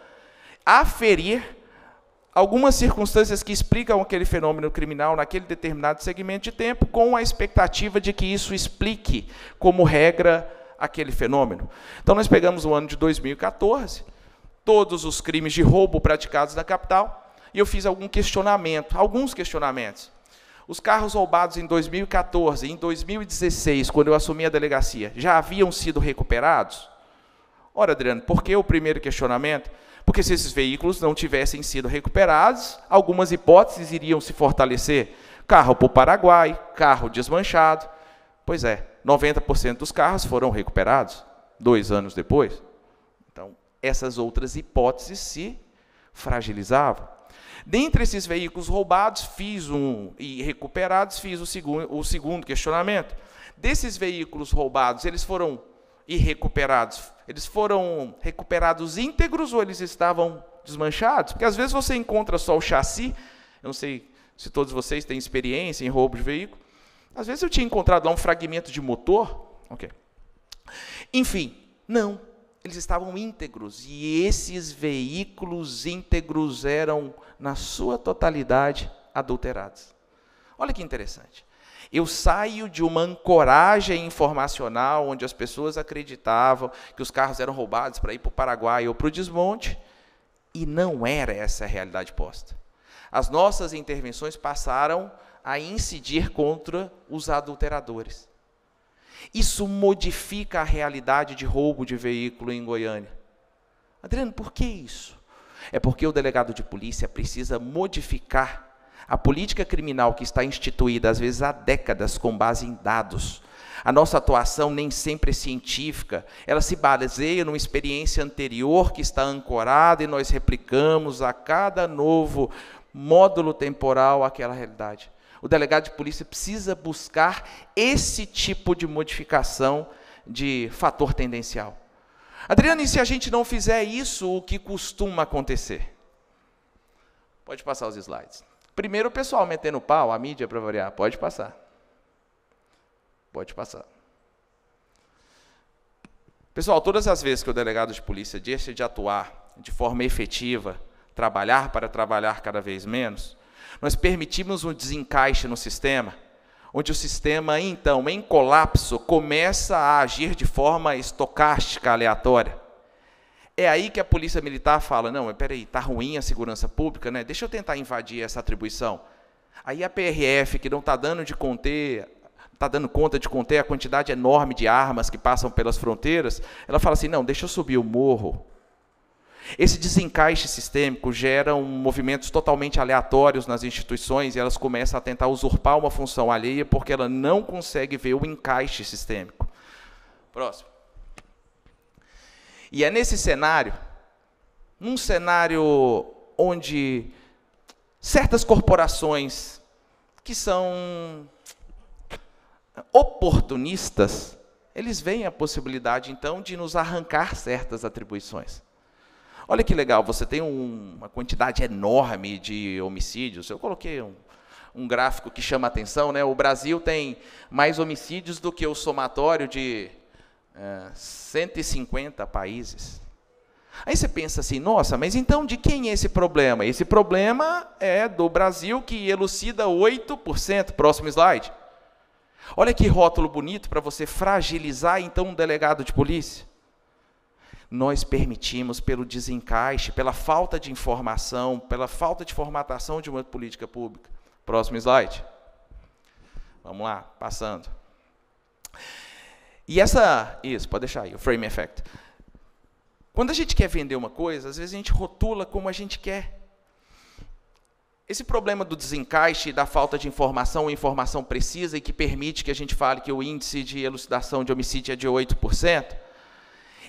aferir algumas circunstâncias que explicam aquele fenômeno criminal naquele determinado segmento de tempo, com a expectativa de que isso explique, como regra, aquele fenômeno. Então, nós pegamos o ano de 2014, todos os crimes de roubo praticados na capital, e eu fiz algum questionamento, alguns questionamentos. Os carros roubados em 2014 e em 2016, quando eu assumi a delegacia, já haviam sido recuperados? Ora, Adriano, por que o primeiro questionamento? Porque se esses veículos não tivessem sido recuperados, algumas hipóteses iriam se fortalecer. Carro para o Paraguai, carro desmanchado. Pois é, 90% dos carros foram recuperados dois anos depois. Então, essas outras hipóteses se fragilizavam. Dentre esses veículos roubados, fiz um e recuperados, fiz o o segundo questionamento. Desses veículos roubados, eles foram e recuperados? Eles foram recuperados íntegros ou eles estavam desmanchados? Porque às vezes você encontra só o chassi, eu não sei se todos vocês têm experiência em roubo de veículo. Às vezes eu tinha encontrado lá um fragmento de motor. Ok. Enfim, não. Eles estavam íntegros e esses veículos íntegros eram, na sua totalidade, adulterados. Olha que interessante. Eu saio de uma ancoragem informacional onde as pessoas acreditavam que os carros eram roubados para ir para o Paraguai ou para o desmonte, e não era essa a realidade posta. As nossas intervenções passaram a incidir contra os adulteradores. Isso modifica a realidade de roubo de veículo em Goiânia. Adriano, por que isso? É porque o delegado de polícia precisa modificar a política criminal que está instituída, às vezes, há décadas, com base em dados. A nossa atuação nem sempre é científica, ela se baseia numa experiência anterior que está ancorada e nós replicamos a cada novo módulo temporal aquela realidade. O delegado de polícia precisa buscar esse tipo de modificação de fator tendencial. Adriano, e se a gente não fizer isso, o que costuma acontecer? Pode passar os slides. Primeiro o pessoal metendo pau, a mídia para variar, pode passar. Pode passar. Pessoal, todas as vezes que o delegado de polícia deixa de atuar de forma efetiva, trabalhar para trabalhar cada vez menos, nós permitimos um desencaixe no sistema, onde o sistema, então, em colapso, começa a agir de forma estocástica, aleatória. É aí que a polícia militar fala: não, espera aí, tá ruim a segurança pública, né? Deixa eu tentar invadir essa atribuição. Aí a PRF, que não está dando de conter, tá dando conta de conter a quantidade enorme de armas que passam pelas fronteiras, ela fala assim: não, deixa eu subir o morro. Esse desencaixe sistêmico gera um movimentos totalmente aleatórios nas instituições e elas começam a tentar usurpar uma função alheia porque ela não consegue ver o encaixe sistêmico. Próximo. E é nesse cenário, num cenário onde certas corporações que são oportunistas, eles veem a possibilidade então de nos arrancar certas atribuições. Olha que legal, você tem um, uma quantidade enorme de homicídios. Eu coloquei um, um gráfico que chama atenção, né? O Brasil tem mais homicídios do que o somatório de 150 países. Aí você pensa assim, nossa, mas então de quem é esse problema? Esse problema é do Brasil que elucida 8%. Próximo slide. Olha que rótulo bonito para você fragilizar então um delegado de polícia. Nós permitimos, pelo desencaixe, pela falta de informação, pela falta de formatação de uma política pública. Próximo slide. Vamos lá, passando. E essa. Isso, pode deixar aí, o frame effect. Quando a gente quer vender uma coisa, às vezes a gente rotula como a gente quer. Esse problema do desencaixe, da falta de informação, informação precisa e que permite que a gente fale que o índice de elucidação de homicídio é de 8%,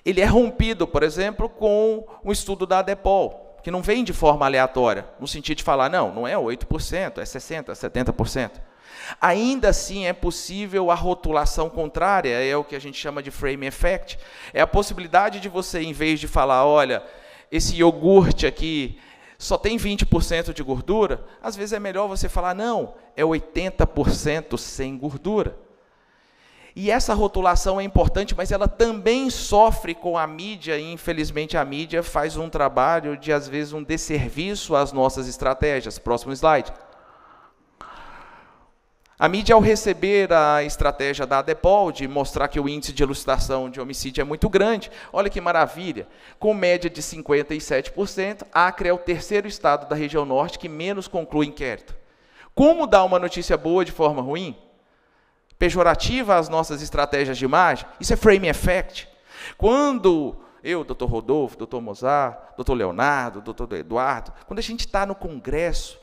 ele é rompido, por exemplo, com um estudo da ADEPOL, que não vem de forma aleatória, no sentido de falar, não, não é 8%, é 60%, 70%. Ainda assim, é possível a rotulação contrária, é o que a gente chama de frame effect. É a possibilidade de você, em vez de falar, olha, esse iogurte aqui só tem 20% de gordura, às vezes é melhor você falar, não, é 80% sem gordura. E essa rotulação é importante, mas ela também sofre com a mídia, e infelizmente a mídia faz um trabalho de, às vezes, um desserviço às nossas estratégias. Próximo slide. A mídia, ao receber a estratégia da ADEPOL de mostrar que o índice de elucidação de homicídio é muito grande, olha que maravilha, com média de 57%, Acre é o terceiro estado da região norte que menos conclui inquérito. Como dar uma notícia boa de forma ruim? Pejorativa às nossas estratégias de imagem? Isso é frame effect. Quando eu, doutor Rodolfo, doutor Mozart, doutor Leonardo, doutor Eduardo, quando a gente está no Congresso,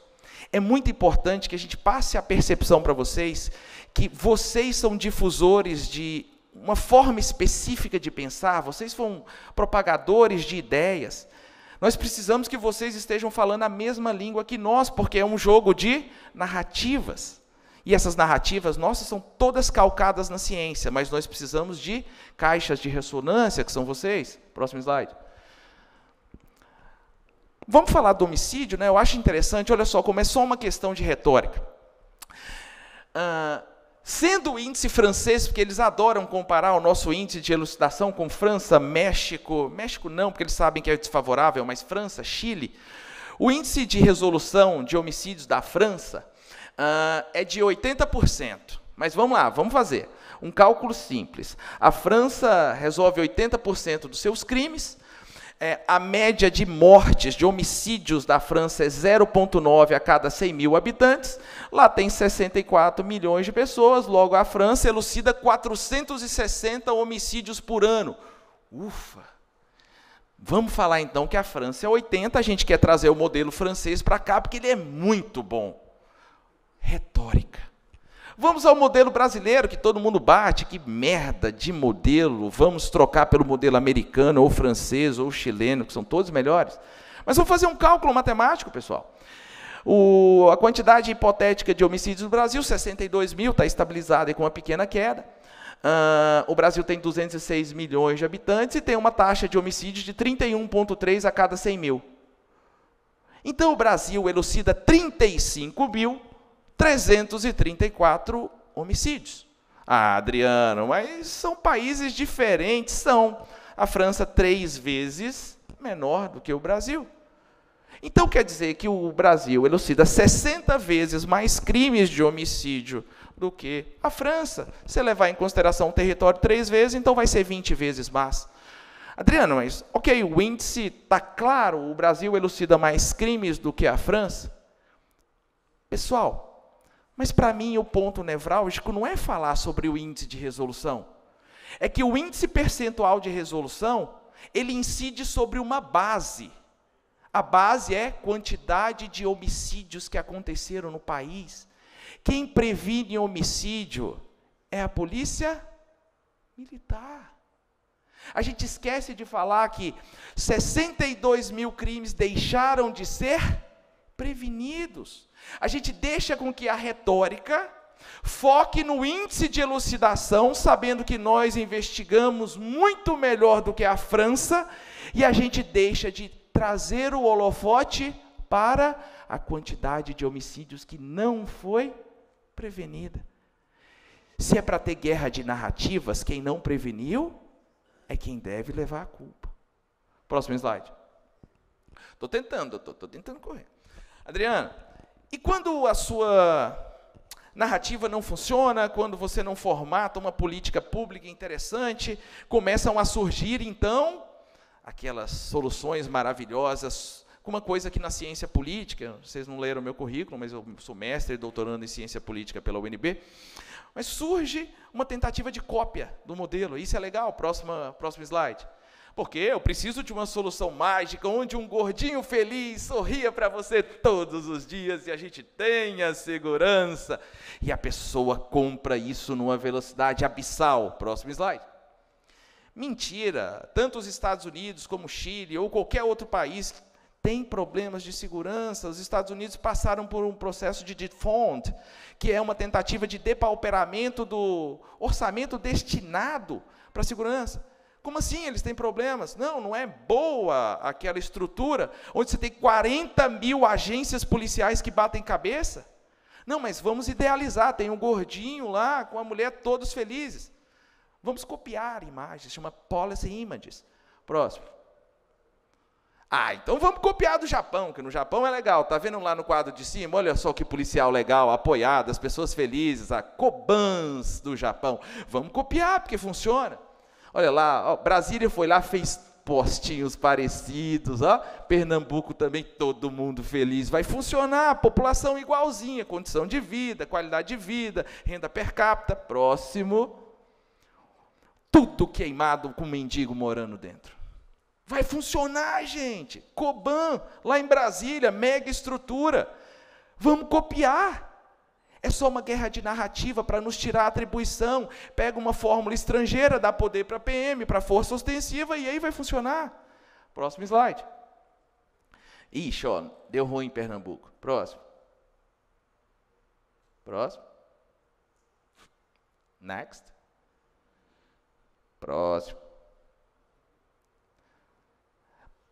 é muito importante que a gente passe a percepção para vocês que vocês são difusores de uma forma específica de pensar, vocês são propagadores de ideias. Nós precisamos que vocês estejam falando a mesma língua que nós, porque é um jogo de narrativas. E essas narrativas nossas são todas calcadas na ciência, mas nós precisamos de caixas de ressonância, que são vocês. Próximo slide. Vamos falar do homicídio, né? Eu acho interessante, olha só, como é só uma questão de retórica. Ah, sendo o índice francês, porque eles adoram comparar o nosso índice de elucidação com França, México, México não, porque eles sabem que é desfavorável, mas França, Chile, o índice de resolução de homicídios da França ah, é de 80%. Mas vamos lá, vamos fazer. Um cálculo simples. A França resolve 80% dos seus crimes, é, a média de mortes, de homicídios da França é 0,9 a cada 100 mil habitantes. Lá tem 64 milhões de pessoas. Logo, a França elucida 460 homicídios por ano. Ufa! Vamos falar então que a França é 80. A gente quer trazer o modelo francês para cá porque ele é muito bom. Retórica. Vamos ao modelo brasileiro que todo mundo bate, que merda de modelo. Vamos trocar pelo modelo americano ou francês ou chileno, que são todos melhores. Mas vamos fazer um cálculo matemático, pessoal. O, a quantidade hipotética de homicídios no Brasil, 62 mil, está estabilizada com uma pequena queda. Uh, o Brasil tem 206 milhões de habitantes e tem uma taxa de homicídios de 31,3 a cada 100 mil. Então o Brasil elucida 35 mil 334 homicídios. Ah, Adriano, mas são países diferentes, são. A França, três vezes menor do que o Brasil. Então quer dizer que o Brasil elucida 60 vezes mais crimes de homicídio do que a França. Se levar em consideração o território três vezes, então vai ser 20 vezes mais. Adriano, mas ok, o índice está claro, o Brasil elucida mais crimes do que a França. Pessoal, mas para mim, o ponto nevrálgico não é falar sobre o índice de resolução. É que o índice percentual de resolução, ele incide sobre uma base. A base é quantidade de homicídios que aconteceram no país. Quem previne homicídio é a polícia militar. A gente esquece de falar que 62 mil crimes deixaram de ser prevenidos. A gente deixa com que a retórica foque no índice de elucidação, sabendo que nós investigamos muito melhor do que a França, e a gente deixa de trazer o holofote para a quantidade de homicídios que não foi prevenida. Se é para ter guerra de narrativas, quem não preveniu é quem deve levar a culpa. Próximo slide. Estou tentando, estou tentando correr. Adriana, e quando a sua narrativa não funciona, quando você não formata uma política pública interessante, começam a surgir então aquelas soluções maravilhosas, uma coisa que na ciência política, vocês não leram meu currículo, mas eu sou mestre e doutorando em ciência política pela UNB, mas surge uma tentativa de cópia do modelo. Isso é legal, próxima, próximo slide porque eu preciso de uma solução mágica onde um gordinho feliz sorria para você todos os dias e a gente tenha segurança. E a pessoa compra isso numa velocidade abissal. Próximo slide. Mentira! Tanto os Estados Unidos como Chile ou qualquer outro país tem problemas de segurança. Os Estados Unidos passaram por um processo de defund, que é uma tentativa de depauperamento do orçamento destinado para a segurança. Como assim eles têm problemas? Não, não é boa aquela estrutura onde você tem 40 mil agências policiais que batem cabeça? Não, mas vamos idealizar. Tem um gordinho lá com a mulher, todos felizes. Vamos copiar imagens, chama policy images. Próximo. Ah, então vamos copiar do Japão, que no Japão é legal. Tá vendo lá no quadro de cima? Olha só que policial legal, apoiado, as pessoas felizes, a Cobans do Japão. Vamos copiar, porque funciona. Olha lá, ó, Brasília foi lá, fez postinhos parecidos, ó. Pernambuco também, todo mundo feliz. Vai funcionar, população igualzinha, condição de vida, qualidade de vida, renda per capita, próximo. Tudo queimado com mendigo morando dentro. Vai funcionar, gente. Coban, lá em Brasília, mega estrutura. Vamos copiar. É só uma guerra de narrativa para nos tirar a atribuição. Pega uma fórmula estrangeira, dá poder para a PM, para a força ostensiva, e aí vai funcionar. Próximo slide. Ixi, ó, deu ruim em Pernambuco. Próximo. Próximo. Next. Próximo.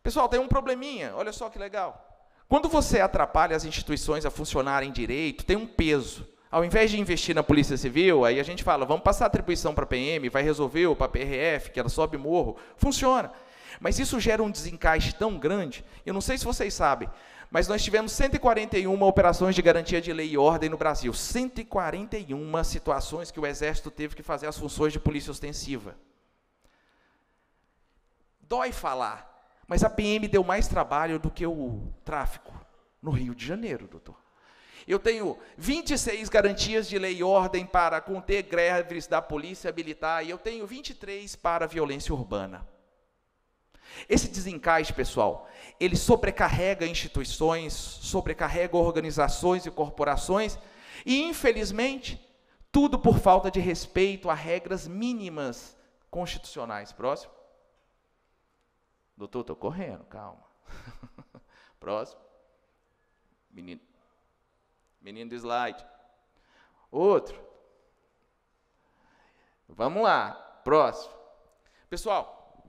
Pessoal, tem um probleminha. Olha só que legal. Quando você atrapalha as instituições a funcionarem direito, tem um peso. Ao invés de investir na Polícia Civil, aí a gente fala, vamos passar a atribuição para a PM, vai resolver, ou para a PRF, que ela sobe morro. Funciona. Mas isso gera um desencaixe tão grande. Eu não sei se vocês sabem, mas nós tivemos 141 operações de garantia de lei e ordem no Brasil. 141 situações que o Exército teve que fazer as funções de polícia ostensiva. Dói falar, mas a PM deu mais trabalho do que o tráfico no Rio de Janeiro, doutor. Eu tenho 26 garantias de lei e ordem para conter greves da polícia militar e eu tenho 23 para violência urbana. Esse desencaixe, pessoal, ele sobrecarrega instituições, sobrecarrega organizações e corporações e, infelizmente, tudo por falta de respeito a regras mínimas constitucionais. Próximo. Doutor, estou correndo, calma. [LAUGHS] Próximo. Menino. Menino do slide. Outro. Vamos lá. Próximo. Pessoal,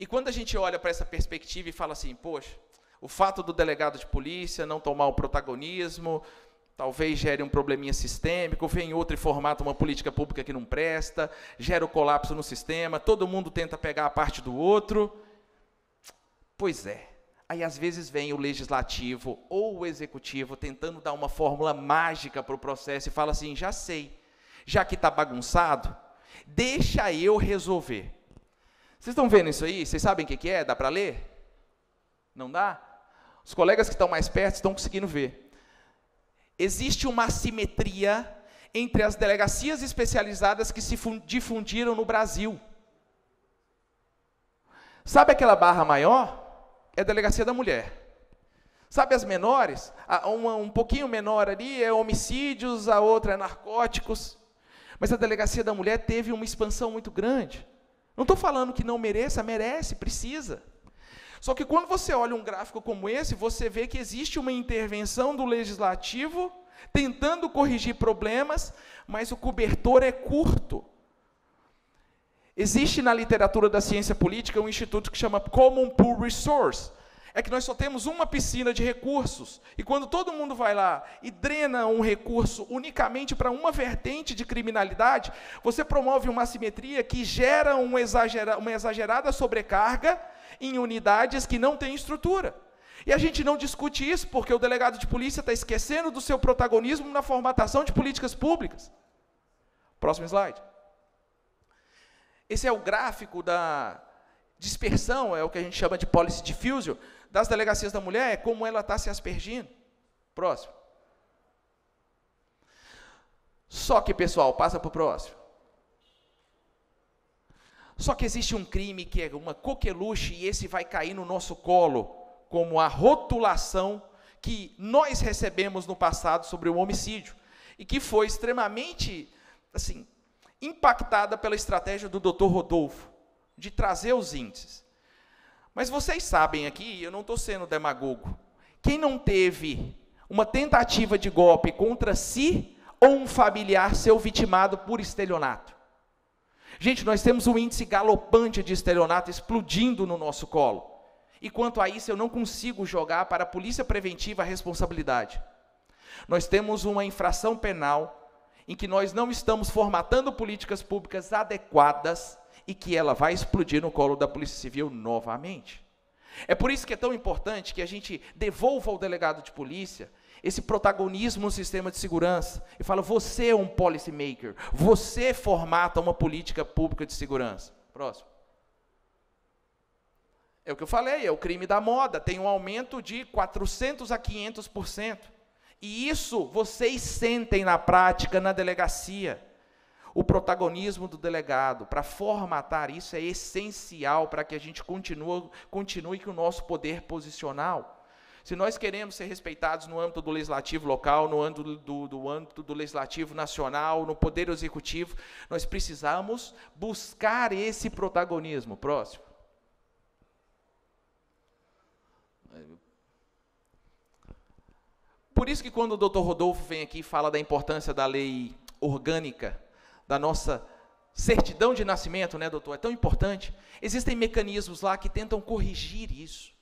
e quando a gente olha para essa perspectiva e fala assim, poxa, o fato do delegado de polícia não tomar o protagonismo, talvez gere um probleminha sistêmico, vem outro e formata uma política pública que não presta, gera o colapso no sistema, todo mundo tenta pegar a parte do outro. Pois é. Aí às vezes vem o legislativo ou o executivo tentando dar uma fórmula mágica para o processo e fala assim: já sei, já que está bagunçado, deixa eu resolver. Vocês estão vendo isso aí? Vocês sabem o que, que é? Dá para ler? Não dá? Os colegas que estão mais perto estão conseguindo ver. Existe uma assimetria entre as delegacias especializadas que se difundiram no Brasil. Sabe aquela barra maior? é a delegacia da mulher. Sabe as menores? Uma um pouquinho menor ali é homicídios, a outra é narcóticos. Mas a delegacia da mulher teve uma expansão muito grande. Não estou falando que não mereça, merece, precisa. Só que quando você olha um gráfico como esse, você vê que existe uma intervenção do legislativo tentando corrigir problemas, mas o cobertor é curto. Existe na literatura da ciência política um instituto que chama Common Pool Resource. É que nós só temos uma piscina de recursos. E quando todo mundo vai lá e drena um recurso unicamente para uma vertente de criminalidade, você promove uma assimetria que gera uma, exagera, uma exagerada sobrecarga em unidades que não têm estrutura. E a gente não discute isso porque o delegado de polícia está esquecendo do seu protagonismo na formatação de políticas públicas. Próximo slide. Esse é o gráfico da dispersão, é o que a gente chama de policy diffusion, das delegacias da mulher, é como ela está se aspergindo. Próximo. Só que, pessoal, passa para o próximo. Só que existe um crime que é uma coqueluche e esse vai cair no nosso colo, como a rotulação que nós recebemos no passado sobre o homicídio, e que foi extremamente, assim, impactada pela estratégia do Dr. Rodolfo de trazer os índices. Mas vocês sabem aqui, eu não estou sendo demagogo, quem não teve uma tentativa de golpe contra si ou um familiar seu vitimado por estelionato? Gente, nós temos um índice galopante de estelionato explodindo no nosso colo. E quanto a isso, eu não consigo jogar para a polícia preventiva a responsabilidade. Nós temos uma infração penal em que nós não estamos formatando políticas públicas adequadas e que ela vai explodir no colo da Polícia Civil novamente. É por isso que é tão importante que a gente devolva ao delegado de polícia esse protagonismo no sistema de segurança e fala: você é um policy maker, você formata uma política pública de segurança. Próximo. É o que eu falei, é o crime da moda, tem um aumento de 400 a 500%. E isso vocês sentem na prática, na delegacia. O protagonismo do delegado, para formatar isso, é essencial para que a gente continue, continue com o nosso poder posicional. Se nós queremos ser respeitados no âmbito do legislativo local, no âmbito do, do, âmbito do legislativo nacional, no poder executivo, nós precisamos buscar esse protagonismo. Próximo. Por isso que quando o Dr. Rodolfo vem aqui e fala da importância da lei orgânica, da nossa certidão de nascimento, né, doutor? É tão importante. Existem mecanismos lá que tentam corrigir isso.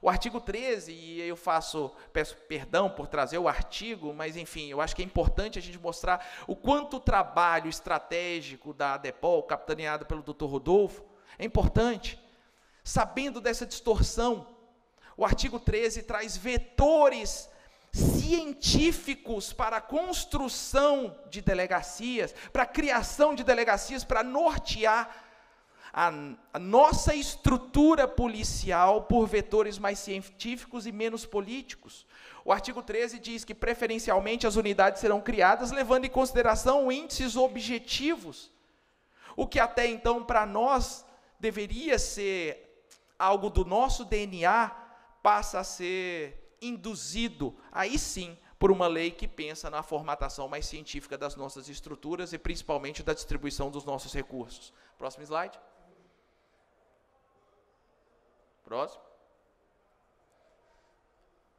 O artigo 13, e eu faço, peço perdão por trazer o artigo, mas enfim, eu acho que é importante a gente mostrar o quanto o trabalho estratégico da ADEPOL, capitaneado pelo Dr. Rodolfo, é importante. Sabendo dessa distorção, o artigo 13 traz vetores científicos para a construção de delegacias, para a criação de delegacias, para nortear a, a, nossa estrutura policial por vetores mais científicos e menos políticos. O artigo 13 diz que, preferencialmente, as unidades serão criadas levando em consideração índices objetivos, o que até então, para nós, deveria ser algo do nosso DNA, passa a ser induzido, aí sim, por uma lei que pensa na formatação mais científica das nossas estruturas e principalmente da distribuição dos nossos recursos. Próximo slide. Próximo.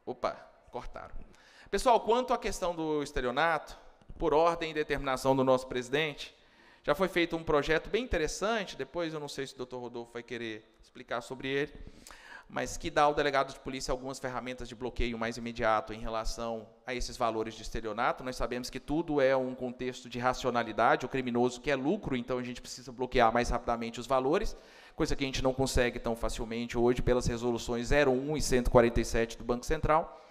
Opa, cortaram. Pessoal, quanto à questão do estelionato, por ordem e determinação do nosso presidente, já foi feito um projeto bem interessante, depois eu não sei se o doutor Rodolfo vai querer explicar sobre ele, mas que dá ao delegado de polícia algumas ferramentas de bloqueio mais imediato em relação a esses valores de estelionato. Nós sabemos que tudo é um contexto de racionalidade, o criminoso quer lucro, então a gente precisa bloquear mais rapidamente os valores, coisa que a gente não consegue tão facilmente hoje pelas resoluções 01 e 147 do Banco Central,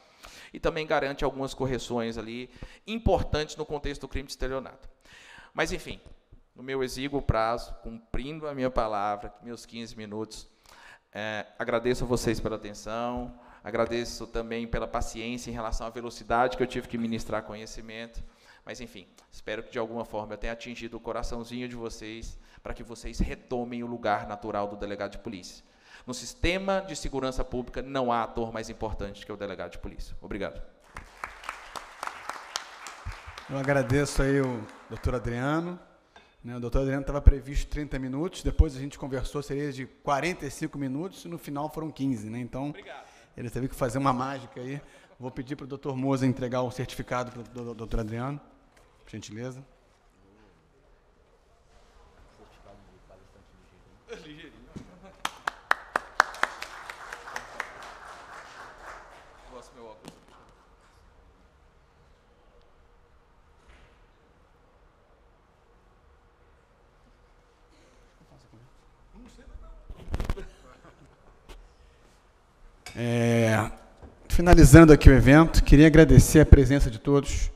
e também garante algumas correções ali importantes no contexto do crime de estelionato. Mas enfim, no meu exíguo prazo, cumprindo a minha palavra, meus 15 minutos, é, agradeço a vocês pela atenção, agradeço também pela paciência em relação à velocidade que eu tive que ministrar conhecimento. Mas, enfim, espero que de alguma forma eu tenha atingido o coraçãozinho de vocês para que vocês retomem o lugar natural do delegado de polícia. No sistema de segurança pública não há ator mais importante que o delegado de polícia. Obrigado. Eu agradeço aí o doutor Adriano. Né? O doutor Adriano estava previsto 30 minutos, depois a gente conversou, seria de 45 minutos, e no final foram 15. Né? Então, Obrigado. ele teve que fazer uma mágica aí. Vou pedir para o doutor Moza entregar o certificado para o doutor Adriano, por gentileza. finalizando aqui o evento, queria agradecer a presença de todos,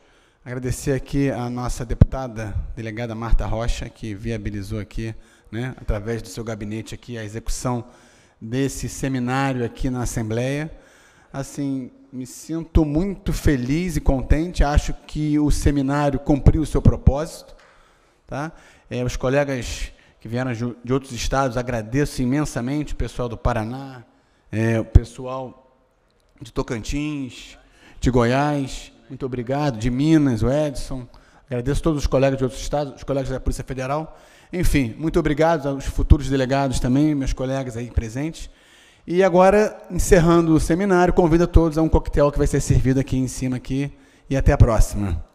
agradecer aqui a nossa deputada delegada Marta Rocha, que viabilizou aqui, né, através do seu gabinete aqui, a execução desse seminário aqui na Assembleia. Assim, me sinto muito feliz e contente, acho que o seminário cumpriu o seu propósito. Tá? É, os colegas que vieram de outros estados, agradeço imensamente o pessoal do Paraná, é, o pessoal de Tocantins, de Goiás, muito obrigado, de Minas, o Edson. Agradeço a todos os colegas de outros estados, os colegas da Polícia Federal. Enfim, muito obrigado aos futuros delegados também, meus colegas aí presentes. E agora, encerrando o seminário, convido a todos a um coquetel que vai ser servido aqui em cima aqui e até a próxima.